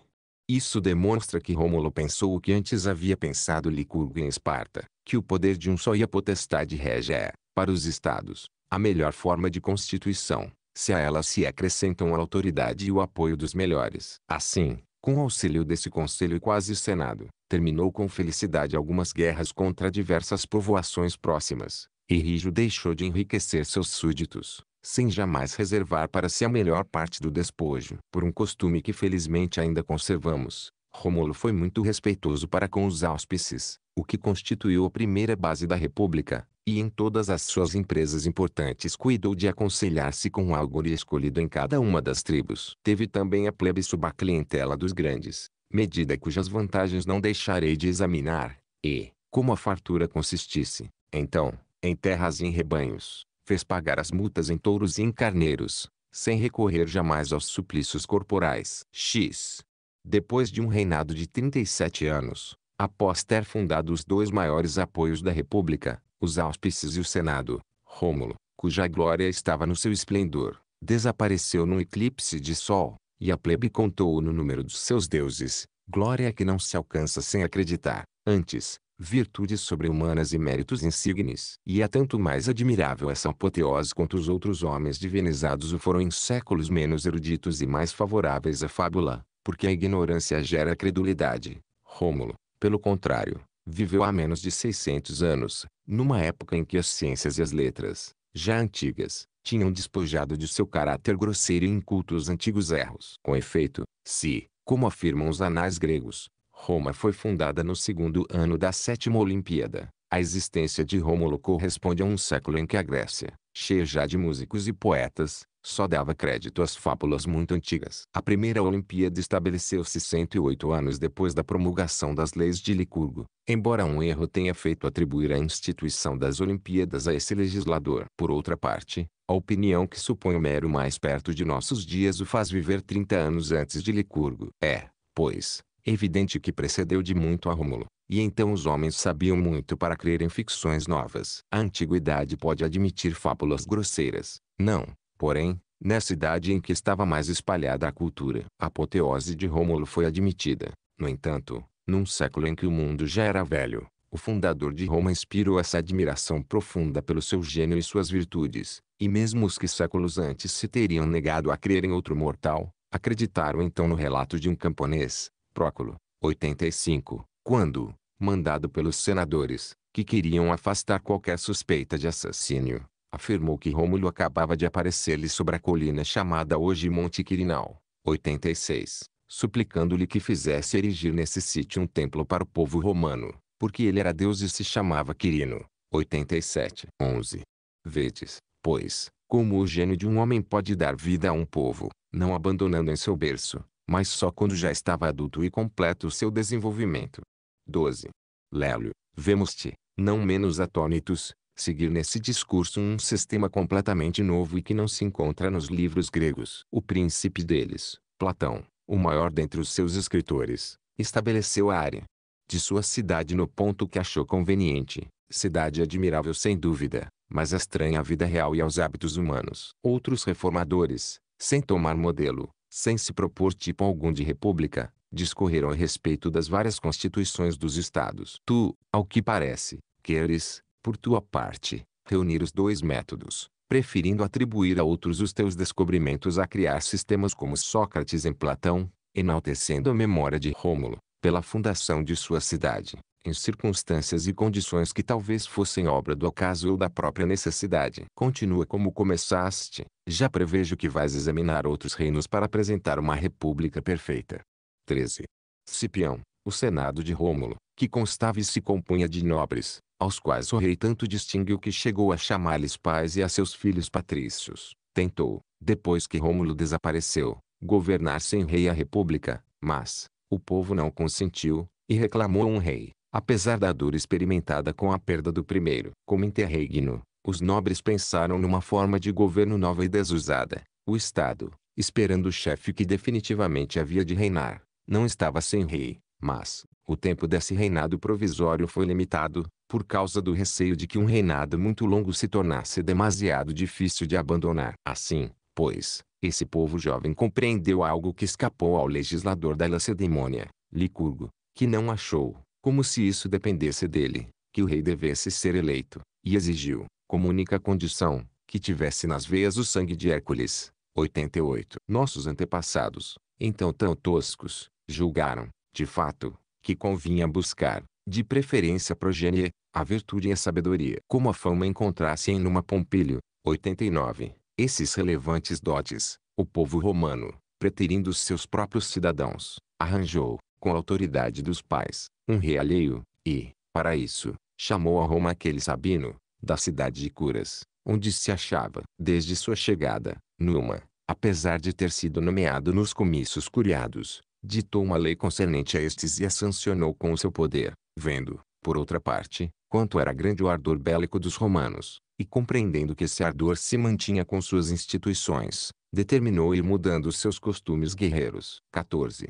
Isso demonstra que Rômulo pensou o que antes havia pensado Licurgo em Esparta, que o poder de um só e a potestade rege é, para os estados, a melhor forma de constituição, se a ela se acrescentam a autoridade e o apoio dos melhores. Assim, com auxílio desse conselho e quase senado, terminou com felicidade algumas guerras contra diversas povoações próximas, e Rígio deixou de enriquecer seus súditos, sem jamais reservar para si a melhor parte do despojo. Por um costume que felizmente ainda conservamos, Rômulo foi muito respeitoso para com os auspices, o que constituiu a primeira base da República, e em todas as suas empresas importantes cuidou de aconselhar-se com o algoria escolhido em cada uma das tribos. Teve também a plebe sob a clientela dos grandes, medida cujas vantagens não deixarei de examinar, e, como a fartura consistisse, então, em terras e em rebanhos, fez pagar as multas em touros e em carneiros, sem recorrer jamais aos suplícios corporais. X. Depois de um reinado de 37 anos, após ter fundado os dois maiores apoios da República, os Auspices e o Senado, Rômulo, cuja glória estava no seu esplendor, desapareceu num eclipse de sol, e a plebe contou no número dos seus deuses, glória que não se alcança sem acreditar. Antes, virtudes sobre-humanas e méritos insignes. E é tanto mais admirável essa apoteose quanto os outros homens divinizados o foram em séculos menos eruditos e mais favoráveis à fábula, porque a ignorância gera a credulidade. Rômulo, pelo contrário, viveu há menos de 600 anos, numa época em que as ciências e as letras, já antigas, tinham despojado de seu caráter grosseiro e inculto os antigos erros. Com efeito, se, como afirmam os anais gregos, Roma foi fundada no segundo ano da sétima Olimpíada. A existência de Rômulo corresponde a um século em que a Grécia, cheia já de músicos e poetas, só dava crédito às fábulas muito antigas. A primeira Olimpíada estabeleceu-se 108 anos depois da promulgação das leis de Licurgo, embora um erro tenha feito atribuir a instituição das Olimpíadas a esse legislador. Por outra parte, a opinião que supõe o mero mais perto de nossos dias o faz viver 30 anos antes de Licurgo. É, pois, evidente que precedeu de muito a Rômulo, e então os homens sabiam muito para crer em ficções novas. A antiguidade pode admitir fábulas grosseiras, não, porém, nessa idade em que estava mais espalhada a cultura. A apoteose de Rômulo foi admitida, no entanto, num século em que o mundo já era velho, o fundador de Roma inspirou essa admiração profunda pelo seu gênio e suas virtudes, e mesmo os que séculos antes se teriam negado a crer em outro mortal, acreditaram então no relato de um camponês, Próculo, 85, quando, mandado pelos senadores, que queriam afastar qualquer suspeita de assassínio, afirmou que Rômulo acabava de aparecer-lhe sobre a colina chamada hoje Monte Quirinal, 86, suplicando-lhe que fizesse erigir nesse sítio um templo para o povo romano, porque ele era deus e se chamava Quirino, 87, 11. Vedes, pois, como o gênio de um homem pode dar vida a um povo, não abandonando em seu berço, mas só quando já estava adulto e completo o seu desenvolvimento. 12. Lélio, vemos-te, não menos atônitos, seguir nesse discurso um sistema completamente novo e que não se encontra nos livros gregos. O príncipe deles, Platão, o maior dentre os seus escritores, estabeleceu a área de sua cidade no ponto que achou conveniente. Cidade admirável sem dúvida, mas estranha à vida real e aos hábitos humanos. Outros reformadores, sem tomar modelo, sem se propor tipo algum de república, discorreram a respeito das várias constituições dos estados. Tu, ao que parece, queres, por tua parte, reunir os dois métodos, preferindo atribuir a outros os teus descobrimentos a criar sistemas como Sócrates em Platão, enaltecendo a memória de Rômulo, pela fundação de sua cidade, em circunstâncias e condições que talvez fossem obra do acaso ou da própria necessidade. Continua como começaste, já prevejo que vais examinar outros reinos para apresentar uma república perfeita. 13. Cipião, o Senado de Rômulo, que constava e se compunha de nobres, aos quais o rei tanto distinguiu que chegou a chamar-lhes pais e a seus filhos patrícios, tentou, depois que Rômulo desapareceu, governar sem rei a república, mas, o povo não consentiu, e reclamou um rei. Apesar da dor experimentada com a perda do primeiro, como interregno, os nobres pensaram numa forma de governo nova e desusada. O Estado, esperando o chefe que definitivamente havia de reinar, não estava sem rei, mas, o tempo desse reinado provisório foi limitado, por causa do receio de que um reinado muito longo se tornasse demasiado difícil de abandonar. Assim, pois, esse povo jovem compreendeu algo que escapou ao legislador da Lacedemônia, Licurgo, que não achou, como se isso dependesse dele, que o rei devesse ser eleito, e exigiu, como única condição, que tivesse nas veias o sangue de Hércules. 88. Nossos antepassados, então tão toscos, julgaram, de fato, que convinha buscar, de preferência progenie, a virtude e a sabedoria, como a fama encontrasse em Numa Pompílio. 89. Esses relevantes dotes, o povo romano, preterindo seus próprios cidadãos, arranjou, com a autoridade dos pais, um rei alheio, e, para isso, chamou a Roma aquele Sabino, da cidade de Curas, onde se achava, desde sua chegada, Numa, apesar de ter sido nomeado nos comícios curiados, ditou uma lei concernente a estes e a sancionou com o seu poder, vendo, por outra parte, quanto era grande o ardor bélico dos romanos, e compreendendo que esse ardor se mantinha com suas instituições, determinou ir mudando seus costumes guerreiros. 14.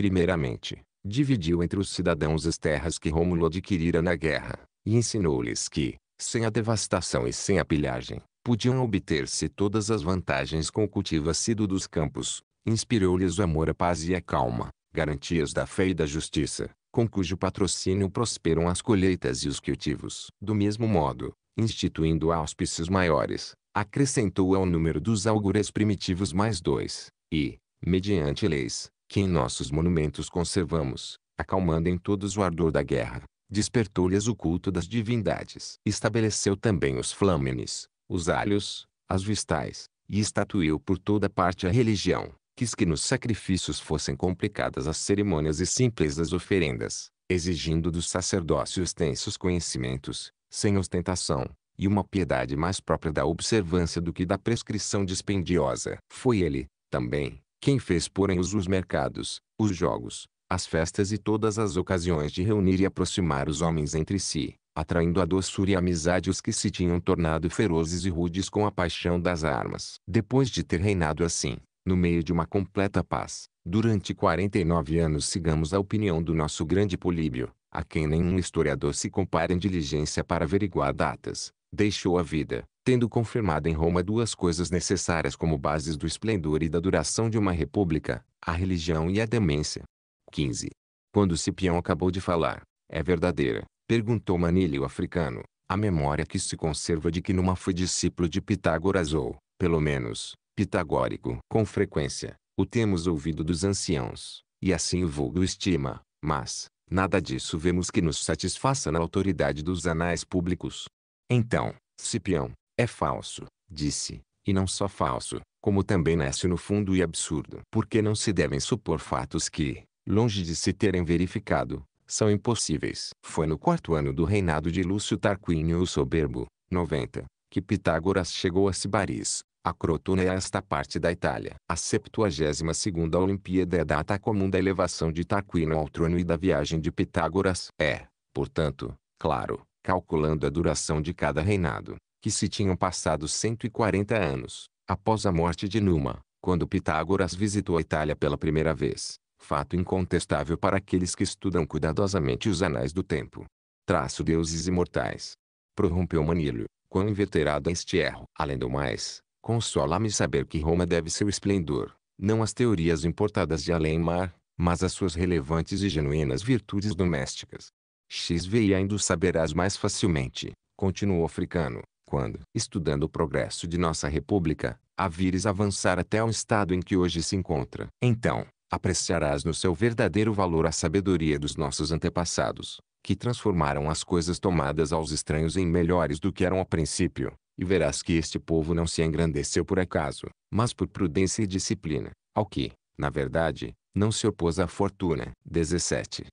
Primeiramente, dividiu entre os cidadãos as terras que Rômulo adquirira na guerra, e ensinou-lhes que, sem a devastação e sem a pilhagem, podiam obter-se todas as vantagens com o cultivo assíduo dos campos. Inspirou-lhes o amor à paz e à calma, garantias da fé e da justiça, com cujo patrocínio prosperam as colheitas e os cultivos. Do mesmo modo, instituindo auspícios maiores, acrescentou ao número dos augures primitivos mais dois, e, mediante leis, que em nossos monumentos conservamos, acalmando em todos o ardor da guerra, despertou-lhes o culto das divindades. Estabeleceu também os flâmenes, os alhos, as vistais, e estatuiu por toda parte a religião. Quis que nos sacrifícios fossem complicadas as cerimônias e simples as oferendas, exigindo do sacerdócio extensos conhecimentos, sem ostentação, e uma piedade mais própria da observância do que da prescrição dispendiosa. Foi ele, também, quem fez porém uso os mercados, os jogos, as festas e todas as ocasiões de reunir e aproximar os homens entre si, atraindo a doçura e a amizade os que se tinham tornado ferozes e rudes com a paixão das armas. Depois de ter reinado assim, no meio de uma completa paz, durante 49 anos sigamos a opinião do nosso grande Políbio, a quem nenhum historiador se compara em diligência para averiguar datas, deixou a vida, tendo confirmado em Roma duas coisas necessárias como bases do esplendor e da duração de uma república, a religião e a demência. 15. Quando Cipião acabou de falar, é verdadeira, perguntou Manílio africano, a memória que se conserva de que numa foi discípulo de Pitágoras ou, pelo menos, pitagórico. Com frequência, o temos ouvido dos anciãos, e assim o vulgo estima, mas, nada disso vemos que nos satisfaça na autoridade dos anais públicos. Então, Cipião, é falso, disse, e não só falso, como também nasce no fundo e absurdo. Porque não se devem supor fatos que, longe de se terem verificado, são impossíveis. Foi no quarto ano do reinado de Lúcio Tarquínio o Soberbo, 90, que Pitágoras chegou a Sibaris, a Crotona é esta parte da Itália. A 72ª Olimpíada é a data comum da elevação de Tarquínio ao trono e da viagem de Pitágoras. É, portanto, claro, calculando a duração de cada reinado, que se tinham passado 140 anos, após a morte de Numa, quando Pitágoras visitou a Itália pela primeira vez, fato incontestável para aqueles que estudam cuidadosamente os anais do tempo. Traço deuses imortais. Prorrompeu Manilho, quão inveterado é este erro. Além do mais, consola-me saber que Roma deve seu esplendor, não às teorias importadas de além-mar, mas às suas relevantes e genuínas virtudes domésticas. XVI ainda saberás mais facilmente, continuou o africano, quando, estudando o progresso de nossa república, a vires avançar até o estado em que hoje se encontra. Então, apreciarás no seu verdadeiro valor a sabedoria dos nossos antepassados, que transformaram as coisas tomadas aos estranhos em melhores do que eram a princípio, e verás que este povo não se engrandeceu por acaso, mas por prudência e disciplina, ao que, na verdade, não se opôs à fortuna. 17.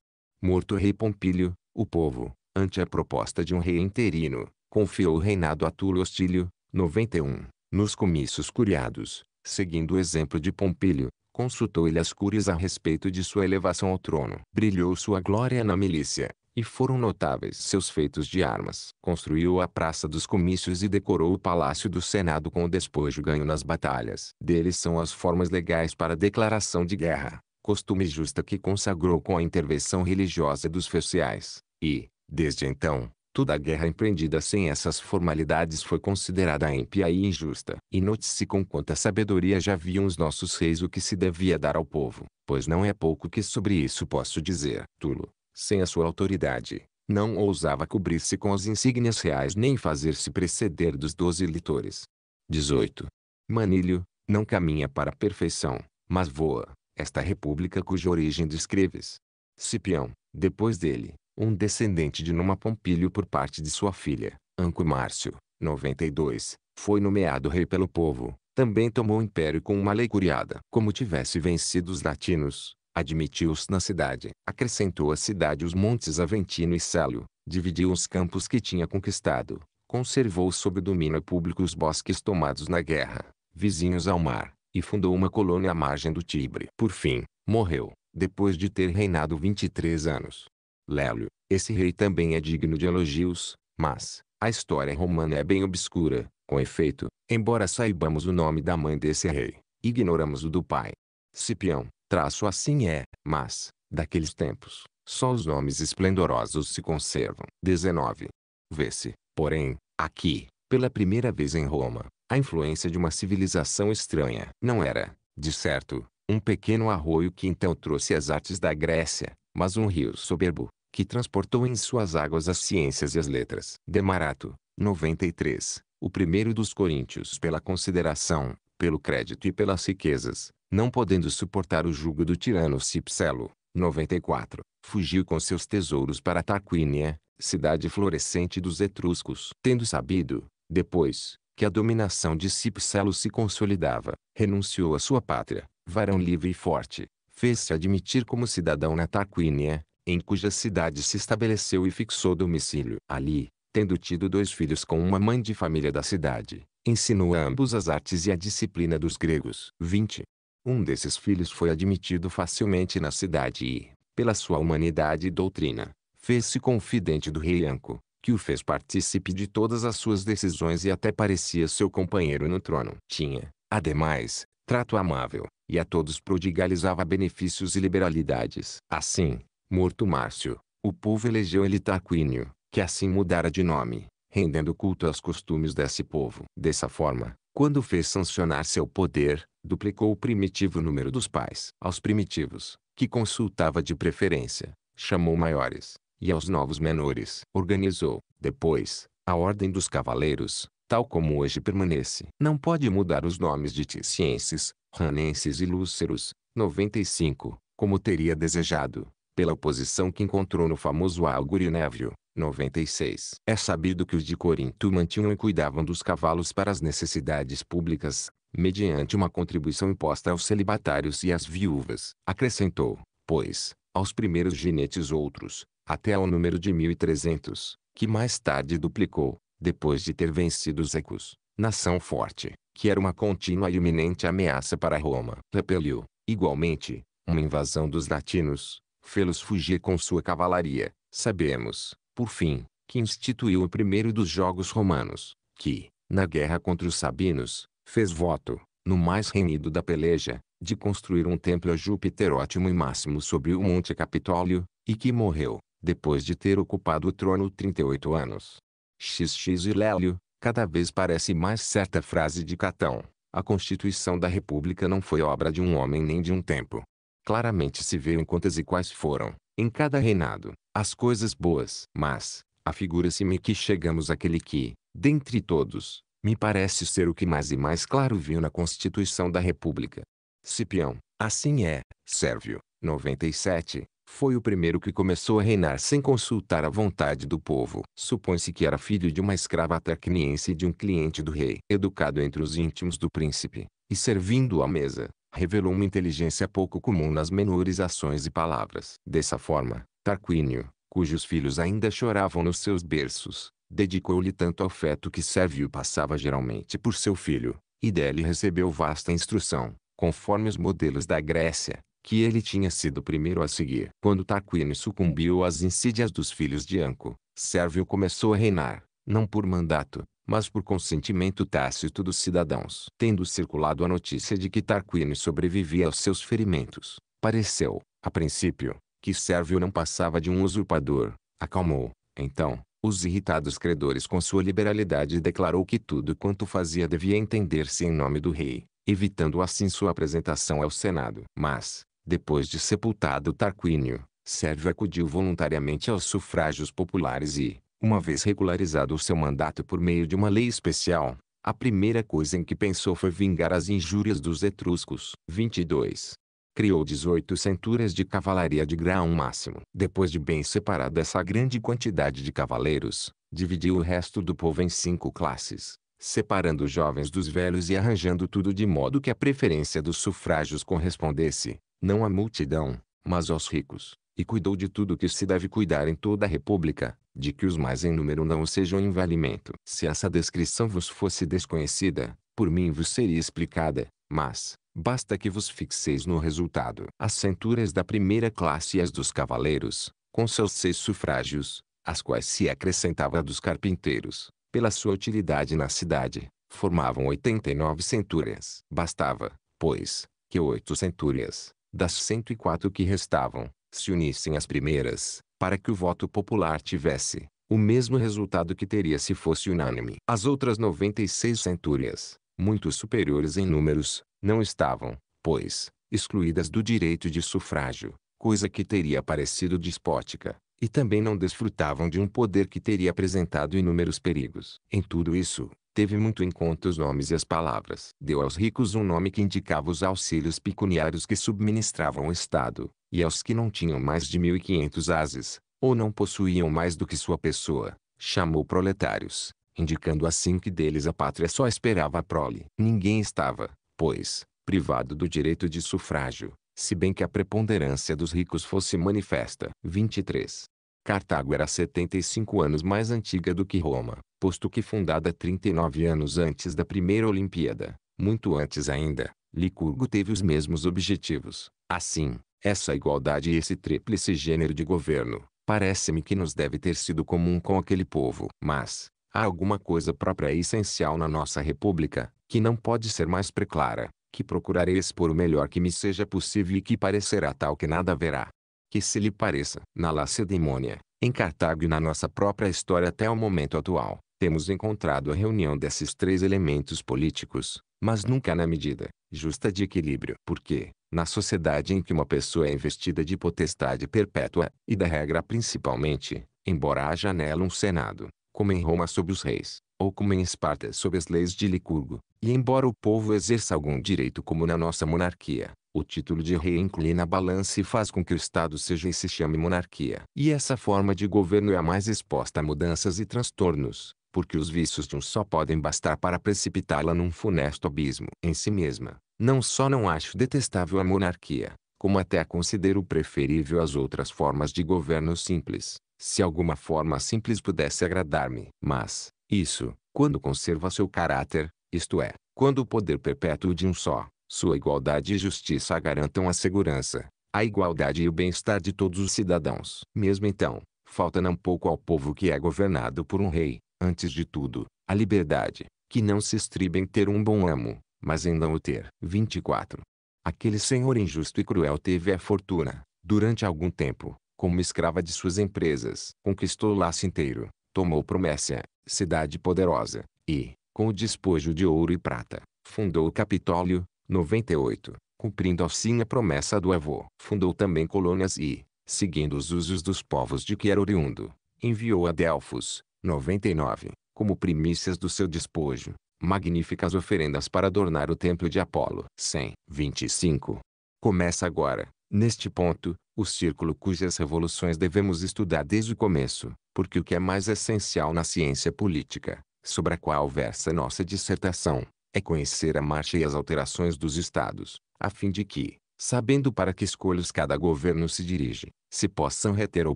Morto o rei Pompílio, o povo, ante a proposta de um rei interino, confiou o reinado a Túlio Hostílio, 91. Nos comícios curiados, seguindo o exemplo de Pompílio, consultou ele as cúrias a respeito de sua elevação ao trono. Brilhou sua glória na milícia, e foram notáveis seus feitos de armas. Construiu a Praça dos Comícios e decorou o Palácio do Senado com o despojo ganho nas batalhas. Deles são as formas legais para declaração de guerra, costume justa que consagrou com a intervenção religiosa dos feciais, e, desde então, Toda a guerra empreendida sem essas formalidades foi considerada ímpia e injusta. E note-se com quanta sabedoria já viam os nossos reis o que se devia dar ao povo, pois não é pouco que sobre isso posso dizer. Tulo, sem a sua autoridade, não ousava cobrir-se com as insígnias reais nem fazer-se preceder dos doze litores. 18. Manilho, não caminha para a perfeição, mas voa, esta república cuja origem descreves. Cipião, depois dele, um descendente de Numa Pompílio por parte de sua filha, Anco Márcio, 92, foi nomeado rei pelo povo, também tomou o império com uma lei curiada. Como tivesse vencido os latinos, admitiu-os na cidade. Acrescentou à cidade os montes Aventino e Célio, dividiu os campos que tinha conquistado, conservou sob domínio público os bosques tomados na guerra, vizinhos ao mar, e fundou uma colônia à margem do Tibre. Por fim, morreu, depois de ter reinado 23 anos. Lélio, esse rei também é digno de elogios, mas, a história romana é bem obscura, com efeito, embora saibamos o nome da mãe desse rei, ignoramos o do pai. Cipião, traço assim é, mas, daqueles tempos, só os nomes esplendorosos se conservam. 19. Vê-se, porém, aqui, pela primeira vez em Roma, a influência de uma civilização estranha. Não era, de certo, um pequeno arroio que então trouxe as artes da Grécia, mas um rio soberbo, que transportou em suas águas as ciências e as letras. Demarato, 93. O primeiro dos coríntios pela consideração, pelo crédito e pelas riquezas, não podendo suportar o jugo do tirano Cipselo, 94, fugiu com seus tesouros para Tarquínia, cidade florescente dos etruscos. Tendo sabido, depois, que a dominação de Cipselo se consolidava, renunciou à sua pátria, varão livre e forte, fez-se admitir como cidadão na Tarquínia, em cuja cidade se estabeleceu e fixou domicílio. Ali, tendo tido dois filhos com uma mãe de família da cidade, ensinou ambos as artes e a disciplina dos gregos. 20. Um desses filhos foi admitido facilmente na cidade e, pela sua humanidade e doutrina, fez-se confidente do rei Anco, que o fez partícipe de todas as suas decisões e até parecia seu companheiro no trono. Tinha, ademais, trato amável, e a todos prodigalizava benefícios e liberalidades. Assim, Morto Márcio, o povo elegeu ele Tarquínio, que assim mudara de nome, rendendo culto aos costumes desse povo. Dessa forma, quando fez sancionar seu poder, duplicou o primitivo número dos pais. Aos primitivos, que consultava de preferência, chamou maiores, e aos novos menores, organizou, depois, a ordem dos cavaleiros, tal como hoje permanece. Não pode mudar os nomes de Ticienses, Ranenses e Lúceros, 95, como teria desejado, pela oposição que encontrou no famoso Alguri Névio. 96. É sabido que os de Corinto mantinham e cuidavam dos cavalos para as necessidades públicas, mediante uma contribuição imposta aos celibatários e às viúvas. Acrescentou, pois, aos primeiros jinetes outros, até ao número de 1300, que mais tarde duplicou, depois de ter vencido os ecos, nação forte, que era uma contínua e iminente ameaça para Roma. Repeliu, igualmente, uma invasão dos latinos, fê-los fugir com sua cavalaria. Sabemos, por fim, que instituiu o primeiro dos Jogos Romanos, que, na guerra contra os Sabinos, fez voto, no mais renhido da peleja, de construir um templo a Júpiter ótimo e máximo sobre o Monte Capitólio, e que morreu, depois de ter ocupado o trono 38 anos. XX e Lélio, cada vez parece mais certa frase de Catão. A constituição da república não foi obra de um homem nem de um tempo, Claramente se vêem quantas e quais foram, em cada reinado, as coisas boas. Mas, afigura-se-me que chegamos àquele que, dentre todos, me parece ser o que mais e mais claro viu na Constituição da República. Cipião, assim é, Sérvio, 97, foi o primeiro que começou a reinar sem consultar a vontade do povo. Supõe-se que era filho de uma escrava atacniense e de um cliente do rei, educado entre os íntimos do príncipe, e servindo à mesa, revelou uma inteligência pouco comum nas menores ações e palavras. Dessa forma, Tarquínio, cujos filhos ainda choravam nos seus berços, dedicou-lhe tanto afeto que Sérvio passava geralmente por seu filho, e dele recebeu vasta instrução, conforme os modelos da Grécia, que ele tinha sido o primeiro a seguir. Quando Tarquínio sucumbiu às insídias dos filhos de Anco, Sérvio começou a reinar, não por mandato, mas por consentimento tácito dos cidadãos. Tendo circulado a notícia de que Tarquínio sobrevivia aos seus ferimentos, pareceu, a princípio, que Sérvio não passava de um usurpador. Acalmou, então, os irritados credores com sua liberalidade e declarou que tudo quanto fazia devia entender-se em nome do rei, evitando assim sua apresentação ao Senado. Mas, depois de sepultado Tarquínio, Sérvio acudiu voluntariamente aos sufrágios populares e, uma vez regularizado o seu mandato por meio de uma lei especial, a primeira coisa em que pensou foi vingar as injúrias dos etruscos. 22. Criou 18 centúrias de cavalaria de grau máximo. Depois de bem separada essa grande quantidade de cavaleiros, dividiu o resto do povo em cinco classes, separando os jovens dos velhos e arranjando tudo de modo que a preferência dos sufrágios correspondesse, não à multidão, mas aos ricos, e cuidou de tudo que se deve cuidar em toda a república, de que os mais em número não sejam em valimento. Se essa descrição vos fosse desconhecida, por mim vos seria explicada, mas, basta que vos fixeis no resultado. As centúrias da primeira classe e as dos cavaleiros, com seus seis sufrágios, às quais se acrescentava a dos carpinteiros, pela sua utilidade na cidade, formavam 89 centúrias. Bastava, pois, que oito centúrias, das 104 que restavam, se unissem às primeiras, para que o voto popular tivesse o mesmo resultado que teria se fosse unânime. As outras 96 centúrias, muito superiores em números, não estavam, pois, excluídas do direito de sufrágio, coisa que teria parecido despótica, e também não desfrutavam de um poder que teria apresentado inúmeros perigos. Em tudo isso, Teve muito em conta os nomes e as palavras. Deu aos ricos um nome que indicava os auxílios pecuniários que subministravam o Estado, e aos que não tinham mais de 1.500 ases, ou não possuíam mais do que sua pessoa, chamou proletários, indicando assim que deles a pátria só esperava a prole. Ninguém estava, pois, privado do direito de sufrágio, se bem que a preponderância dos ricos fosse manifesta. 23. Cartago era 75 anos mais antiga do que Roma, posto que fundada 39 anos antes da primeira Olimpíada. Muito antes ainda, Licurgo teve os mesmos objetivos. Assim, essa igualdade e esse tríplice gênero de governo, parece-me que nos deve ter sido comum com aquele povo. Mas, há alguma coisa própria e essencial na nossa república, que não pode ser mais preclara, que procurarei expor o melhor que me seja possível e que parecerá tal que nada haverá, que se lhe pareça. Na Lacedemônia, em Cartago e na nossa própria história até o momento atual, temos encontrado a reunião desses três elementos políticos, mas nunca na medida justa de equilíbrio. Porque, na sociedade em que uma pessoa é investida de potestade perpétua, e da regra principalmente, embora haja nela um senado, como em Roma sob os reis, ou como em Esparta sob as leis de Licurgo, e embora o povo exerça algum direito como na nossa monarquia, o título de rei inclina a balança e faz com que o Estado seja e se chame monarquia. E essa forma de governo é a mais exposta a mudanças e transtornos, porque os vícios de um só podem bastar para precipitá-la num funesto abismo. Em si mesma, não só não acho detestável a monarquia, como até a considero preferível às outras formas de governo simples, se alguma forma simples pudesse agradar-me. Mas, isso, quando conserva seu caráter, isto é, quando o poder perpétuo de um só, sua igualdade e justiça garantam a segurança, a igualdade e o bem-estar de todos os cidadãos. Mesmo então, falta não pouco ao povo que é governado por um rei, antes de tudo, a liberdade, que não se estriba em ter um bom amo, mas em não o ter. 24. Aquele senhor injusto e cruel teve a fortuna, durante algum tempo, como escrava de suas empresas. Conquistou o laço inteiro, tomou Promessa, cidade poderosa, e, com o despojo de ouro e prata, fundou o Capitólio, 98, cumprindo assim a promessa do avô. Fundou também colônias e, seguindo os usos dos povos de que era oriundo, enviou a Delfos, 99, como primícias do seu despojo, magníficas oferendas para adornar o templo de Apolo. 125. Começa agora, neste ponto, o círculo cujas revoluções devemos estudar desde o começo, porque o que é mais essencial na ciência política, sobre a qual versa nossa dissertação, é conhecer a marcha e as alterações dos estados, a fim de que, sabendo para que escolhos cada governo se dirige, se possam reter ou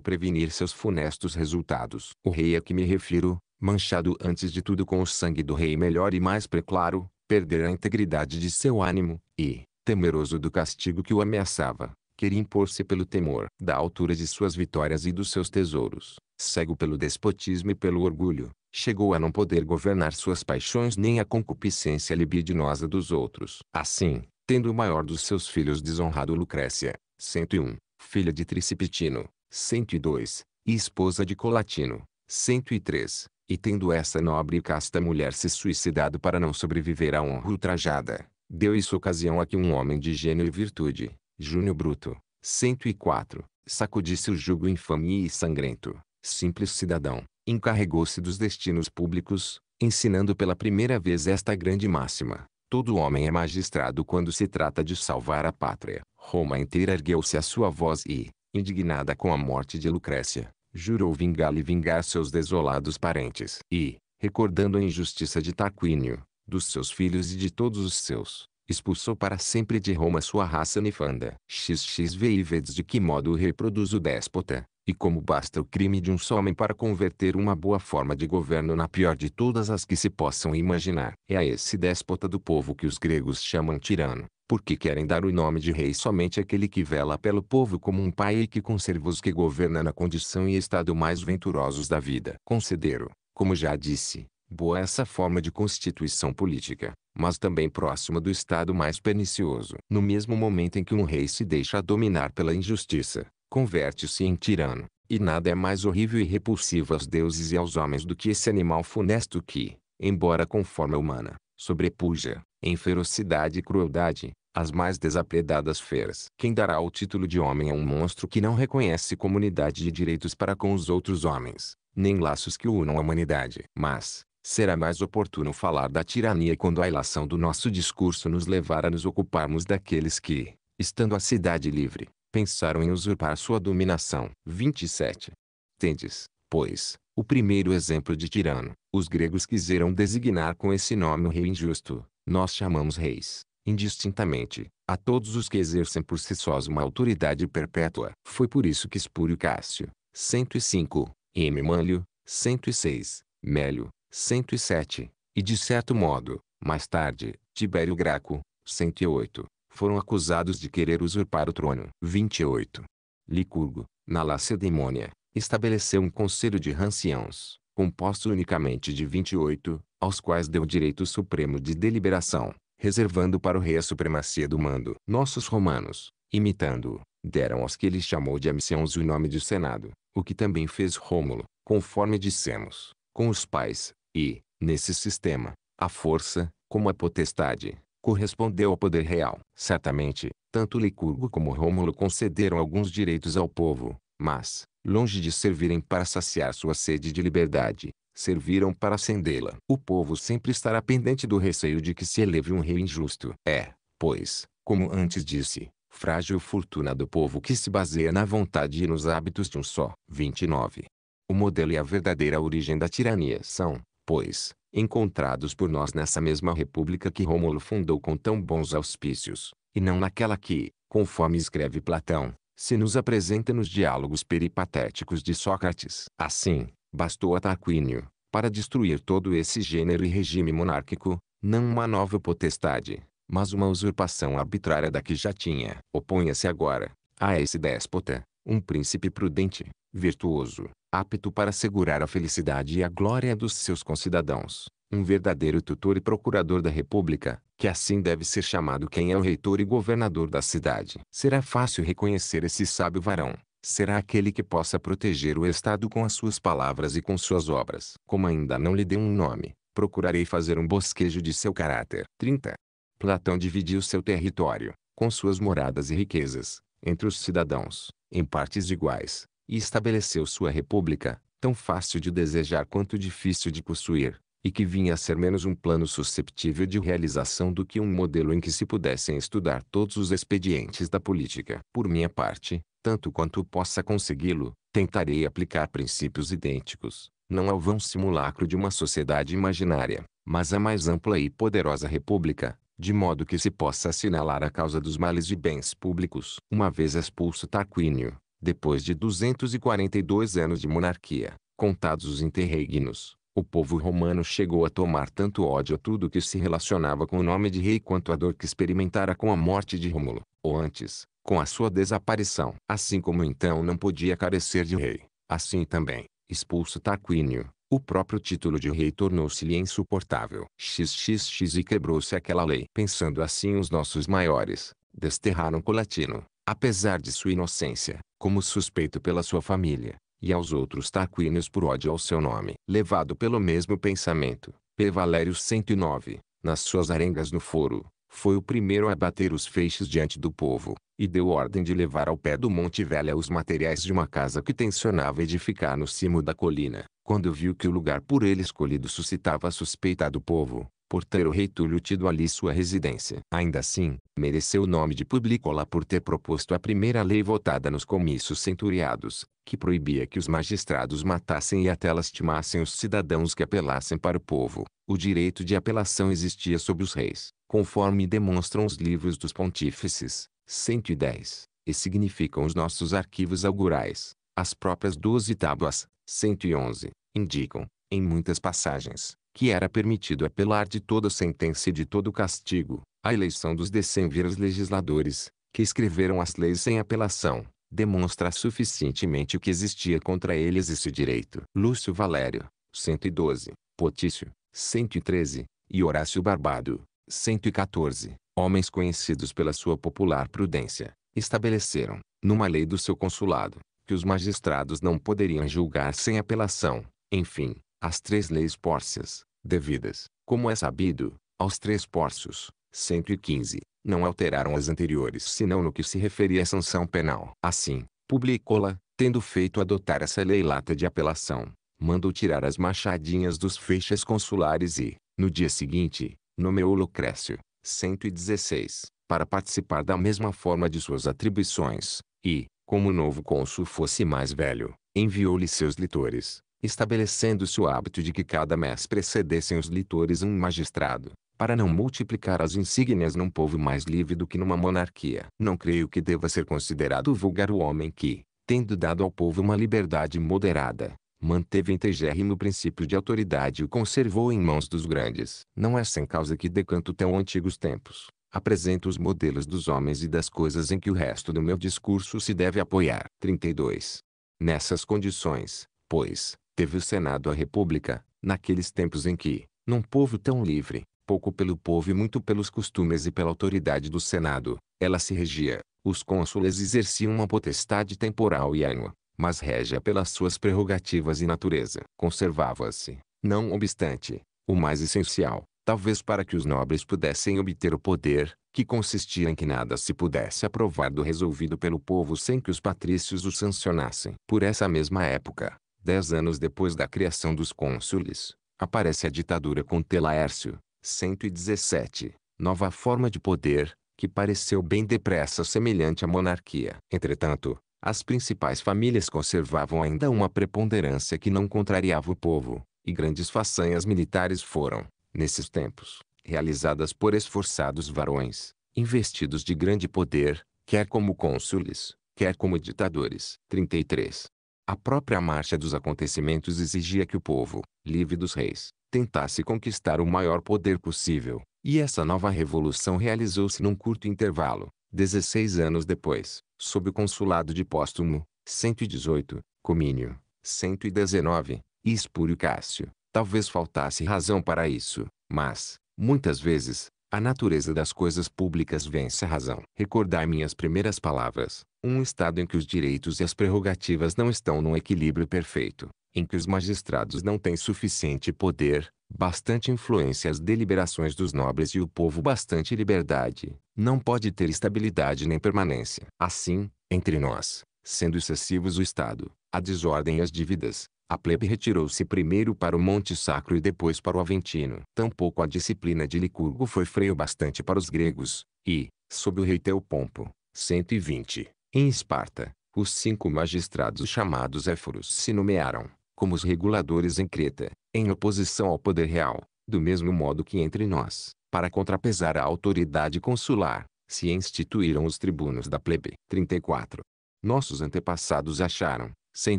prevenir seus funestos resultados. O rei a é que me refiro, manchado antes de tudo com o sangue do rei melhor e mais preclaro, perderá a integridade de seu ânimo, e, temeroso do castigo que o ameaçava, queria impor-se pelo temor da altura de suas vitórias e dos seus tesouros, cego pelo despotismo e pelo orgulho, chegou a não poder governar suas paixões nem a concupiscência libidinosa dos outros. Assim, tendo o maior dos seus filhos desonrado Lucrécia, 101, filha de Tricipitino, 102, e esposa de Colatino, 103, e tendo essa nobre e casta mulher se suicidado para não sobreviver à honra ultrajada, deu isso ocasião a que um homem de gênio e virtude, Júnior Bruto, 104, sacudisse o jugo infame e sangrento, simples cidadão, encarregou-se dos destinos públicos, ensinando pela primeira vez esta grande máxima. Todo homem é magistrado quando se trata de salvar a pátria. Roma inteira ergueu-se à sua voz e, indignada com a morte de Lucrécia, jurou vingar e vingar seus desolados parentes. E, recordando a injustiça de Tarquínio, dos seus filhos e de todos os seus, expulsou para sempre de Roma sua raça nefanda. XXVIVEDS de que modo reproduz o déspota, e como basta o crime de um só homem para converter uma boa forma de governo na pior de todas as que se possam imaginar. É a esse déspota do povo que os gregos chamam tirano, porque querem dar o nome de rei somente àquele que vela pelo povo como um pai e que conserva os que governa na condição e estado mais venturosos da vida. Concedero, como já disse, boa essa forma de constituição política, mas também próxima do estado mais pernicioso. No mesmo momento em que um rei se deixa dominar pela injustiça, converte-se em tirano, e nada é mais horrível e repulsivo aos deuses e aos homens do que esse animal funesto que, embora com forma humana, sobrepuja, em ferocidade e crueldade, as mais desapredadas feras. Quem dará o título de homem a um monstro que não reconhece comunidade de direitos para com os outros homens, nem laços que unam a humanidade? Mas, será mais oportuno falar da tirania quando a ilação do nosso discurso nos levar a nos ocuparmos daqueles que, estando a cidade livre, pensaram em usurpar sua dominação. 27. Tendes, pois, o primeiro exemplo de tirano. Os gregos quiseram designar com esse nome o rei injusto. Nós chamamos reis, indistintamente, a todos os que exercem por si sós uma autoridade perpétua. Foi por isso que Espúrio Cássio, 105, M. Mânlio, 106, Mélio, 107, e de certo modo, mais tarde, Tibério Graco, 108, foram acusados de querer usurpar o trono. 28. Licurgo, na Lacedemônia, estabeleceu um conselho de ranciãos, composto unicamente de 28, aos quais deu o direito supremo de deliberação, reservando para o rei a supremacia do mando. Nossos romanos, imitando-o, deram aos que ele chamou de anciãos o nome de Senado, o que também fez Rômulo, conforme dissemos, com os pais, e, nesse sistema, a força, como a potestade, correspondeu ao poder real. Certamente, tanto Licurgo como Rômulo concederam alguns direitos ao povo, mas, longe de servirem para saciar sua sede de liberdade, serviram para acendê-la. O povo sempre estará pendente do receio de que se eleve um rei injusto. É, pois, como antes disse, frágil fortuna do povo que se baseia na vontade e nos hábitos de um só. 29. O modelo e a verdadeira origem da tirania são, pois, encontrados por nós nessa mesma república que Rômulo fundou com tão bons auspícios, e não naquela que, conforme escreve Platão, se nos apresenta nos diálogos peripatéticos de Sócrates. Assim, bastou a Tarquínio, para destruir todo esse gênero e regime monárquico, não uma nova potestade, mas uma usurpação arbitrária da que já tinha. Oponha-se agora, a esse déspota, um príncipe prudente, virtuoso, apto para assegurar a felicidade e a glória dos seus concidadãos, um verdadeiro tutor e procurador da República, que assim deve ser chamado quem é o reitor e governador da cidade. Será fácil reconhecer esse sábio varão. Será aquele que possa proteger o Estado com as suas palavras e com suas obras. Como ainda não lhe dei um nome, procurarei fazer um bosquejo de seu caráter. 30. Platão dividiu seu território, com suas moradas e riquezas, entre os cidadãos, em partes iguais, e estabeleceu sua república, tão fácil de desejar quanto difícil de possuir, e que vinha a ser menos um plano susceptível de realização do que um modelo em que se pudessem estudar todos os expedientes da política. Por minha parte, tanto quanto possa consegui-lo, tentarei aplicar princípios idênticos, não ao vão simulacro de uma sociedade imaginária, mas à mais ampla e poderosa república, de modo que se possa assinalar a causa dos males e bens públicos. Uma vez expulso Tarquínio, depois de 242 anos de monarquia, contados os interregnos, o povo romano chegou a tomar tanto ódio a tudo que se relacionava com o nome de rei quanto a dor que experimentara com a morte de Rômulo, ou antes, com a sua desaparição. Assim como então não podia carecer de rei, assim também, expulso Tarquínio, o próprio título de rei tornou-se-lhe insuportável. XXX e quebrou-se aquela lei. Pensando assim os nossos maiores, desterraram Colatino, apesar de sua inocência, como suspeito pela sua família, e aos outros Tarquínios por ódio ao seu nome. Levado pelo mesmo pensamento, P. Valério 109, nas suas arengas no foro, foi o primeiro a bater os feixes diante do povo, e deu ordem de levar ao pé do Monte Velha os materiais de uma casa que tencionava edificar no cimo da colina. Quando viu que o lugar por ele escolhido suscitava a suspeita do povo, por ter o rei Túlio tido ali sua residência. Ainda assim, mereceu o nome de Publicola por ter proposto a primeira lei votada nos comícios centuriados, que proibia que os magistrados matassem e até lastimassem os cidadãos que apelassem para o povo. O direito de apelação existia sobre os reis, conforme demonstram os livros dos pontífices, 110, e significam os nossos arquivos augurais. As próprias doze tábuas, 111, indicam, em muitas passagens, que era permitido apelar de toda sentença e de todo castigo, a eleição dos decemviras legisladores, que escreveram as leis sem apelação, demonstra suficientemente o que existia contra eles esse direito. Lúcio Valério, 112, Potício, 113, e Horácio Barbado, 114, homens conhecidos pela sua popular prudência, estabeleceram, numa lei do seu consulado, que os magistrados não poderiam julgar sem apelação, enfim, as três leis pórcias, devidas, como é sabido, aos três pórcios, 115, não alteraram as anteriores senão no que se referia à sanção penal. Assim, publicou-la, tendo feito adotar essa lei lata de apelação, mandou tirar as machadinhas dos feixes consulares e, no dia seguinte, nomeou Lucrécio, 116, para participar da mesma forma de suas atribuições, e, como o novo cônsul fosse mais velho, enviou-lhe seus litores, estabelecendo-se o hábito de que cada mês precedessem os litores um magistrado, para não multiplicar as insígnias num povo mais livre do que numa monarquia. Não creio que deva ser considerado vulgar o homem que, tendo dado ao povo uma liberdade moderada, manteve integérrimo o princípio de autoridade e o conservou em mãos dos grandes. Não é sem causa que decanto tão antigos tempos. Apresento os modelos dos homens e das coisas em que o resto do meu discurso se deve apoiar. 32. Nessas condições, pois, teve o Senado a República, naqueles tempos em que, num povo tão livre, pouco pelo povo e muito pelos costumes e pela autoridade do Senado, ela se regia. Os cônsules exerciam uma potestade temporal e ânua, mas régia pelas suas prerrogativas e natureza. Conservava-se, não obstante, o mais essencial, talvez para que os nobres pudessem obter o poder, que consistia em que nada se pudesse aprovar do resolvido pelo povo sem que os patrícios o sancionassem. Por essa mesma época, Dez anos depois da criação dos cônsules, aparece a ditadura com Telaércio, 117, nova forma de poder, que pareceu bem depressa semelhante à monarquia. Entretanto, as principais famílias conservavam ainda uma preponderância que não contrariava o povo, e grandes façanhas militares foram, nesses tempos, realizadas por esforçados varões, investidos de grande poder, quer como cônsules, quer como ditadores. 33. A própria marcha dos acontecimentos exigia que o povo, livre dos reis, tentasse conquistar o maior poder possível, e essa nova revolução realizou-se num curto intervalo. 16 anos depois, sob o consulado de Póstumo, 118, Comínio, 119, e Espúrio Cássio. Talvez faltasse razão para isso, mas, muitas vezes, a natureza das coisas públicas vence a razão. Recordai minhas primeiras palavras, um Estado em que os direitos e as prerrogativas não estão num equilíbrio perfeito, em que os magistrados não têm suficiente poder, bastante influência às deliberações dos nobres e o povo bastante liberdade, não pode ter estabilidade nem permanência. Assim, entre nós, sendo excessivos o Estado, a desordem e as dívidas, a plebe retirou-se primeiro para o Monte Sacro e depois para o Aventino. Tampouco a disciplina de Licurgo foi freio bastante para os gregos, e, sob o rei Teopompo, 120, em Esparta, os cinco magistrados chamados éforos se nomearam, como os reguladores em Creta, em oposição ao poder real, do mesmo modo que entre nós, para contrapesar a autoridade consular, se instituíram os tribunos da plebe. 34. Nossos antepassados acharam, sem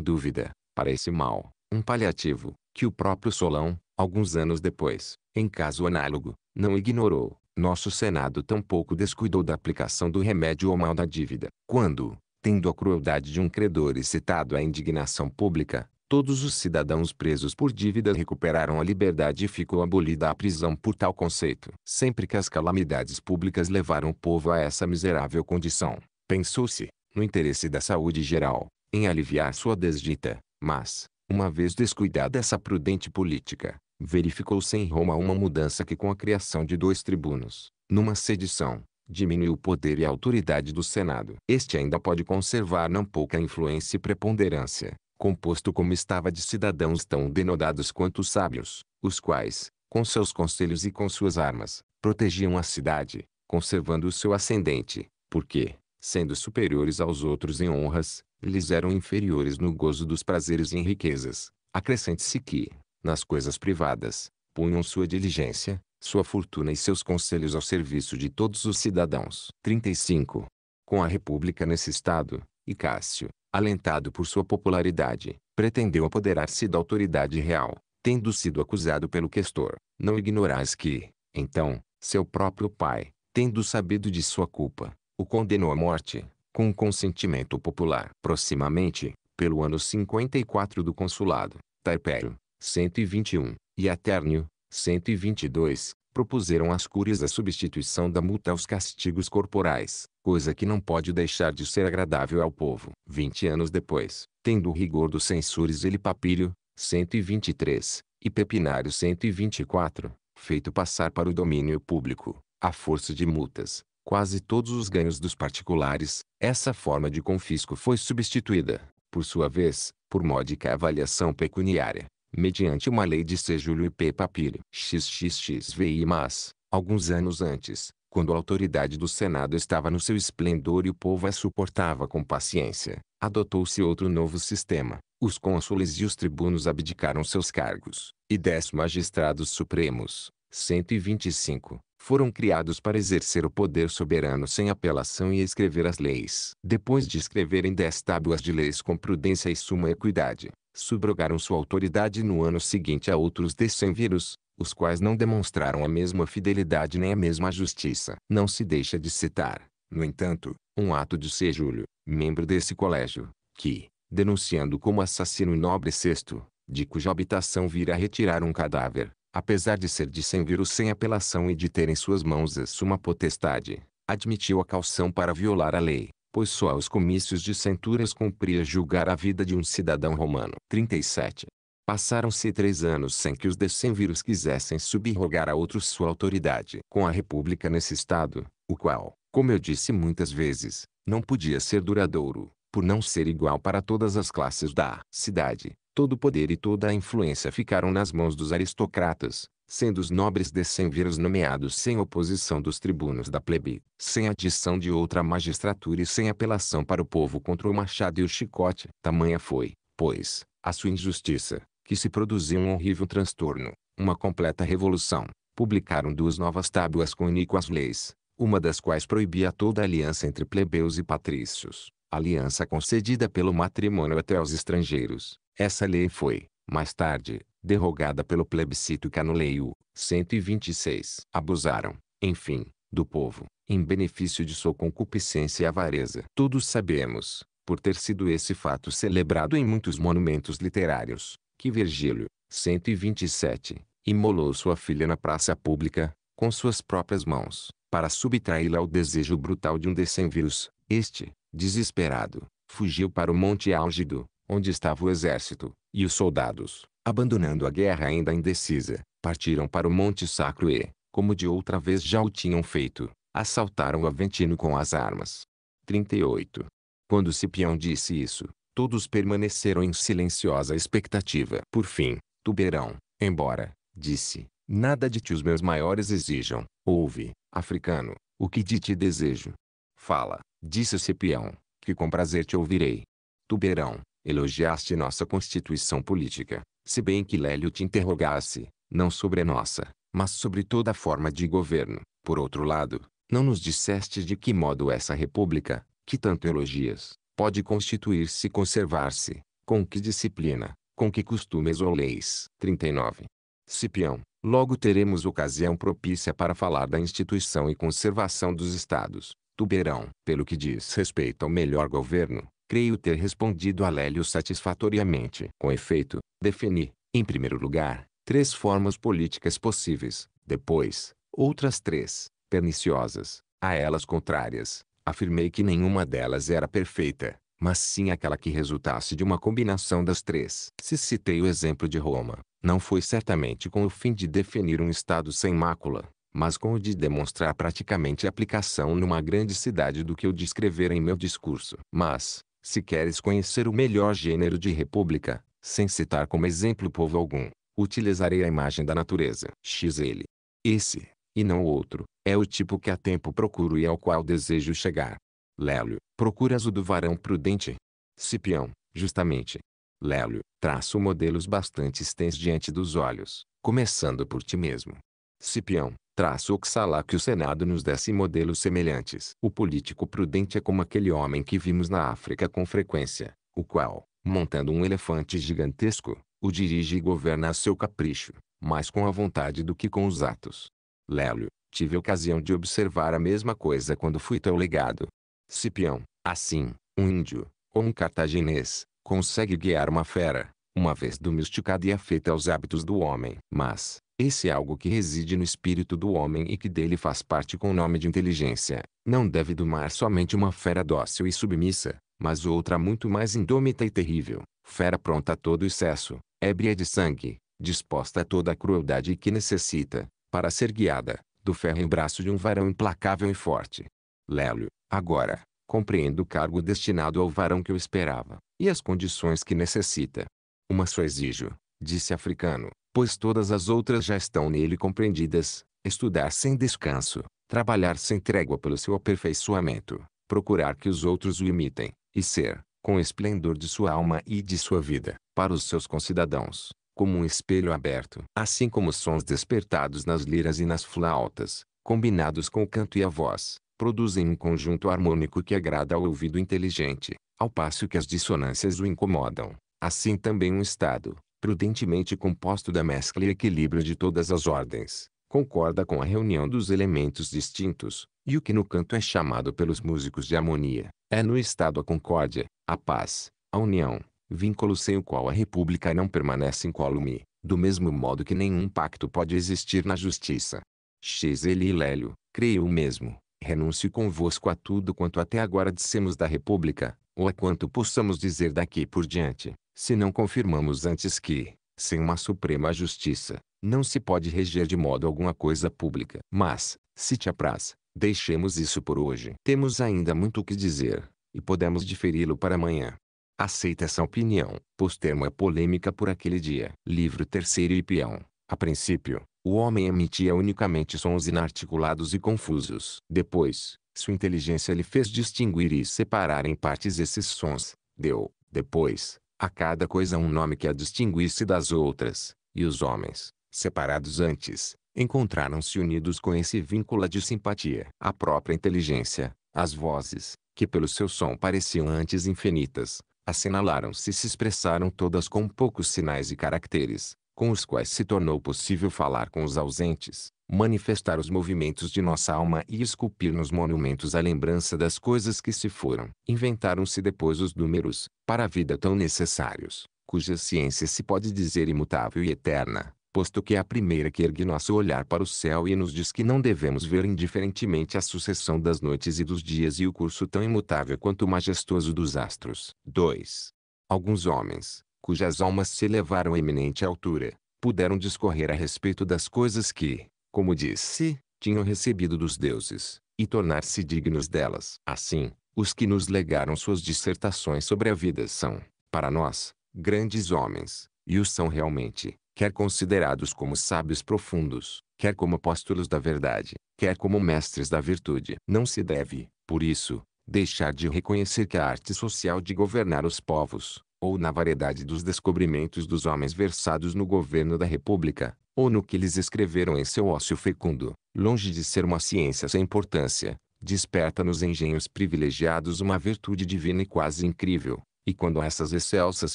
dúvida, para esse mal, um paliativo, que o próprio Solão, alguns anos depois, em caso análogo, não ignorou. Nosso Senado tampouco descuidou da aplicação do remédio ao mal da dívida. Quando, tendo a crueldade de um credor excitado à indignação pública, todos os cidadãos presos por dívida recuperaram a liberdade e ficou abolida a prisão por tal conceito. Sempre que as calamidades públicas levaram o povo a essa miserável condição, pensou-se, no interesse da saúde geral, em aliviar sua desdita, mas, uma vez descuidada essa prudente política, verificou-se em Roma uma mudança que com a criação de dois tribunos, numa sedição, diminuiu o poder e a autoridade do Senado. Este ainda pode conservar não pouca influência e preponderância, composto como estava de cidadãos tão denodados quanto os sábios, os quais, com seus conselhos e com suas armas, protegiam a cidade, conservando o seu ascendente, porque, sendo superiores aos outros em honras, lhes eram inferiores no gozo dos prazeres e em riquezas. Acrescente-se que, nas coisas privadas, punham sua diligência, sua fortuna e seus conselhos ao serviço de todos os cidadãos. 35. Com a República nesse estado, e Cássio, alentado por sua popularidade, pretendeu apoderar-se da autoridade real, tendo sido acusado pelo questor. Não ignorais que, então, seu próprio pai, tendo sabido de sua culpa, o condenou à morte, com consentimento popular. Proximamente, pelo ano 54 do consulado, Tarpério, 121, e Atérnio, 122, propuseram às cúrias a substituição da multa aos castigos corporais, coisa que não pode deixar de ser agradável ao povo. Vinte anos depois, tendo o rigor dos censores ele Papílio, 123, e Pepinário 124, feito passar para o domínio público, à força de multas, quase todos os ganhos dos particulares, essa forma de confisco foi substituída, por sua vez, por módica avaliação pecuniária mediante uma lei de C. Júlio P. Papiri. XXXVI Mas, alguns anos antes, quando a autoridade do Senado estava no seu esplendor e o povo a suportava com paciência, adotou-se outro novo sistema. Os cônsules e os tribunos abdicaram seus cargos, e dez magistrados supremos, 125, foram criados para exercer o poder soberano sem apelação e escrever as leis. Depois de escreverem dez tábuas de leis com prudência e suma equidade, subrogaram sua autoridade no ano seguinte a outros decemviros, os quais não demonstraram a mesma fidelidade nem a mesma justiça. Não se deixa de citar, no entanto, um ato de C. Júlio, membro desse colégio, que, denunciando como assassino o nobre Sexto, de cuja habitação vira retirar um cadáver, apesar de ser de sem apelação e de ter em suas mãos a suma potestade, admitiu a calção para violar a lei pois só aos comícios de centúrias cumpria julgar a vida de um cidadão romano. 37. Passaram-se três anos sem que os decemviros quisessem subrogar a outros sua autoridade. Com a república nesse estado, o qual, como eu disse muitas vezes, não podia ser duradouro, por não ser igual para todas as classes da cidade, todo o poder e toda a influência ficaram nas mãos dos aristocratas, sendo os nobres decemviros nomeados sem oposição dos tribunos da plebe, sem adição de outra magistratura e sem apelação para o povo contra o machado e o chicote. Tamanha foi, pois, a sua injustiça, que se produziu um horrível transtorno, uma completa revolução. Publicaram duas novas tábuas com iníquas leis, uma das quais proibia toda aliança entre plebeus e patrícios, aliança concedida pelo matrimônio até aos estrangeiros, essa lei foi, mais tarde, derrogada pelo plebiscito que anulei 126. Abusaram, enfim, do povo, em benefício de sua concupiscência e avareza. Todos sabemos, por ter sido esse fato celebrado em muitos monumentos literários, que Virgílio, 127, imolou sua filha na praça pública, com suas próprias mãos, para subtraí-la ao desejo brutal de um decemvírus. Este, desesperado, fugiu para o Monte Álgido, onde estava o exército, e os soldados, abandonando a guerra ainda indecisa, partiram para o Monte Sacro e, como de outra vez já o tinham feito, assaltaram o Aventino com as armas. 38. Quando Cipião disse isso, todos permaneceram em silenciosa expectativa. Por fim, Tuberão, embora, disse, nada de ti os meus maiores exijam, ouve, africano, o que de ti desejo. Fala, disse Cipião, que com prazer te ouvirei. Tuberão, Elogiaste nossa constituição política, se bem que Lélio te interrogasse, não sobre a nossa, mas sobre toda a forma de governo. Por outro lado, não nos disseste de que modo essa república, que tanto elogias, pode constituir-se e conservar-se, com que disciplina, com que costumes ou leis. 39. Cipião, logo teremos ocasião propícia para falar da instituição e conservação dos estados. Tuberão, pelo que diz respeito ao melhor governo, creio ter respondido a Lélio satisfatoriamente. Com efeito, defini, em primeiro lugar, três formas políticas possíveis, depois, outras três, perniciosas, a elas contrárias. Afirmei que nenhuma delas era perfeita, mas sim aquela que resultasse de uma combinação das três. Se citei o exemplo de Roma, não foi certamente com o fim de definir um Estado sem mácula, mas com o de demonstrar praticamente a aplicação numa grande cidade do que eu descrevera em meu discurso. Mas, se queres conhecer o melhor gênero de república, sem citar como exemplo povo algum, utilizarei a imagem da natureza. XL. Esse, e não outro, é o tipo que há tempo procuro e ao qual desejo chegar. Lélio, procuras o do varão prudente? Cipião, justamente. Lélio, traço modelos bastante extensos diante dos olhos, começando por ti mesmo. Cipião, Traço oxalá que o Senado nos desse modelos semelhantes. O político prudente é como aquele homem que vimos na África com frequência, o qual, montando um elefante gigantesco, o dirige e governa a seu capricho, mais com a vontade do que com os atos. Lélio, tive ocasião de observar a mesma coisa quando fui teu legado. Cipião, assim, um índio, ou um cartaginês, consegue guiar uma fera, uma vez domesticada e afeita aos hábitos do homem. Mas, esse é algo que reside no espírito do homem e que dele faz parte com o nome de inteligência, não deve domar somente uma fera dócil e submissa, mas outra muito mais indômita e terrível, fera pronta a todo excesso, ébria de sangue, disposta a toda a crueldade e que necessita, para ser guiada, do em braço de um varão implacável e forte. Lélio, agora, compreendo o cargo destinado ao varão que eu esperava, e as condições que necessita. Uma só exijo, disse africano, pois todas as outras já estão nele compreendidas, estudar sem descanso, trabalhar sem trégua pelo seu aperfeiçoamento, procurar que os outros o imitem, e ser, com o esplendor de sua alma e de sua vida, para os seus concidadãos, como um espelho aberto, assim como sons despertados nas liras e nas flautas, combinados com o canto e a voz, produzem um conjunto harmônico que agrada ao ouvido inteligente, ao passo que as dissonâncias o incomodam. Assim também um estado, prudentemente composto da mescla e equilíbrio de todas as ordens, concorda com a reunião dos elementos distintos, e o que no canto é chamado pelos músicos de harmonia, é no estado a concórdia, a paz, a união, vínculo sem o qual a república não permanece incólume, do mesmo modo que nenhum pacto pode existir na justiça. X ele e Lélio, creio mesmo, renuncio convosco a tudo quanto até agora dissemos da república, ou a quanto possamos dizer daqui por diante, se não confirmamos antes que, sem uma suprema justiça, não se pode reger de modo alguma coisa pública. Mas, se te apraz, deixemos isso por hoje. Temos ainda muito o que dizer, e podemos diferi-lo para amanhã. Aceita essa opinião, pois termo é polêmica por aquele dia. Livro terceiro e peão. A princípio, o homem emitia unicamente sons inarticulados e confusos. Depois, sua inteligência lhe fez distinguir e separar em partes esses sons. Deu, depois, a cada coisa um nome que a distinguisse das outras, e os homens, separados antes, encontraram-se unidos com esse vínculo de simpatia. A própria inteligência, as vozes, que pelo seu som pareciam antes infinitas, assinalaram-se e se expressaram todas com poucos sinais e caracteres, com os quais se tornou possível falar com os ausentes, manifestar os movimentos de nossa alma e esculpir nos monumentos a lembrança das coisas que se foram. Inventaram-se depois os números, para a vida tão necessários, cuja ciência se pode dizer imutável e eterna, posto que é a primeira que ergue nosso olhar para o céu e nos diz que não devemos ver indiferentemente a sucessão das noites e dos dias e o curso tão imutável quanto majestoso dos astros. 2. Alguns homens, cujas almas se elevaram a eminente altura, puderam discorrer a respeito das coisas que, como disse, tinham recebido dos deuses, e tornar-se dignos delas. Assim, os que nos legaram suas dissertações sobre a vida são, para nós, grandes homens, e os são realmente, quer considerados como sábios profundos, quer como apóstolos da verdade, quer como mestres da virtude. Não se deve, por isso, deixar de reconhecer que a arte social de governar os povos, ou na variedade dos descobrimentos dos homens versados no governo da república, ou no que eles escreveram em seu ócio fecundo, longe de ser uma ciência sem importância, desperta nos engenhos privilegiados uma virtude divina e quase incrível, e quando essas excelsas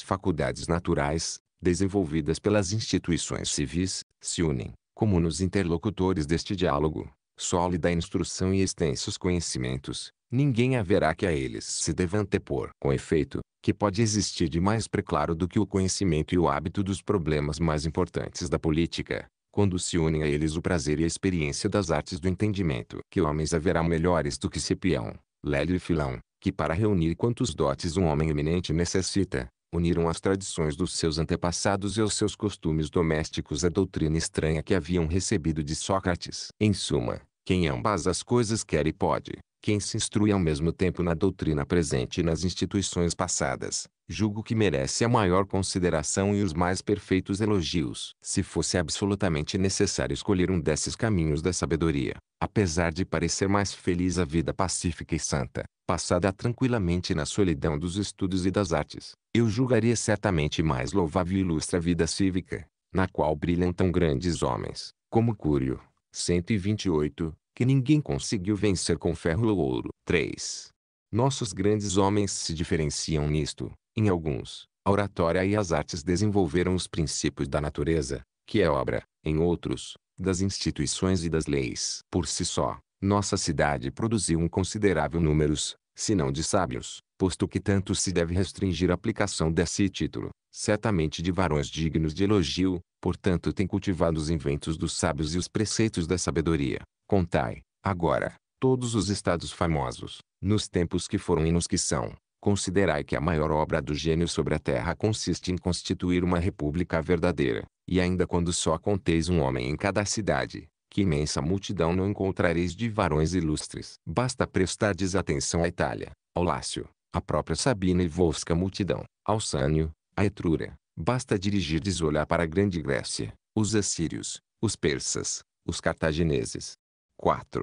faculdades naturais, desenvolvidas pelas instituições civis, se unem, como nos interlocutores deste diálogo, sólida instrução e extensos conhecimentos, ninguém haverá que a eles se devam antepor. Com efeito, que pode existir de mais preclaro do que o conhecimento e o hábito dos problemas mais importantes da política, quando se unem a eles o prazer e a experiência das artes do entendimento. Que homens haverá melhores do que Cipião, Lélio e Filão, que para reunir quantos dotes um homem eminente necessita, uniram as tradições dos seus antepassados e os seus costumes domésticos à doutrina estranha que haviam recebido de Sócrates. Em suma, quem ambas as coisas quer e pode, quem se instrui ao mesmo tempo na doutrina presente e nas instituições passadas, julgo que merece a maior consideração e os mais perfeitos elogios. Se fosse absolutamente necessário escolher um desses caminhos da sabedoria, apesar de parecer mais feliz a vida pacífica e santa, passada tranquilamente na solidão dos estudos e das artes, eu julgaria certamente mais louvável e ilustre a vida cívica, na qual brilham tão grandes homens, como Cúrio, 128, que ninguém conseguiu vencer com ferro ou ouro. 3. Nossos grandes homens se diferenciam nisto. Em alguns, a oratória e as artes desenvolveram os princípios da natureza, que é obra, em outros, das instituições e das leis. Por si só, nossa cidade produziu um considerável número, se não de sábios, posto que tanto se deve restringir a aplicação desse título, certamente de varões dignos de elogio, portanto tem cultivado os inventos dos sábios e os preceitos da sabedoria, Contai, agora, todos os estados famosos, nos tempos que foram e nos que são. Considerai que a maior obra do gênio sobre a terra consiste em constituir uma república verdadeira, e ainda quando só conteis um homem em cada cidade, que imensa multidão não encontrareis de varões ilustres. Basta prestar desatenção à Itália, ao Lácio, à própria Sabina e Volsca multidão, ao Sânio, à Etrúria. Basta dirigir desolhar para a Grande Grécia, os assírios, os persas, os cartagineses, 4.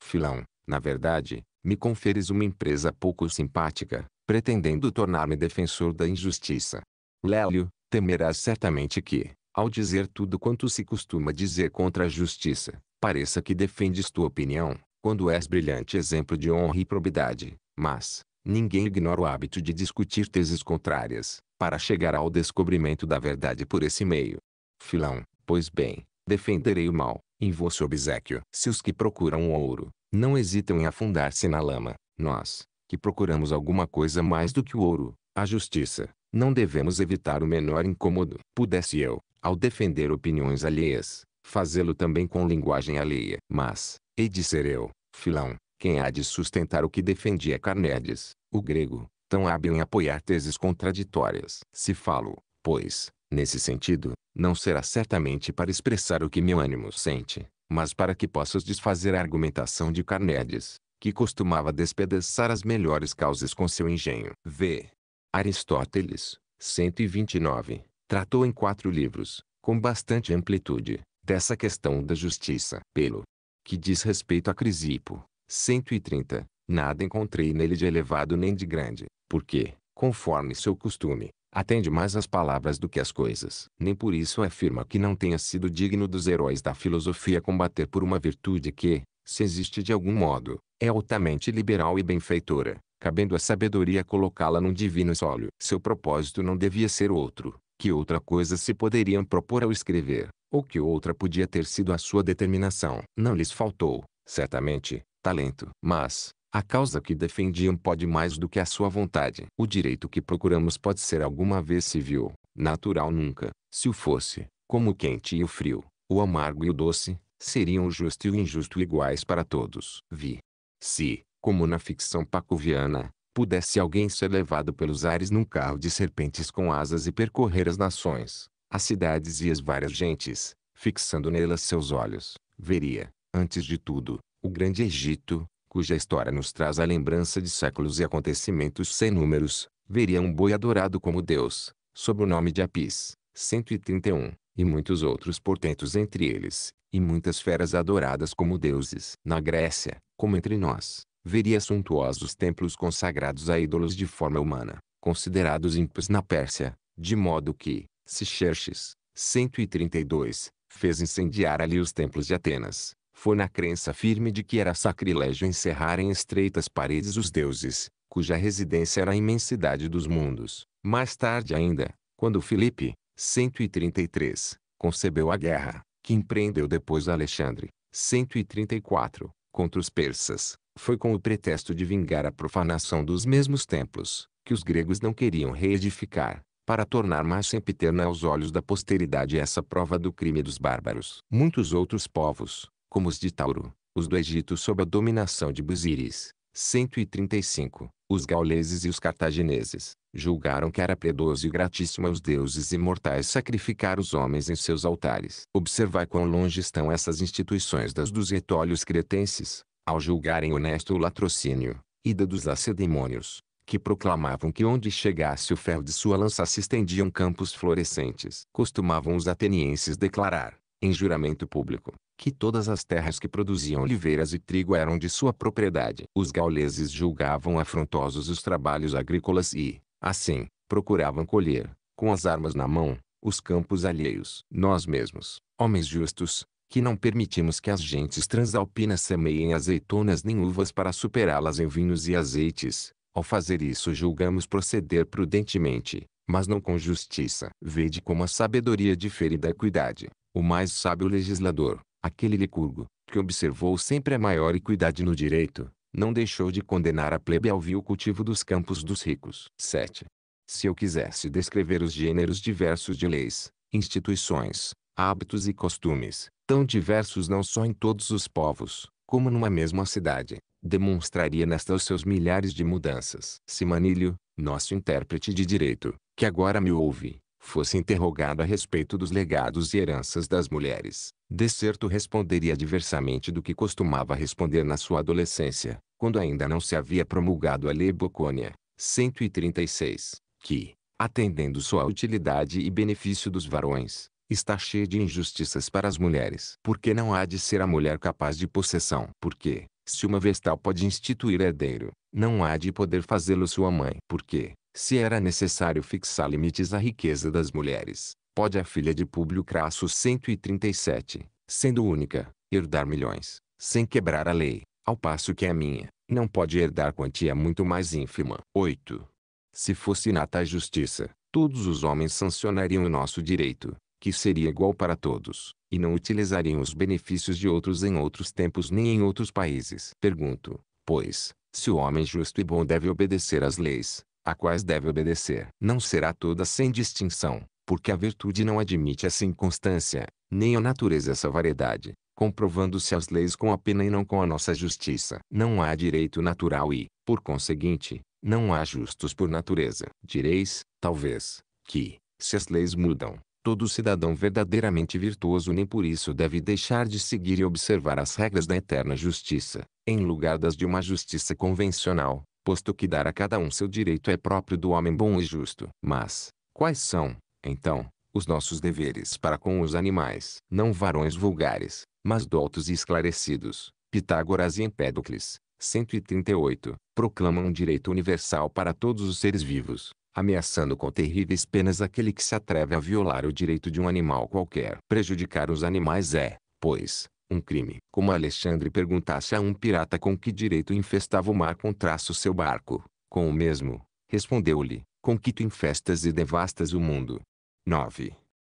Filão, na verdade, me conferes uma empresa pouco simpática, pretendendo tornar-me defensor da injustiça. Lélio, temerás certamente que, ao dizer tudo quanto se costuma dizer contra a justiça, pareça que defendes tua opinião, quando és brilhante exemplo de honra e probidade, mas, ninguém ignora o hábito de discutir teses contrárias, para chegar ao descobrimento da verdade por esse meio. Filão, pois bem, defenderei o mal, em vosso obsequio. Se os que procuram o ouro, não hesitam em afundar-se na lama, nós, que procuramos alguma coisa mais do que o ouro, a justiça, não devemos evitar o menor incômodo. Pudesse eu, ao defender opiniões alheias, fazê-lo também com linguagem alheia. Mas, hei de ser eu, Filão, quem há de sustentar o que defendia é Carnedes, o grego, tão hábil em apoiar teses contraditórias. Se falo, pois, nesse sentido, não será certamente para expressar o que meu ânimo sente, mas para que possas desfazer a argumentação de Carnedes, que costumava despedaçar as melhores causas com seu engenho. V. Aristóteles, 129, tratou em quatro livros, com bastante amplitude, dessa questão da justiça. Pelo que diz respeito a Crisipo, 130, nada encontrei nele de elevado nem de grande, porque, conforme seu costume, atende mais às palavras do que às coisas. Nem por isso afirma que não tenha sido digno dos heróis da filosofia combater por uma virtude que, se existe de algum modo, é altamente liberal e benfeitora, cabendo à sabedoria colocá-la num divino sólio. Seu propósito não devia ser outro, que outra coisa se poderiam propor ao escrever, ou que outra podia ter sido a sua determinação. Não lhes faltou, certamente, talento. Mas, a causa que defendiam pode mais do que a sua vontade. O direito que procuramos pode ser alguma vez civil, natural nunca, se o fosse, como o quente e o frio, o amargo e o doce, seriam o justo e o injusto iguais para todos. Vi. Se, como na ficção pacuviana, pudesse alguém ser levado pelos ares num carro de serpentes com asas e percorrer as nações, as cidades e as várias gentes, fixando nelas seus olhos, veria, antes de tudo, o grande Egito, cuja história nos traz a lembrança de séculos e acontecimentos sem números, veria um boi adorado como Deus, sob o nome de Apis, 131, e muitos outros portentos entre eles, e muitas feras adoradas como deuses. Na Grécia, como entre nós, veria suntuosos templos consagrados a ídolos de forma humana, considerados ímpios na Pérsia, de modo que, se Xerxes, 132, fez incendiar ali os templos de Atenas, foi na crença firme de que era sacrilégio encerrar em estreitas paredes os deuses, cuja residência era a imensidade dos mundos. Mais tarde ainda, quando Filipe, 133, concebeu a guerra, que empreendeu depois Alexandre, 134, contra os persas, foi com o pretexto de vingar a profanação dos mesmos templos, que os gregos não queriam reedificar, para tornar mais sempiterna aos olhos da posteridade essa prova do crime dos bárbaros. Muitos outros povos, como os de Tauro, os do Egito sob a dominação de Busiris. 135. Os gauleses e os cartagineses julgaram que era predoso e gratíssimo aos deuses imortais sacrificar os homens em seus altares. Observai quão longe estão essas instituições das dos etólios cretenses, ao julgarem honesto o latrocínio, e da dos lacedemônios, que proclamavam que onde chegasse o ferro de sua lança se estendiam campos florescentes. Costumavam os atenienses declarar, em juramento público, que todas as terras que produziam oliveiras e trigo eram de sua propriedade. Os gauleses julgavam afrontosos os trabalhos agrícolas e, assim, procuravam colher, com as armas na mão, os campos alheios. Nós mesmos, homens justos, que não permitimos que as gentes transalpinas semeiem azeitonas nem uvas para superá-las em vinhos e azeites. Ao fazer isso julgamos proceder prudentemente, mas não com justiça. Vede como a sabedoria difere da equidade. O mais sábio legislador, aquele Licurgo, que observou sempre a maior equidade no direito, não deixou de condenar a plebe ao vil cultivo dos campos dos ricos. 7. Se eu quisesse descrever os gêneros diversos de leis, instituições, hábitos e costumes, tão diversos não só em todos os povos, como numa mesma cidade, demonstraria nestas os seus milhares de mudanças. Simanilho, nosso intérprete de direito, que agora me ouve, fosse interrogado a respeito dos legados e heranças das mulheres, de certo responderia diversamente do que costumava responder na sua adolescência, quando ainda não se havia promulgado a Lei Bocônia, 136, que, atendendo só à utilidade e benefício dos varões, está cheia de injustiças para as mulheres. Porque não há de ser a mulher capaz de possessão. Porque, se uma vestal pode instituir herdeiro, não há de poder fazê-lo sua mãe. Porque, se era necessário fixar limites à riqueza das mulheres, pode a filha de Públio Crasso 137, sendo única, herdar milhões, sem quebrar a lei, ao passo que a minha, não pode herdar quantia muito mais ínfima. 8. Se fosse nata a justiça, todos os homens sancionariam o nosso direito, que seria igual para todos, e não utilizariam os benefícios de outros em outros tempos nem em outros países. Pergunto, pois, se o homem justo e bom deve obedecer às leis, a quais deve obedecer. Não será toda sem distinção, porque a virtude não admite essa inconstância, nem a natureza essa variedade, comprovando-se as leis com a pena e não com a nossa justiça. Não há direito natural e, por conseguinte, não há justos por natureza. Direis, talvez, que, se as leis mudam, todo cidadão verdadeiramente virtuoso nem por isso deve deixar de seguir e observar as regras da eterna justiça, em lugar das de uma justiça convencional, posto que dar a cada um seu direito é próprio do homem bom e justo. Mas, quais são, então, os nossos deveres para com os animais? Não varões vulgares, mas doutos e esclarecidos, Pitágoras e Empédocles, 138, proclamam um direito universal para todos os seres vivos, ameaçando com terríveis penas aquele que se atreve a violar o direito de um animal qualquer. Prejudicar os animais é, pois, um crime. Como Alexandre perguntasse a um pirata com que direito infestava o mar com traço seu barco, com o mesmo, respondeu-lhe, com que tu infestas e devastas o mundo. 9.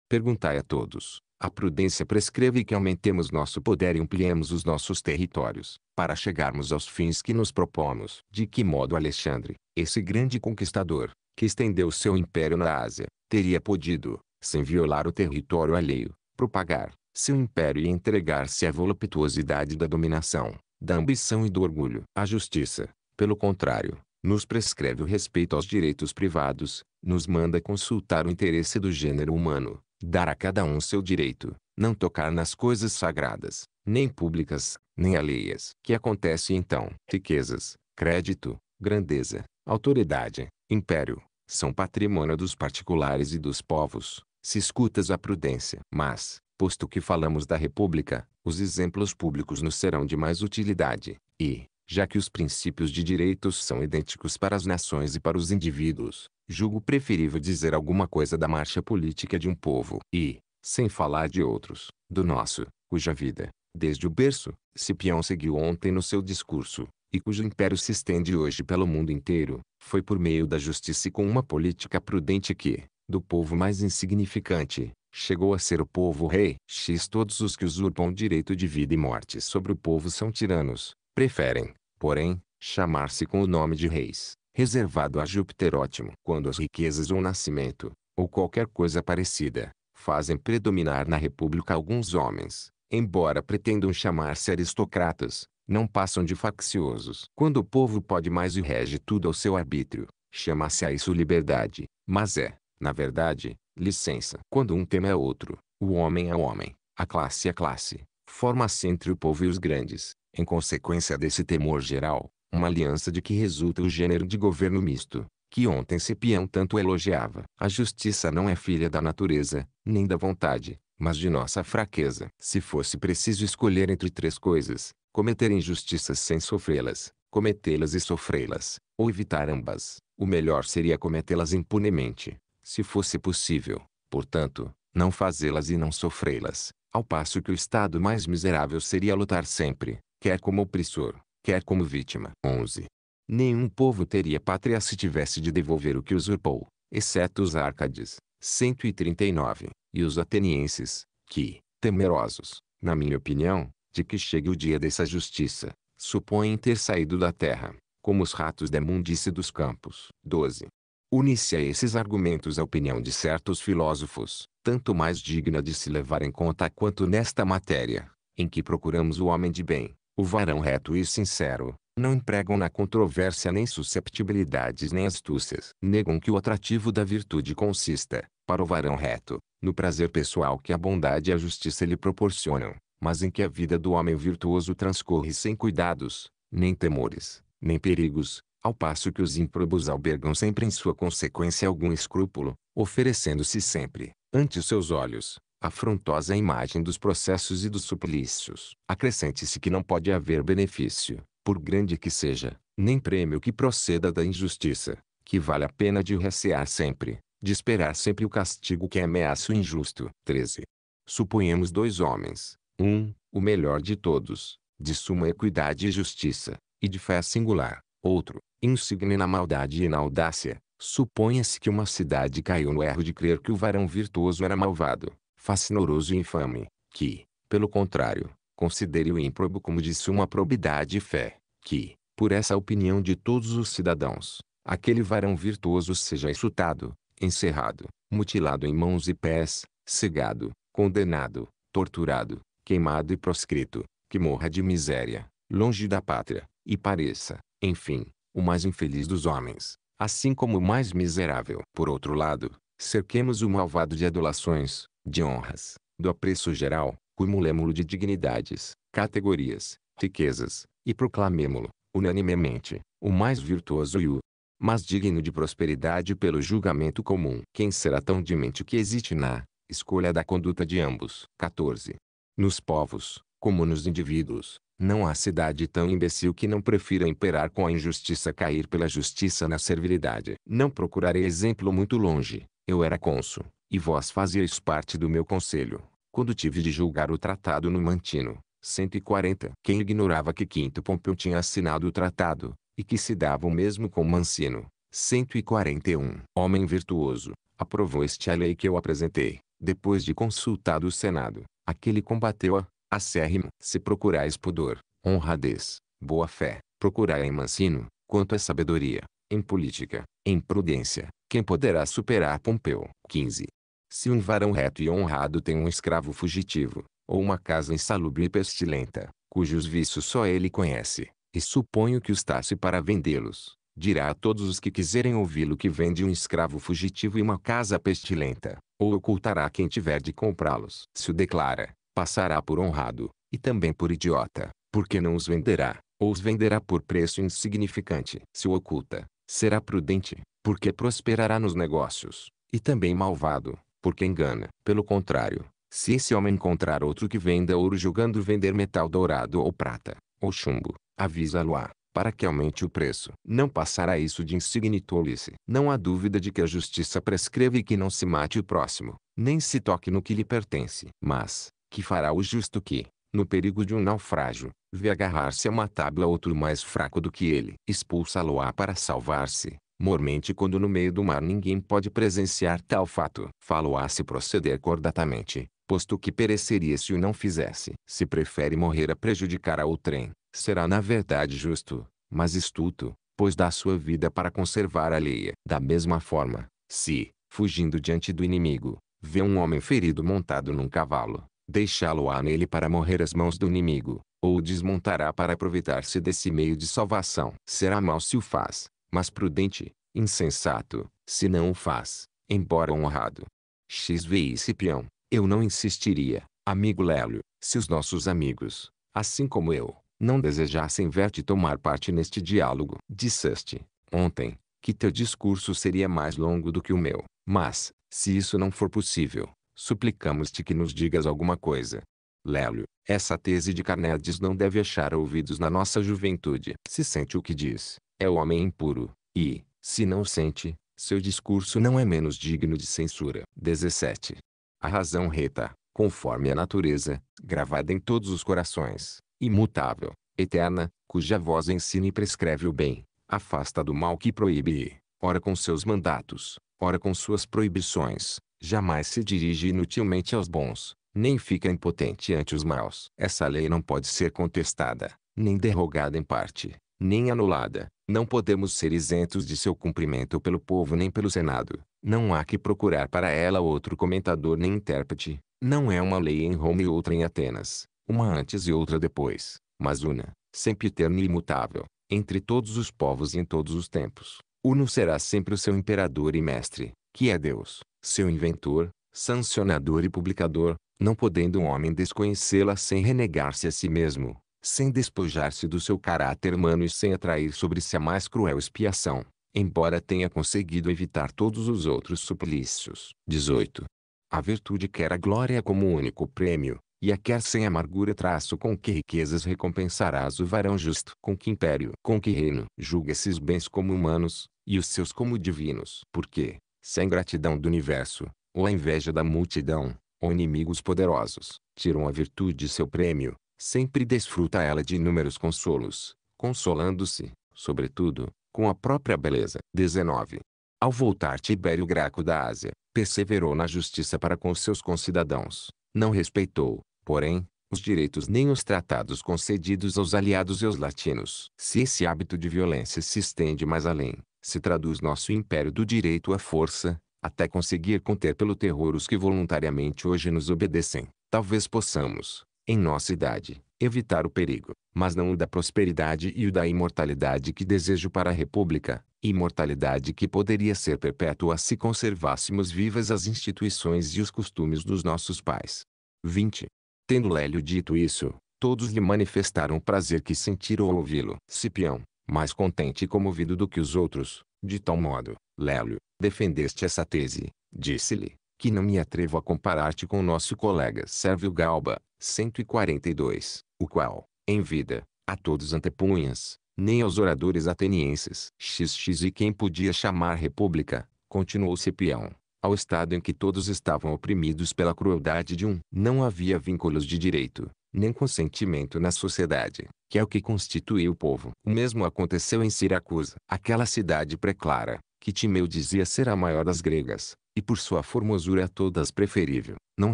Perguntai a todos. A prudência prescreve que aumentemos nosso poder e ampliemos os nossos territórios, para chegarmos aos fins que nos propomos. De que modo Alexandre, esse grande conquistador, que estendeu seu império na Ásia, teria podido, sem violar o território alheio, propagar, seu império e entregar-se à voluptuosidade da dominação, da ambição e do orgulho. A justiça, pelo contrário, nos prescreve o respeito aos direitos privados, nos manda consultar o interesse do gênero humano, dar a cada um seu direito, não tocar nas coisas sagradas, nem públicas, nem alheias. Que acontece então? Riquezas, crédito, grandeza, autoridade, império, são patrimônio dos particulares e dos povos, se escutas a prudência. Mas, posto que falamos da República, os exemplos públicos nos serão de mais utilidade, e, já que os princípios de direitos são idênticos para as nações e para os indivíduos, julgo preferível dizer alguma coisa da marcha política de um povo e, sem falar de outros, do nosso, cuja vida, desde o berço, Cipião seguiu ontem no seu discurso, e cujo império se estende hoje pelo mundo inteiro, foi por meio da justiça e com uma política prudente que, do povo mais insignificante, chegou a ser o povo rei. X todos os que usurpam o direito de vida e morte sobre o povo são tiranos, preferem, porém, chamar-se com o nome de reis, reservado a Júpiter ótimo. Quando as riquezas ou nascimento, ou qualquer coisa parecida, fazem predominar na república alguns homens, embora pretendam chamar-se aristocratas, não passam de facciosos. Quando o povo pode mais e rege tudo ao seu arbítrio, chama-se a isso liberdade, mas é, na verdade, licença. Quando um tema é outro, o homem é homem, a classe é classe, forma-se entre o povo e os grandes, em consequência desse temor geral, uma aliança de que resulta o gênero de governo misto, que ontem Cipião tanto elogiava. A justiça não é filha da natureza, nem da vontade, mas de nossa fraqueza. Se fosse preciso escolher entre três coisas, cometer injustiças sem sofrê-las, cometê-las e sofrê-las, ou evitar ambas, o melhor seria cometê-las impunemente se fosse possível, portanto, não fazê-las e não sofrê-las, ao passo que o estado mais miserável seria lutar sempre, quer como opressor, quer como vítima. 11. Nenhum povo teria pátria se tivesse de devolver o que usurpou, exceto os árcades, 139, e os atenienses, que, temerosos, na minha opinião, de que chegue o dia dessa justiça, supõem ter saído da terra, como os ratos da mundice dos campos. 12. Une-se a esses argumentos a opinião de certos filósofos, tanto mais digna de se levar em conta quanto nesta matéria, em que procuramos o homem de bem, o varão reto e sincero, não empregam na controvérsia nem susceptibilidades nem astúcias. Negam que o atrativo da virtude consista, para o varão reto, no prazer pessoal que a bondade e a justiça lhe proporcionam, mas em que a vida do homem virtuoso transcorre sem cuidados, nem temores, nem perigos, ao passo que os ímprobos albergam sempre em sua consequência algum escrúpulo, oferecendo-se sempre, ante seus olhos, afrontosa imagem dos processos e dos suplícios. Acrescente-se que não pode haver benefício, por grande que seja, nem prêmio que proceda da injustiça, que vale a pena de recear sempre, de esperar sempre o castigo que ameaça o injusto. 13. Suponhamos dois homens, um, o melhor de todos, de suma equidade e justiça, e de fé singular, outro, insigne na maldade e na audácia, suponha-se que uma cidade caiu no erro de crer que o varão virtuoso era malvado, fascinoroso e infame, que, pelo contrário, considere o ímprobo como disse uma probidade e fé, que, por essa opinião de todos os cidadãos, aquele varão virtuoso seja insultado, encerrado, mutilado em mãos e pés, cegado, condenado, torturado, queimado e proscrito, que morra de miséria, longe da pátria, e pareça, enfim, o mais infeliz dos homens, assim como o mais miserável. Por outro lado, cerquemos o malvado de adulações, de honras, do apreço geral, cumulemo-lo de dignidades, categorias, riquezas, e proclamemo-lo, unanimemente, o mais virtuoso e o mais digno de prosperidade pelo julgamento comum. Quem será tão demente que existe na escolha da conduta de ambos? 14. Nos povos, como nos indivíduos, não há cidade tão imbecil que não prefira imperar com a injustiça cair pela justiça na servilidade. Não procurarei exemplo muito longe. Eu era cônsul, e vós fazíeis parte do meu conselho, quando tive de julgar o tratado no Mantino. 140. Quem ignorava que Quinto Pompeu tinha assinado o tratado, e que se dava o mesmo com Mancino. 141. Homem virtuoso, aprovou este a lei que eu apresentei, depois de consultado o Senado. Aquele combateu-a, acérrimo. Se procurais pudor, honradez, boa-fé, procurai em mansino quanto à é sabedoria, em política, em prudência, quem poderá superar Pompeu? 15. Se um varão reto e honrado tem um escravo fugitivo, ou uma casa insalubre e pestilenta, cujos vícios só ele conhece, e suponho que os tasse para vendê-los, dirá a todos os que quiserem ouvi-lo que vende um escravo fugitivo e uma casa pestilenta, ou ocultará quem tiver de comprá-los. Se o declara, passará por honrado, e também por idiota, porque não os venderá, ou os venderá por preço insignificante. Se o oculta, será prudente, porque prosperará nos negócios, e também malvado, porque engana. Pelo contrário, se esse homem encontrar outro que venda ouro julgando vender metal dourado ou prata, ou chumbo, avisa-lo-á, para que aumente o preço. Não passará isso de insigne tolice. Não há dúvida de que a justiça prescreve que não se mate o próximo, nem se toque no que lhe pertence. Mas, que fará o justo que, no perigo de um naufrágio, vê agarrar-se a uma tábua outro mais fraco do que ele. expulsa lo á para salvar-se, mormente quando no meio do mar ninguém pode presenciar tal fato. Falo-á se proceder cordatamente, posto que pereceria se o não fizesse. Se prefere morrer a prejudicar a outrem, será na verdade justo, mas estuto, pois dá sua vida para conservar a alheia. Da mesma forma, se, fugindo diante do inimigo, vê um homem ferido montado num cavalo, deixá-lo-á nele para morrer às mãos do inimigo, ou o desmontará para aproveitar-se desse meio de salvação. Será mal se o faz, mas prudente, insensato, se não o faz, embora honrado. XVI Cipião, eu não insistiria, amigo Lélio, se os nossos amigos, assim como eu, não desejassem ver-te tomar parte neste diálogo. Disseste, ontem, que teu discurso seria mais longo do que o meu, mas, se isso não for possível, suplicamos-te que nos digas alguma coisa. Lélio, essa tese de Carneades não deve achar ouvidos na nossa juventude. Se sente o que diz, é o homem impuro, e, se não sente, seu discurso não é menos digno de censura. 17. A razão reta, conforme a natureza, gravada em todos os corações, imutável, eterna, cuja voz ensina e prescreve o bem, afasta do mal que proíbe, e, ora com seus mandatos, ora com suas proibições, jamais se dirige inutilmente aos bons, nem fica impotente ante os maus. Essa lei não pode ser contestada, nem derrogada em parte, nem anulada. Não podemos ser isentos de seu cumprimento pelo povo nem pelo Senado. Não há que procurar para ela outro comentador nem intérprete. Não é uma lei em Roma e outra em Atenas, uma antes e outra depois, mas uma, sempre eterna e imutável, entre todos os povos e em todos os tempos. Uno será sempre o seu imperador e mestre, que é Deus seu inventor, sancionador e publicador, não podendo um homem desconhecê-la sem renegar-se a si mesmo, sem despojar-se do seu caráter humano e sem atrair sobre si a mais cruel expiação, embora tenha conseguido evitar todos os outros suplícios. 18. A virtude quer a glória como único prêmio, e a quer sem amargura traço com que riquezas recompensarás o varão justo, com que império, com que reino, julga esses bens como humanos, e os seus como divinos. Porque, sem gratidão do universo, ou a inveja da multidão, ou inimigos poderosos, tiram a virtude de seu prêmio, sempre desfruta ela de inúmeros consolos, consolando-se, sobretudo, com a própria beleza. 19. Ao voltar Tibério Graco da Ásia, perseverou na justiça para com seus concidadãos. Não respeitou, porém, os direitos nem os tratados concedidos aos aliados e aos latinos. Se esse hábito de violência se estende mais além, se traduz nosso império do direito à força, até conseguir conter pelo terror os que voluntariamente hoje nos obedecem. Talvez possamos, em nossa idade, evitar o perigo, mas não o da prosperidade e o da imortalidade que desejo para a República, imortalidade que poderia ser perpétua se conservássemos vivas as instituições e os costumes dos nossos pais. 20. Tendo Lélio dito isso, todos lhe manifestaram o prazer que sentiram ao ouvi-lo. Cipião, mais contente e comovido do que os outros. De tal modo, Lélio, defendeste essa tese, disse-lhe, que não me atrevo a comparar-te com nosso colega Sérvio Galba, 142, o qual, em vida, a todos antepunhas, nem aos oradores atenienses. XX e quem podia chamar república, continuou Cepião, ao estado em que todos estavam oprimidos pela crueldade de um. Não havia vínculos de direito, nem consentimento na sociedade, que é o que constitui o povo. O mesmo aconteceu em Siracusa, aquela cidade preclara, que Timeu dizia ser a maior das gregas, e por sua formosura a todas preferível, não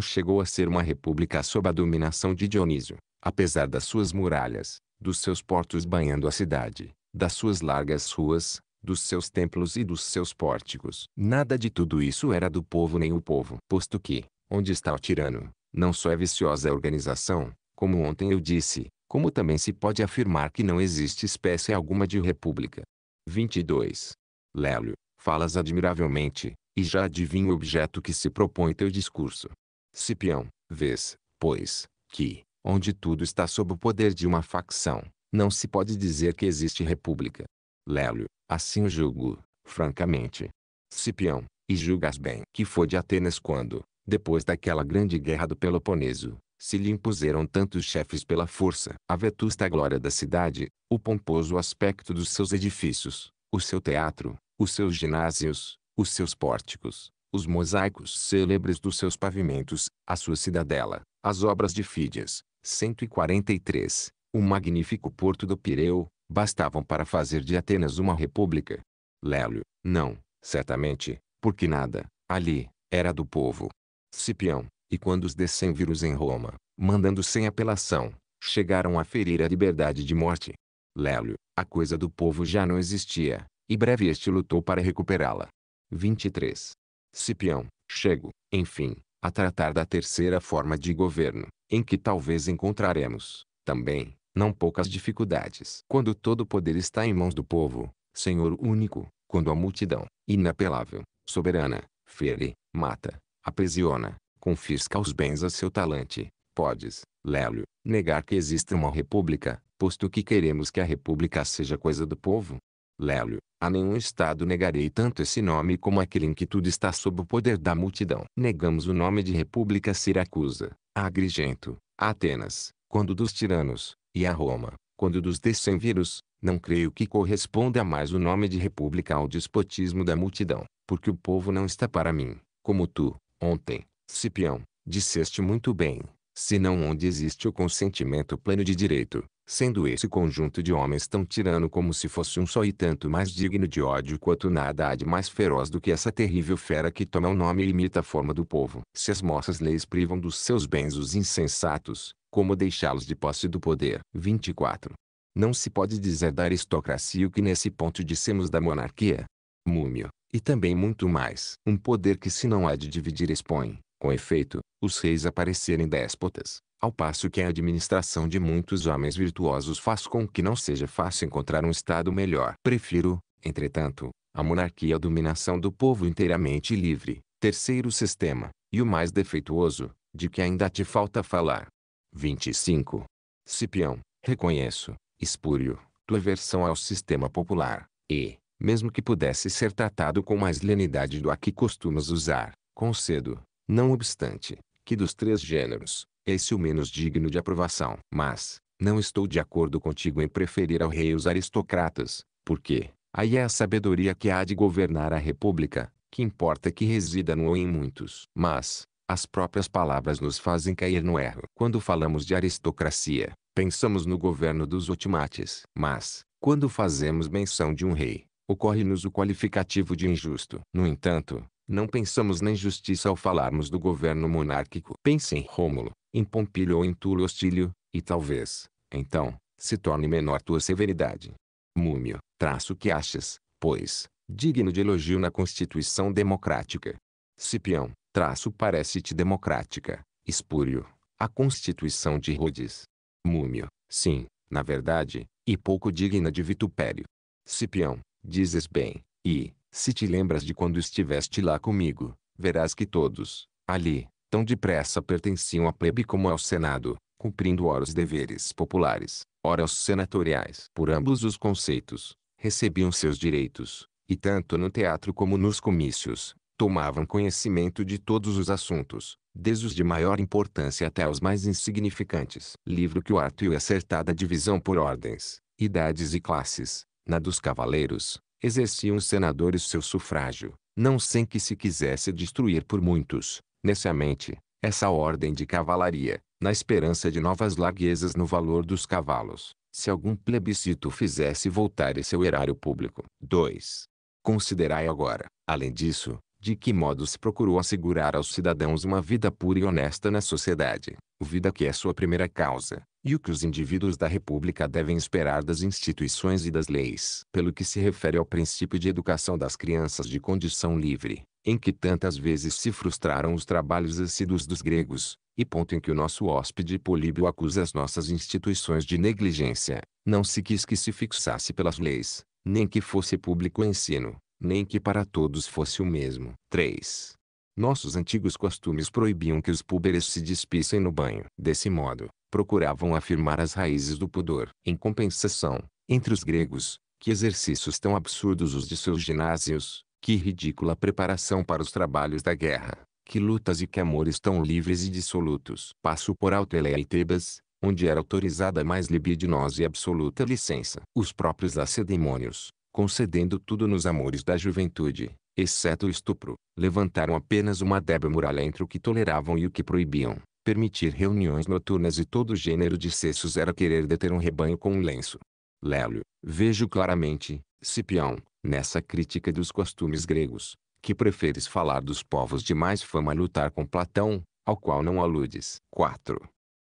chegou a ser uma república sob a dominação de Dionísio, apesar das suas muralhas, dos seus portos banhando a cidade, das suas largas ruas, dos seus templos e dos seus pórticos. Nada de tudo isso era do povo nem o povo, posto que, onde está o tirano, não só é viciosa a organização, como ontem eu disse, como também se pode afirmar que não existe espécie alguma de república. 22. Lélio, falas admiravelmente, e já adivinho o objeto que se propõe teu discurso. Cipião, vês, pois, que, onde tudo está sob o poder de uma facção, não se pode dizer que existe república. Lélio, assim o julgo, francamente. Cipião, e julgas bem que foi de Atenas quando, depois daquela grande guerra do Peloponeso, se lhe impuseram tantos chefes pela força. A vetusta glória da cidade, o pomposo aspecto dos seus edifícios, o seu teatro, os seus ginásios, os seus pórticos, os mosaicos célebres dos seus pavimentos, a sua cidadela, as obras de Fídias, 143, o magnífico porto do Pireu, bastavam para fazer de Atenas uma república. Lélio, não, certamente, porque nada, ali, era do povo. Cipião, e quando os decemviros em Roma, mandando sem apelação, chegaram a ferir a liberdade de morte. Lélio, a coisa do povo já não existia, e breve este lutou para recuperá-la. 23. Cipião, chego, enfim, a tratar da terceira forma de governo, em que talvez encontraremos, também, não poucas dificuldades. Quando todo o poder está em mãos do povo, Senhor único, quando a multidão, inapelável, soberana, fere, mata, aprisiona, confisca os bens a seu talante. Podes, Lélio, negar que exista uma república, posto que queremos que a república seja coisa do povo? Lélio, a nenhum Estado negarei tanto esse nome como aquele em que tudo está sob o poder da multidão. Negamos o nome de República Siracusa, a Agrigento, a Atenas, quando dos tiranos, e a Roma, quando dos decemviros, não creio que corresponda mais o nome de República ao despotismo da multidão, porque o povo não está para mim, como tu, ontem, Cipião, disseste muito bem, Se não onde existe o consentimento pleno de direito, sendo esse conjunto de homens tão tirano como se fosse um só e tanto mais digno de ódio quanto nada há de mais feroz do que essa terrível fera que toma o nome e imita a forma do povo. Se as nossas leis privam dos seus bens os insensatos, como deixá-los de posse do poder? 24. Não se pode dizer da aristocracia o que nesse ponto dissemos da monarquia. Múmio, e também muito mais. Um poder que se não há de dividir expõe, com efeito, os reis aparecerem déspotas, ao passo que a administração de muitos homens virtuosos faz com que não seja fácil encontrar um estado melhor. Prefiro, entretanto, a monarquia à dominação do povo inteiramente livre, terceiro sistema, e o mais defeituoso, de que ainda te falta falar. 25. Cipião, reconheço, espúrio, tua versão ao sistema popular, e, mesmo que pudesse ser tratado com mais lenidade do a que costumas usar, concedo, não obstante, que dos três gêneros, esse o menos digno de aprovação. Mas, não estou de acordo contigo em preferir ao rei os aristocratas, porque, aí é a sabedoria que há de governar a república, que importa que resida no ou em muitos. Mas, as próprias palavras nos fazem cair no erro. Quando falamos de aristocracia, pensamos no governo dos otimates, Mas, quando fazemos menção de um rei, ocorre-nos o qualificativo de injusto. No entanto, não pensamos nem justiça ao falarmos do governo monárquico. Pense em Rômulo, em Pompílio ou em Túlio Hostílio, e talvez, então, se torne menor tua severidade. Múmio, traço que achas, pois, digno de elogio na Constituição Democrática. Cipião, traço parece-te democrática, espúrio, a Constituição de Rhodes. Múmio, sim, na verdade, e pouco digna de vitupério. Cipião, dizes bem, e, se te lembras de quando estiveste lá comigo, verás que todos, ali, tão depressa pertenciam à plebe como ao Senado, cumprindo ora os deveres populares, ora os senatoriais. Por ambos os conceitos, recebiam seus direitos, e tanto no teatro como nos comícios, tomavam conhecimento de todos os assuntos, desde os de maior importância até os mais insignificantes. Livro que o arte e a acertada divisão por ordens, idades e classes, na dos cavaleiros, exerciam os senadores seu sufrágio, não sem que se quisesse destruir por muitos, necessariamente, essa ordem de cavalaria, na esperança de novas larguezas no valor dos cavalos, se algum plebiscito fizesse voltar esse erário público. 2. Considerai agora, além disso, de que modo se procurou assegurar aos cidadãos uma vida pura e honesta na sociedade, vida que é sua primeira causa, e o que os indivíduos da República devem esperar das instituições e das leis. Pelo que se refere ao princípio de educação das crianças de condição livre, em que tantas vezes se frustraram os trabalhos assíduos dos gregos, e ponto em que o nosso hóspede Políbio acusa as nossas instituições de negligência, não se quis que se fixasse pelas leis, nem que fosse público o ensino, nem que para todos fosse o mesmo. 3. Nossos antigos costumes proibiam que os púberes se despissem no banho. Desse modo, procuravam afirmar as raízes do pudor. Em compensação, entre os gregos, que exercícios tão absurdos os de seus ginásios, que ridícula preparação para os trabalhos da guerra, que lutas e que amores tão livres e dissolutos. Passo por Alteleia e Tebas, onde era autorizada mais libidinosa e absoluta licença. Os próprios lacedemônios, concedendo tudo nos amores da juventude, exceto o estupro, levantaram apenas uma débil muralha entre o que toleravam e o que proibiam. Permitir reuniões noturnas e todo gênero de cessos era querer deter um rebanho com um lenço. Lélio, vejo claramente, Cipião, nessa crítica dos costumes gregos, que preferes falar dos povos de mais fama a lutar com Platão, ao qual não aludes. 4.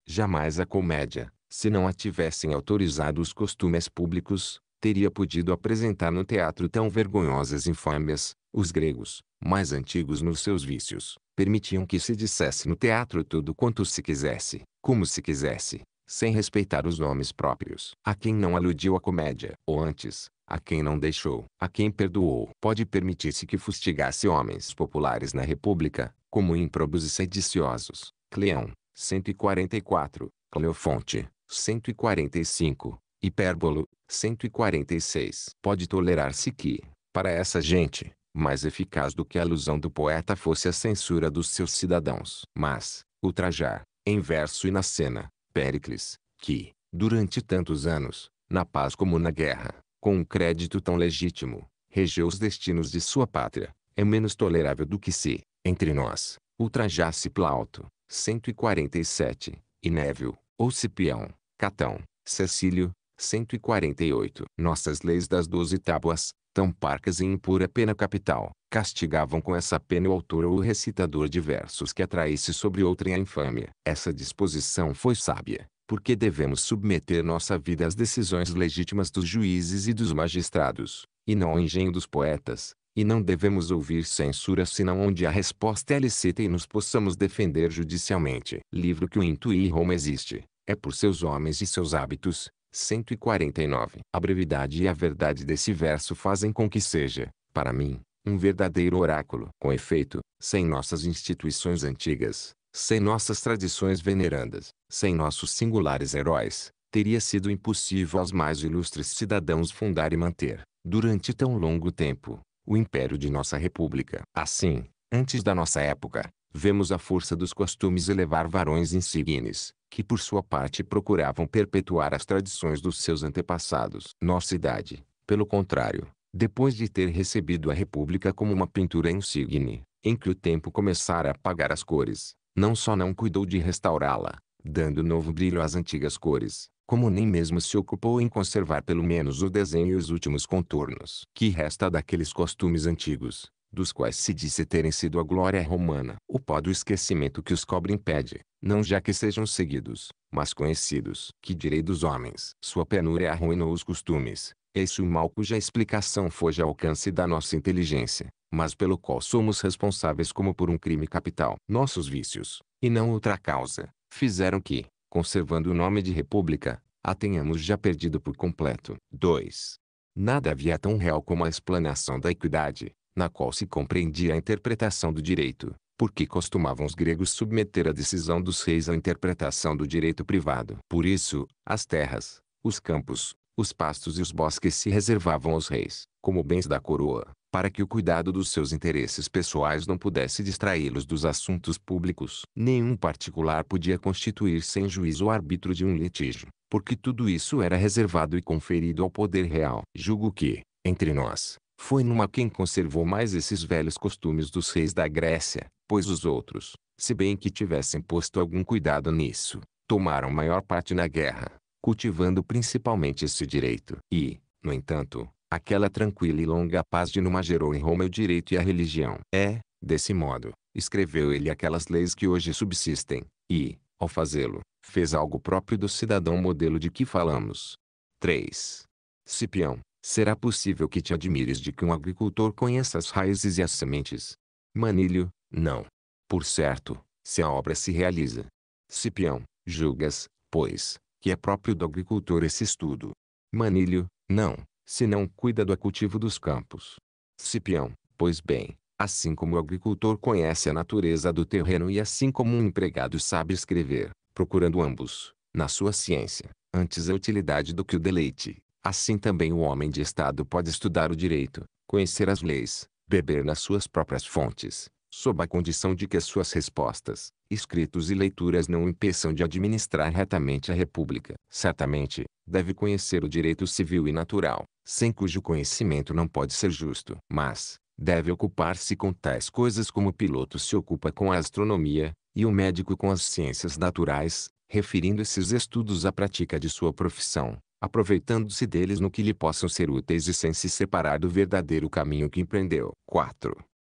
Jamais a comédia, se não a tivessem autorizado os costumes públicos, teria podido apresentar no teatro tão vergonhosas infâmias, os gregos, mais antigos nos seus vícios, permitiam que se dissesse no teatro tudo quanto se quisesse, como se quisesse, sem respeitar os nomes próprios. A quem não aludiu à comédia, ou antes, a quem não deixou, a quem perdoou. Pode permitir-se que fustigasse homens populares na república, como ímprobos e sediciosos. Cleão, 144, Cleofonte, 145, Hipérbolo, 146. Pode tolerar-se que, para essa gente, mais eficaz do que a alusão do poeta fosse a censura dos seus cidadãos. Mas, ultrajar, em verso e na cena, Péricles, que, durante tantos anos, na paz como na guerra, com um crédito tão legítimo, regeu os destinos de sua pátria, é menos tolerável do que se, entre nós, ultrajasse Plauto, 147, e Névio, ou Cipião, Catão, Cecílio, 148. Nossas leis das doze tábuas, tão parcas e impura pena capital, castigavam com essa pena o autor ou o recitador de versos que atraísse sobre outrem a infâmia. Essa disposição foi sábia, porque devemos submeter nossa vida às decisões legítimas dos juízes e dos magistrados, e não ao engenho dos poetas, e não devemos ouvir censura senão onde a resposta é licita e nos possamos defender judicialmente. Livro que o intuí Roma existe, é por seus homens e seus hábitos, 149. A brevidade e a verdade desse verso fazem com que seja, para mim, um verdadeiro oráculo. Com efeito, sem nossas instituições antigas, sem nossas tradições venerandas, sem nossos singulares heróis, teria sido impossível aos mais ilustres cidadãos fundar e manter, durante tão longo tempo, o império de nossa república. Assim, antes da nossa época, vemos a força dos costumes elevar varões insignes, que por sua parte procuravam perpetuar as tradições dos seus antepassados. Nossa idade, pelo contrário, depois de ter recebido a República como uma pintura insigne, em que o tempo começara a apagar as cores, não só não cuidou de restaurá-la, dando novo brilho às antigas cores, como nem mesmo se ocupou em conservar pelo menos o desenho e os últimos contornos que resta daqueles costumes antigos, dos quais se disse terem sido a glória romana. O pó do esquecimento que os cobre impede, não já que sejam seguidos, mas conhecidos. Que direi dos homens? Sua penúria arruinou os costumes, eis o mal cuja explicação foge ao alcance da nossa inteligência, mas pelo qual somos responsáveis como por um crime capital. Nossos vícios, e não outra causa, fizeram que, conservando o nome de república, a tenhamos já perdido por completo. 2. Nada havia tão real como a explanação da equidade, na qual se compreendia a interpretação do direito, porque costumavam os gregos submeter a decisão dos reis à interpretação do direito privado. Por isso, as terras, os campos, os pastos e os bosques se reservavam aos reis, como bens da coroa, para que o cuidado dos seus interesses pessoais não pudesse distraí-los dos assuntos públicos. Nenhum particular podia constituir sem juízo o árbitro de um litígio, porque tudo isso era reservado e conferido ao poder real. Julgo que, entre nós, foi numa quem conservou mais esses velhos costumes dos reis da Grécia, pois os outros, se bem que tivessem posto algum cuidado nisso, tomaram maior parte na guerra, cultivando principalmente esse direito. E, no entanto, aquela tranquila e longa paz de Numa gerou em Roma é o direito e a religião. É, desse modo, escreveu ele aquelas leis que hoje subsistem, e, ao fazê-lo, fez algo próprio do cidadão modelo de que falamos. 3. Cipião, será possível que te admires de que um agricultor conheça as raízes e as sementes. Manilho, não. Por certo, se a obra se realiza. Cipião, julgas, pois, que é próprio do agricultor esse estudo. Manilho, não, se não cuida do cultivo dos campos. Cipião, pois bem, assim como o agricultor conhece a natureza do terreno e assim como um empregado sabe escrever, procurando ambos, na sua ciência, antes a utilidade do que o deleite. Assim também o homem de Estado pode estudar o direito, conhecer as leis, beber nas suas próprias fontes, sob a condição de que suas respostas, escritos e leituras não impeçam de administrar retamente a República. Certamente, deve conhecer o direito civil e natural, sem cujo conhecimento não pode ser justo. Mas, deve ocupar-se com tais coisas como o piloto se ocupa com a astronomia, e o médico com as ciências naturais, referindo esses estudos à prática de sua profissão aproveitando-se deles no que lhe possam ser úteis e sem se separar do verdadeiro caminho que empreendeu. 4.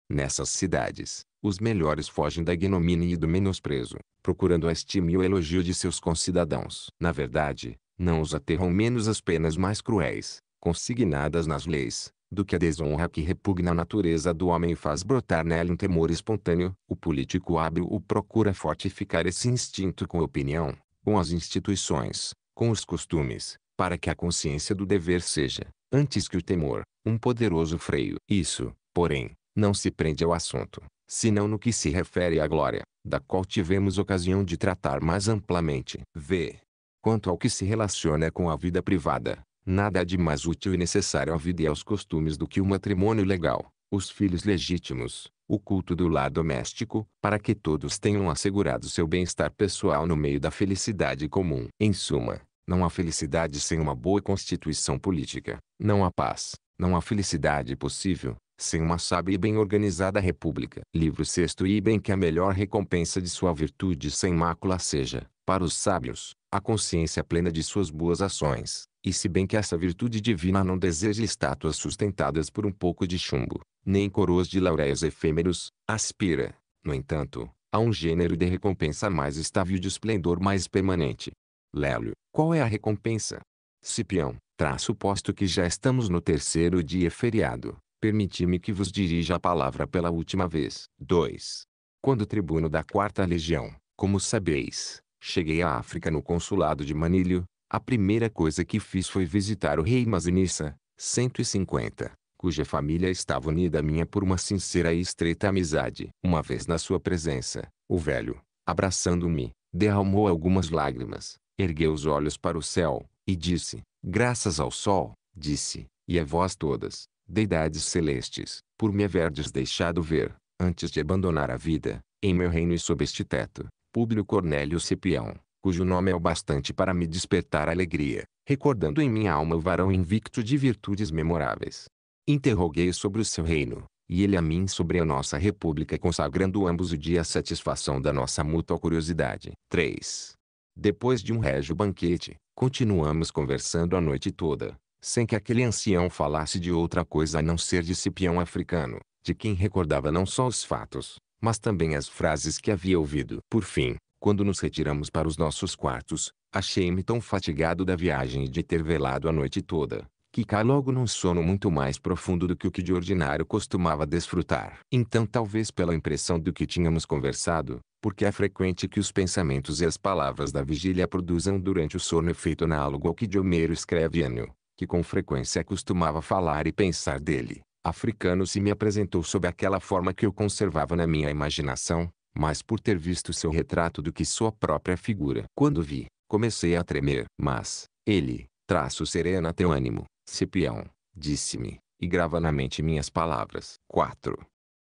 Nessas cidades, os melhores fogem da ignomínia e do menosprezo, procurando a estima e o elogio de seus concidadãos. Na verdade, não os aterram menos as penas mais cruéis, consignadas nas leis, do que a desonra que repugna a natureza do homem e faz brotar nela um temor espontâneo. O político hábil o procura fortificar esse instinto com a opinião, com as instituições, com os costumes, para que a consciência do dever seja, antes que o temor, um poderoso freio. Isso, porém, não se prende ao assunto, senão no que se refere à glória, da qual tivemos ocasião de tratar mais amplamente. V. Quanto ao que se relaciona com a vida privada, nada há de mais útil e necessário à vida e aos costumes do que o matrimônio legal, os filhos legítimos, o culto do lar doméstico, para que todos tenham assegurado seu bem-estar pessoal no meio da felicidade comum. Em suma, não há felicidade sem uma boa constituição política. Não há paz, não há felicidade possível, sem uma sábia e bem organizada república. Livro sexto E bem que a melhor recompensa de sua virtude sem mácula seja, para os sábios, a consciência plena de suas boas ações. E se bem que essa virtude divina não deseja estátuas sustentadas por um pouco de chumbo, nem coroas de lauréis efêmeros, aspira, no entanto, a um gênero de recompensa mais estável e de esplendor mais permanente. Lélio, qual é a recompensa? Cipião, traço posto que já estamos no terceiro dia feriado, permiti-me que vos dirija a palavra pela última vez. 2. Quando tribuno da quarta legião, como sabeis, cheguei à África no consulado de Manilho, a primeira coisa que fiz foi visitar o rei Mazinissa, 150, cuja família estava unida à minha por uma sincera e estreita amizade. Uma vez na sua presença, o velho, abraçando-me, derramou algumas lágrimas, ergueu os olhos para o céu, e disse: Graças ao sol, disse, e a vós todas, deidades celestes, por me haverdes deixado ver, antes de abandonar a vida, em meu reino e sob este teto, Públio Cornélio Cipião, cujo nome é o bastante para me despertar alegria, recordando em minha alma o varão invicto de virtudes memoráveis. Interroguei sobre o seu reino, e ele a mim sobre a nossa república consagrando ambos o dia à satisfação da nossa mútua curiosidade. 3. Depois de um régio banquete, continuamos conversando a noite toda, sem que aquele ancião falasse de outra coisa a não ser de Cipião africano, de quem recordava não só os fatos, mas também as frases que havia ouvido. Por fim, quando nos retiramos para os nossos quartos, achei-me tão fatigado da viagem e de ter velado a noite toda, que cá logo num sono muito mais profundo do que o que de ordinário costumava desfrutar. Então talvez pela impressão do que tínhamos conversado, porque é frequente que os pensamentos e as palavras da vigília produzam durante o sono efeito análogo ao que de Homero escreve Enio, que com frequência costumava falar e pensar dele. Africano se me apresentou sob aquela forma que eu conservava na minha imaginação, mas por ter visto seu retrato do que sua própria figura. Quando vi, comecei a tremer. Mas, ele, traço serena teu ânimo, Cipião, disse-me, e grava na mente minhas palavras. 4.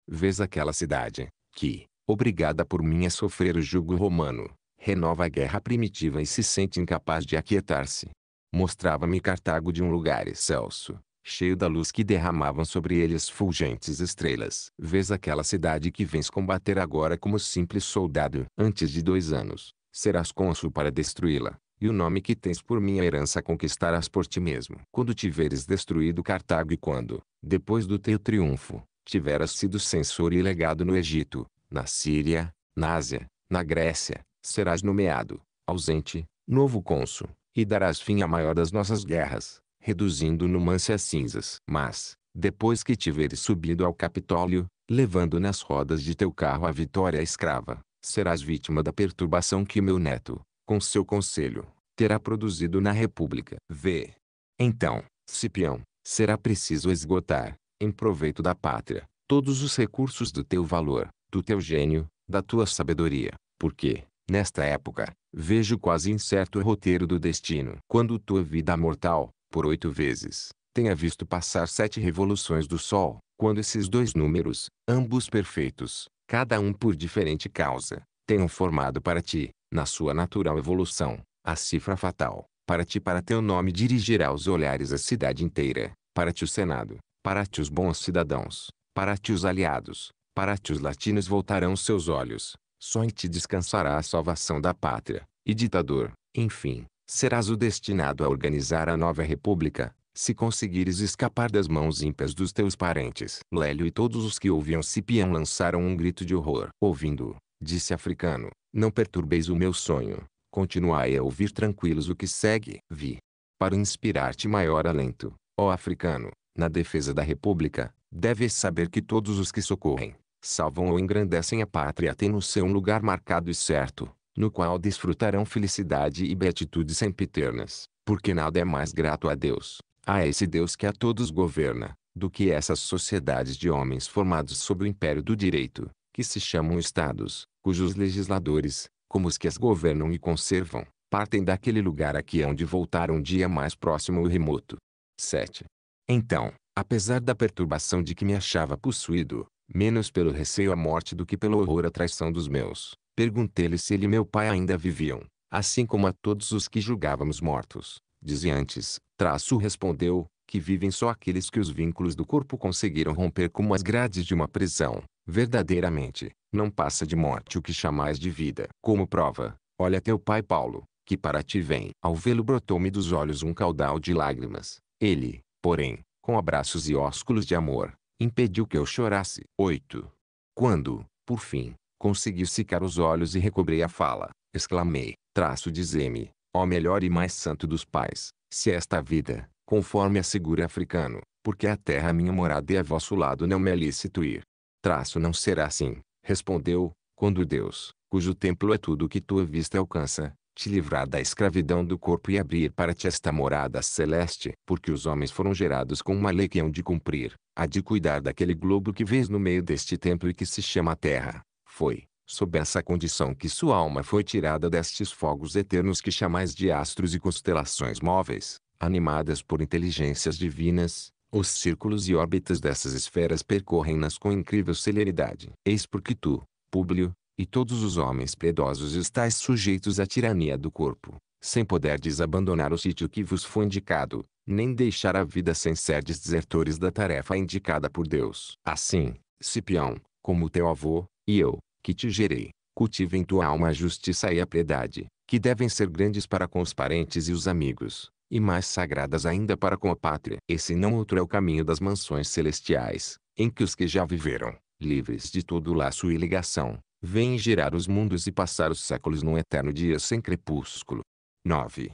Vês aquela cidade, que, obrigada por mim a sofrer o jugo romano, renova a guerra primitiva e se sente incapaz de aquietar-se. Mostrava-me Cartago de um lugar excelso, cheio da luz que derramavam sobre ele as fulgentes estrelas. Vês aquela cidade que vens combater agora como simples soldado. Antes de dois anos, serás cônsul para destruí-la, e o nome que tens por minha herança conquistarás por ti mesmo. Quando tiveres destruído Cartago e quando, depois do teu triunfo, tiveras sido censor e legado no Egito, na Síria, na Ásia, na Grécia, serás nomeado, ausente, novo cônsul, e darás fim à maior das nossas guerras, reduzindo Numância a cinzas. Mas, depois que tiveres subido ao Capitólio, levando nas rodas de teu carro a vitória escrava, serás vítima da perturbação que meu neto, com seu conselho, terá produzido na República. V. Então, Cipião, será preciso esgotar, em proveito da pátria, todos os recursos do teu valor, do teu gênio, da tua sabedoria, porque, nesta época, vejo quase incerto o roteiro do destino. Quando tua vida mortal, por oito vezes, tenha visto passar sete revoluções do Sol, quando esses dois números, ambos perfeitos, cada um por diferente causa, tenham formado para ti, na sua natural evolução, a cifra fatal, para ti para teu nome dirigirá os olhares a cidade inteira, para ti o Senado, para ti os bons cidadãos, para ti os aliados, para ti os latinos voltarão seus olhos, só em ti descansará a salvação da pátria, e ditador, enfim, serás o destinado a organizar a nova república, se conseguires escapar das mãos ímpias dos teus parentes. Lélio e todos os que ouviam Cipião lançaram um grito de horror. Ouvindo, disse africano, não perturbeis o meu sonho, continuai a ouvir tranquilos o que segue. Vi. Para inspirar-te maior alento, ó africano, na defesa da república, Deves saber que todos os que socorrem, salvam ou engrandecem a pátria têm no seu lugar marcado e certo, no qual desfrutarão felicidade e beatitudes sempiternas, porque nada é mais grato a Deus, a esse Deus que a todos governa, do que essas sociedades de homens formados sob o império do direito, que se chamam Estados, cujos legisladores, como os que as governam e conservam, partem daquele lugar a que hão de voltar um dia mais próximo ou remoto. 7. Então, apesar da perturbação de que me achava possuído, menos pelo receio à morte do que pelo horror à traição dos meus. Perguntei-lhe se ele e meu pai ainda viviam, assim como a todos os que julgávamos mortos. Dizia antes, traço respondeu, que vivem só aqueles que os vínculos do corpo conseguiram romper como as grades de uma prisão. Verdadeiramente, não passa de morte o que chamais de vida. Como prova, olha teu pai Paulo, que para ti vem. Ao vê-lo brotou-me dos olhos um caudal de lágrimas. Ele, porém, com abraços e ósculos de amor, impediu que eu chorasse. 8. Quando, por fim, consegui secar os olhos e recobrei a fala, exclamei, traço dizê-me, ó melhor e mais santo dos pais, se esta vida, conforme assegura africano, porque a terra minha morada e a vosso lado não me é lícito ir. Traço não será assim, respondeu, quando Deus, cujo templo é tudo que tua vista alcança, te livrar da escravidão do corpo e abrir para ti esta morada celeste. Porque os homens foram gerados com uma lei que hão de cumprir, a de cuidar daquele globo que vês no meio deste templo e que se chama Terra. Foi, sob essa condição que sua alma foi tirada destes fogos eternos que chamais de astros e constelações móveis, animadas por inteligências divinas, os círculos e órbitas dessas esferas percorrem-nas com incrível celeridade. Eis porque tu, Públio, e todos os homens piedosos estáis sujeitos à tirania do corpo, sem poderdes abandonar o sítio que vos foi indicado, nem deixar a vida sem serdes desertores da tarefa indicada por Deus. Assim, Cipião, como teu avô, e eu, que te gerei, cultive em tua alma a justiça e a piedade, que devem ser grandes para com os parentes e os amigos, e mais sagradas ainda para com a pátria. Esse não outro é o caminho das mansões celestiais, em que os que já viveram, livres de todo laço e ligação, vem girar os mundos e passar os séculos num eterno dia sem crepúsculo. 9.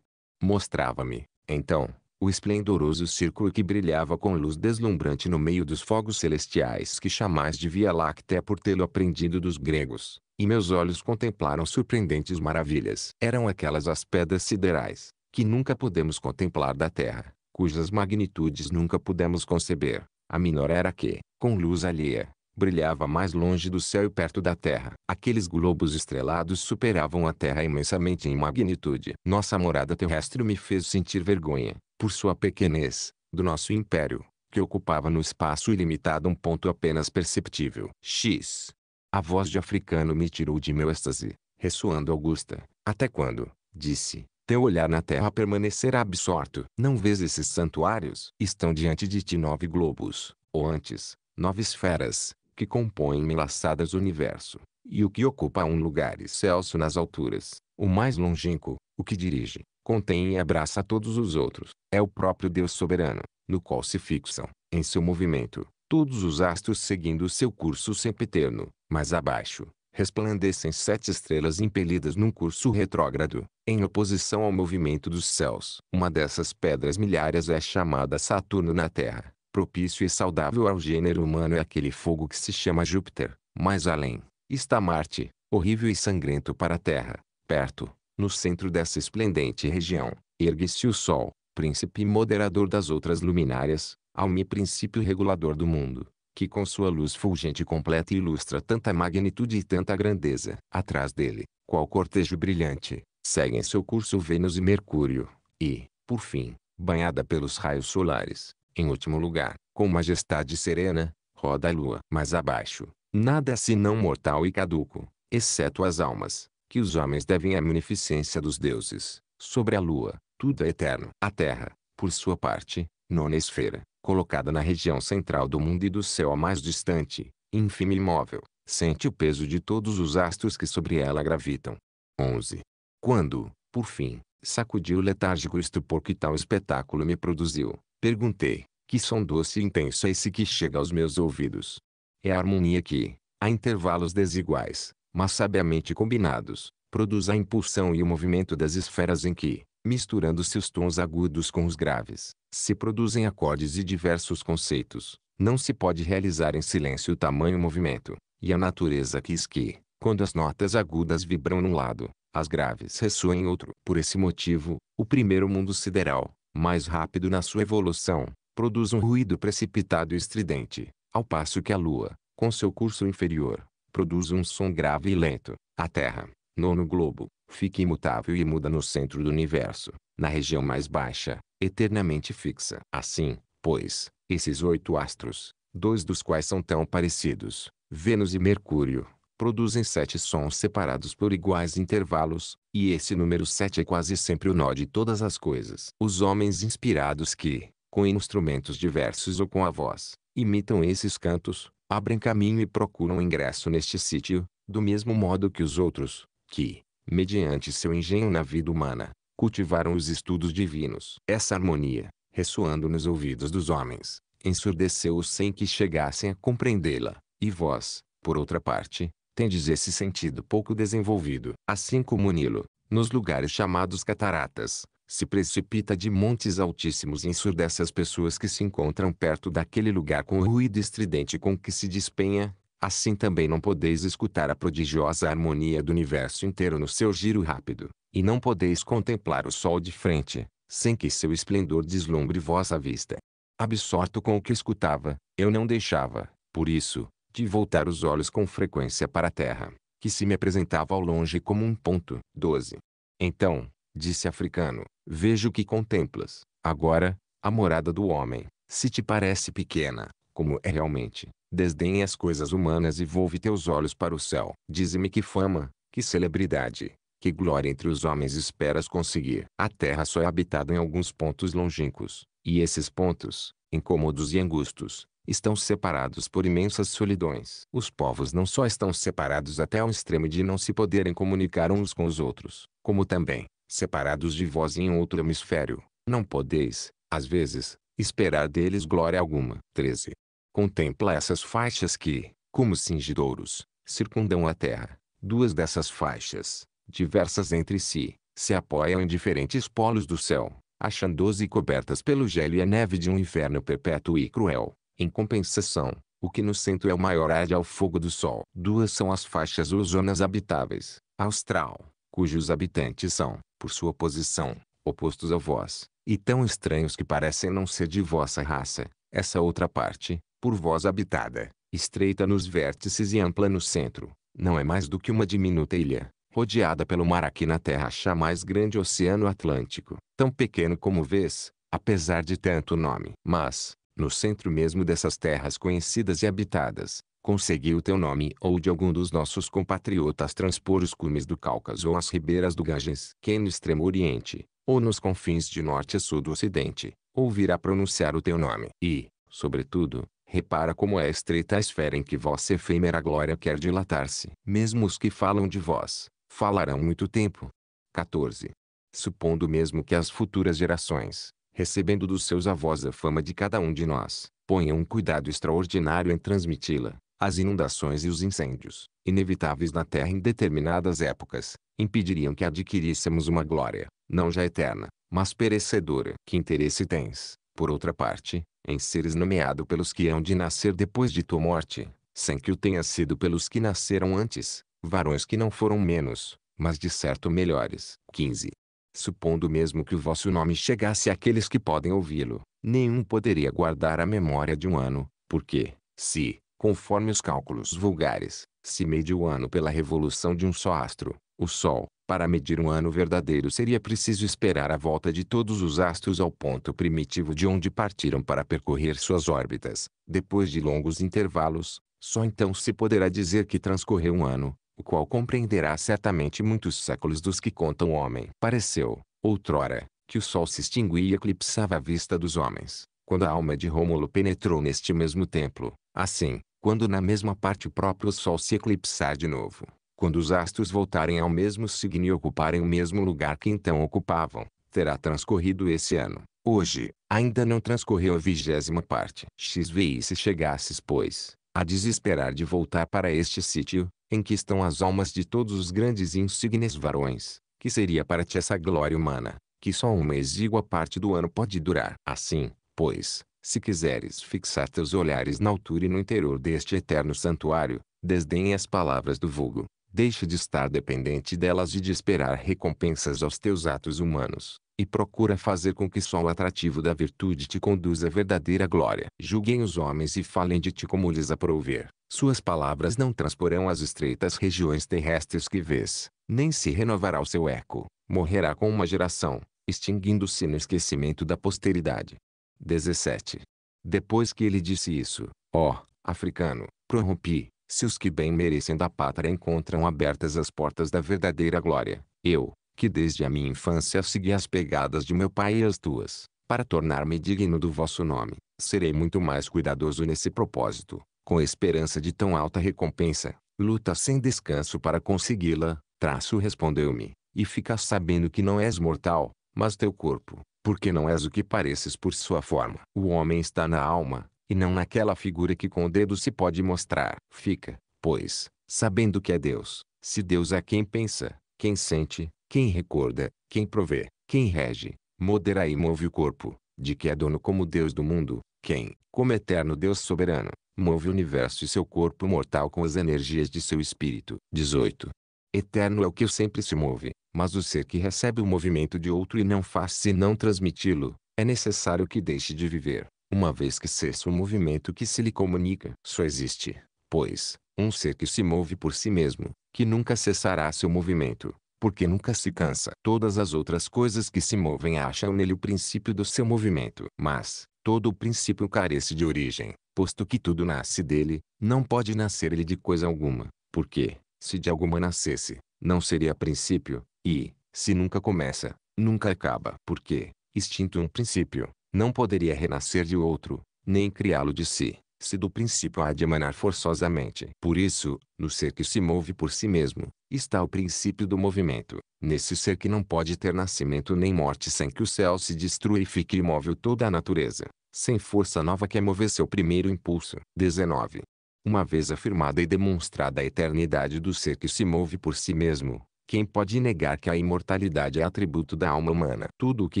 Mostrava-me, então, o esplendoroso círculo que brilhava com luz deslumbrante no meio dos fogos celestiais que chamais de Via Láctea por tê-lo aprendido dos gregos, e meus olhos contemplaram surpreendentes maravilhas. Eram aquelas as pedras siderais, que nunca podemos contemplar da Terra, cujas magnitudes nunca pudemos conceber. A menor era que, com luz alheia, brilhava mais longe do céu e perto da terra. Aqueles globos estrelados superavam a terra imensamente em magnitude. Nossa morada terrestre me fez sentir vergonha, por sua pequenez, do nosso império, que ocupava no espaço ilimitado um ponto apenas perceptível. X. A voz de africano me tirou de meu êxtase, ressoando augusta. Até quando? Disse. Teu olhar na terra permanecerá absorto. Não vês esses santuários? Estão diante de ti nove globos, ou antes, nove esferas, que compõem enlaçadas o universo, e o que ocupa um lugar excelso nas alturas, o mais longínquo, o que dirige, contém e abraça todos os outros, é o próprio Deus soberano, no qual se fixam, em seu movimento, todos os astros seguindo o seu curso sempiterno, mas abaixo, resplandecem sete estrelas impelidas num curso retrógrado, em oposição ao movimento dos céus. Uma dessas pedras milhares é chamada Saturno na Terra, propício e saudável ao gênero humano é aquele fogo que se chama Júpiter. Mais além, está Marte, horrível e sangrento para a Terra. Perto, no centro dessa esplendente região, ergue-se o Sol, príncipe e moderador das outras luminárias, alme princípio regulador do mundo, que com sua luz fulgente e completa ilustra tanta magnitude e tanta grandeza. Atrás dele, qual cortejo brilhante, seguem seu curso Vênus e Mercúrio, e, por fim, banhada pelos raios solares, em último lugar, com majestade serena, roda a lua. Mas abaixo, nada é senão mortal e caduco, exceto as almas, que os homens devem à munificência dos deuses. Sobre a lua, tudo é eterno. A terra, por sua parte, nona esfera, colocada na região central do mundo e do céu a mais distante, ínfima e imóvel, sente o peso de todos os astros que sobre ela gravitam. 11. Quando, por fim, sacudi o letárgico estupor que tal espetáculo me produziu, Perguntei, que som doce e intenso é esse que chega aos meus ouvidos? É a harmonia que, a intervalos desiguais, mas sabiamente combinados, produz a impulsão e o movimento das esferas em que, misturando-se os tons agudos com os graves, se produzem acordes e diversos conceitos. Não se pode realizar em silêncio o tamanho movimento, e a natureza quis que, quando as notas agudas vibram num lado, as graves ressoam em outro. Por esse motivo, o primeiro mundo sideral, mais rápido na sua evolução, produz um ruído precipitado e estridente, ao passo que a Lua, com seu curso inferior, produz um som grave e lento. A Terra, nono globo, fica imutável e muda no centro do universo, na região mais baixa, eternamente fixa. Assim, pois, esses oito astros, dois dos quais são tão parecidos, Vênus e Mercúrio, produzem sete sons separados por iguais intervalos, e esse número sete é quase sempre o nó de todas as coisas. Os homens inspirados que, com instrumentos diversos ou com a voz, imitam esses cantos, abrem caminho e procuram ingresso neste sítio, do mesmo modo que os outros, que, mediante seu engenho na vida humana, cultivaram os estudos divinos. Essa harmonia, ressoando nos ouvidos dos homens, ensurdeceu-os sem que chegassem a compreendê-la, e vós, por outra parte, tendes esse sentido pouco desenvolvido. Assim como o Nilo, nos lugares chamados cataratas, se precipita de montes altíssimos e ensurdece as pessoas que se encontram perto daquele lugar com o ruído estridente com que se despenha, assim também não podeis escutar a prodigiosa harmonia do universo inteiro no seu giro rápido, e não podeis contemplar o sol de frente, sem que seu esplendor deslumbre vossa vista. Absorto com o que escutava, eu não deixava, por isso, de voltar os olhos com frequência para a terra, que se me apresentava ao longe como um ponto. 12. Então, disse africano, vejo que contemplas, agora, a morada do homem, se te parece pequena, como é realmente, desdenhe as coisas humanas e volve teus olhos para o céu. Dize-me que fama, que celebridade, que glória entre os homens esperas conseguir. A terra só é habitada em alguns pontos longínquos, e esses pontos, incômodos e angustos, estão separados por imensas solidões. Os povos não só estão separados até ao extremo de não se poderem comunicar uns com os outros, como também, separados de vós em outro hemisfério, não podeis, às vezes, esperar deles glória alguma. 13. Contempla essas faixas que, como cingidouros, circundam a terra. Duas dessas faixas, diversas entre si, se apoiam em diferentes polos do céu achando-se cobertas pelo gelo e a neve de um inferno perpétuo e cruel. Em compensação, o que no centro é o maior arde ao é fogo do Sol. Duas são as faixas ou zonas habitáveis, austral, cujos habitantes são, por sua posição, opostos a vós, e tão estranhos que parecem não ser de vossa raça. Essa outra parte, por vós habitada, estreita nos vértices e ampla no centro, não é mais do que uma diminuta ilha, rodeada pelo mar aqui na terra mais grande oceano Atlântico, tão pequeno como vês, apesar de tanto nome. Mas, no centro mesmo dessas terras conhecidas e habitadas, conseguiu teu nome ou de algum dos nossos compatriotas transpor os cumes do Cáucaso ou as ribeiras do Ganges, quem é no extremo oriente, ou nos confins de norte a sul do ocidente, ouvirá pronunciar o teu nome. E, sobretudo, repara como é estreita a esfera em que vossa efêmera glória quer dilatar-se. Mesmo os que falam de vós, falarão muito tempo. 14. Supondo mesmo que as futuras gerações, recebendo dos seus avós a fama de cada um de nós, ponham um cuidado extraordinário em transmiti-la. As inundações e os incêndios, inevitáveis na Terra em determinadas épocas, impediriam que adquiríssemos uma glória, não já eterna, mas perecedora. Que interesse tens, por outra parte, em seres nomeado pelos que hão de nascer depois de tua morte, sem que o tenha sido pelos que nasceram antes, varões que não foram menos, mas de certo melhores. 15. Supondo mesmo que o vosso nome chegasse àqueles que podem ouvi-lo, nenhum poderia guardar a memória de um ano, porque, se, conforme os cálculos vulgares, se mede o ano pela revolução de um só astro, o Sol, para medir um ano verdadeiro seria preciso esperar a volta de todos os astros ao ponto primitivo de onde partiram para percorrer suas órbitas, depois de longos intervalos, só então se poderá dizer que transcorreu um ano, o qual compreenderá certamente muitos séculos dos que contam o homem. Pareceu, outrora, que o sol se extinguia e eclipsava a vista dos homens, quando a alma de Rômulo penetrou neste mesmo templo. Assim, quando na mesma parte o próprio sol se eclipsar de novo, quando os astros voltarem ao mesmo signo e ocuparem o mesmo lugar que então ocupavam, terá transcorrido esse ano. Hoje, ainda não transcorreu a vigésima parte. XVI se chegasses, pois, a desesperar de voltar para este sítio, em que estão as almas de todos os grandes e insignes varões, que seria para ti essa glória humana, que só uma exígua parte do ano pode durar. Assim, pois, se quiseres fixar teus olhares na altura e no interior deste eterno santuário, desdenhe as palavras do vulgo, deixa de estar dependente delas e de esperar recompensas aos teus atos humanos, e procura fazer com que só o atrativo da virtude te conduza à verdadeira glória. Julguem os homens e falem de ti como lhes aprover. Suas palavras não transporão as estreitas regiões terrestres que vês, nem se renovará o seu eco. Morrerá com uma geração, extinguindo-se no esquecimento da posteridade. 17. Depois que ele disse isso, ó, africano, prorrompi, se os que bem merecem da pátria encontram abertas as portas da verdadeira glória, eu, que desde a minha infância segui as pegadas de meu pai e as tuas, para tornar-me digno do vosso nome, serei muito mais cuidadoso nesse propósito, com esperança de tão alta recompensa, luta sem descanso para consegui-la. Traço respondeu-me, e fica sabendo que não és mortal, mas teu corpo, porque não és o que pareces por sua forma. O homem está na alma, e não naquela figura que com o dedo se pode mostrar. Fica, pois, sabendo que é Deus, se Deus é quem pensa, quem sente, quem recorda, quem provê, quem rege, modera e move o corpo, de que é dono como Deus do mundo, quem, como eterno Deus soberano, move o universo e seu corpo mortal com as energias de seu espírito. 18. Eterno é o que sempre se move, mas o ser que recebe o movimento de outro e não faz senão transmiti-lo, é necessário que deixe de viver, uma vez que cessa o movimento que se lhe comunica. Só existe, pois, um ser que se move por si mesmo, que nunca cessará seu movimento, porque nunca se cansa. Todas as outras coisas que se movem acham nele o princípio do seu movimento. Mas, todo o princípio carece de origem, posto que tudo nasce dele, não pode nascer ele de coisa alguma, porque, se de alguma nascesse, não seria princípio, e, se nunca começa, nunca acaba, porque, extinto um princípio, não poderia renascer de outro, nem criá-lo de si, se do princípio há de emanar forçosamente. Por isso, no ser que se move por si mesmo, está o princípio do movimento, nesse ser que não pode ter nascimento nem morte sem que o céu se destrua e fique imóvel toda a natureza sem força nova que a mover seu primeiro impulso. 19. Uma vez afirmada e demonstrada a eternidade do ser que se move por si mesmo, quem pode negar que a imortalidade é atributo da alma humana? Tudo o que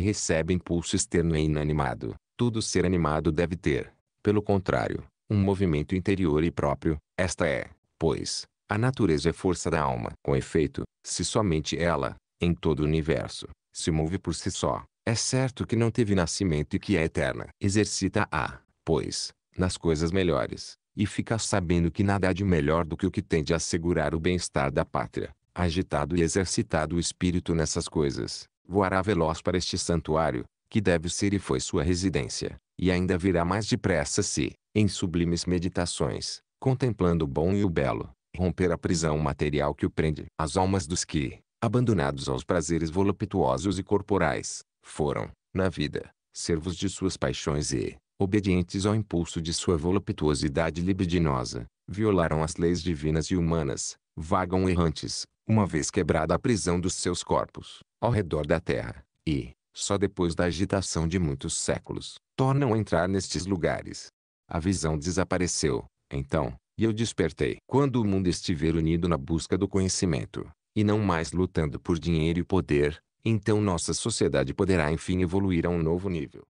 recebe impulso externo é inanimado, todo ser animado deve ter, pelo contrário, um movimento interior e próprio, esta é, pois, a natureza é força da alma. Com efeito, se somente ela, em todo o universo, se move por si só, é certo que não teve nascimento e que é eterna. Exercita-a, pois, nas coisas melhores, e fica sabendo que nada há de melhor do que o que tende a assegurar o bem-estar da pátria. Agitado e exercitado o espírito nessas coisas, voará veloz para este santuário, que deve ser e foi sua residência, e ainda virá mais depressa se, em sublimes meditações, contemplando o bom e o belo, romper a prisão material que o prende. As almas dos que, abandonados aos prazeres voluptuosos e corporais, foram, na vida, servos de suas paixões e, obedientes ao impulso de sua voluptuosidade libidinosa, violaram as leis divinas e humanas, vagam errantes, uma vez quebrada a prisão dos seus corpos, ao redor da terra, e, só depois da agitação de muitos séculos, tornam a entrar nestes lugares. A visão desapareceu, então, e eu despertei. Quando o mundo estiver unido na busca do conhecimento, e não mais lutando por dinheiro e poder, então nossa sociedade poderá enfim evoluir a um novo nível.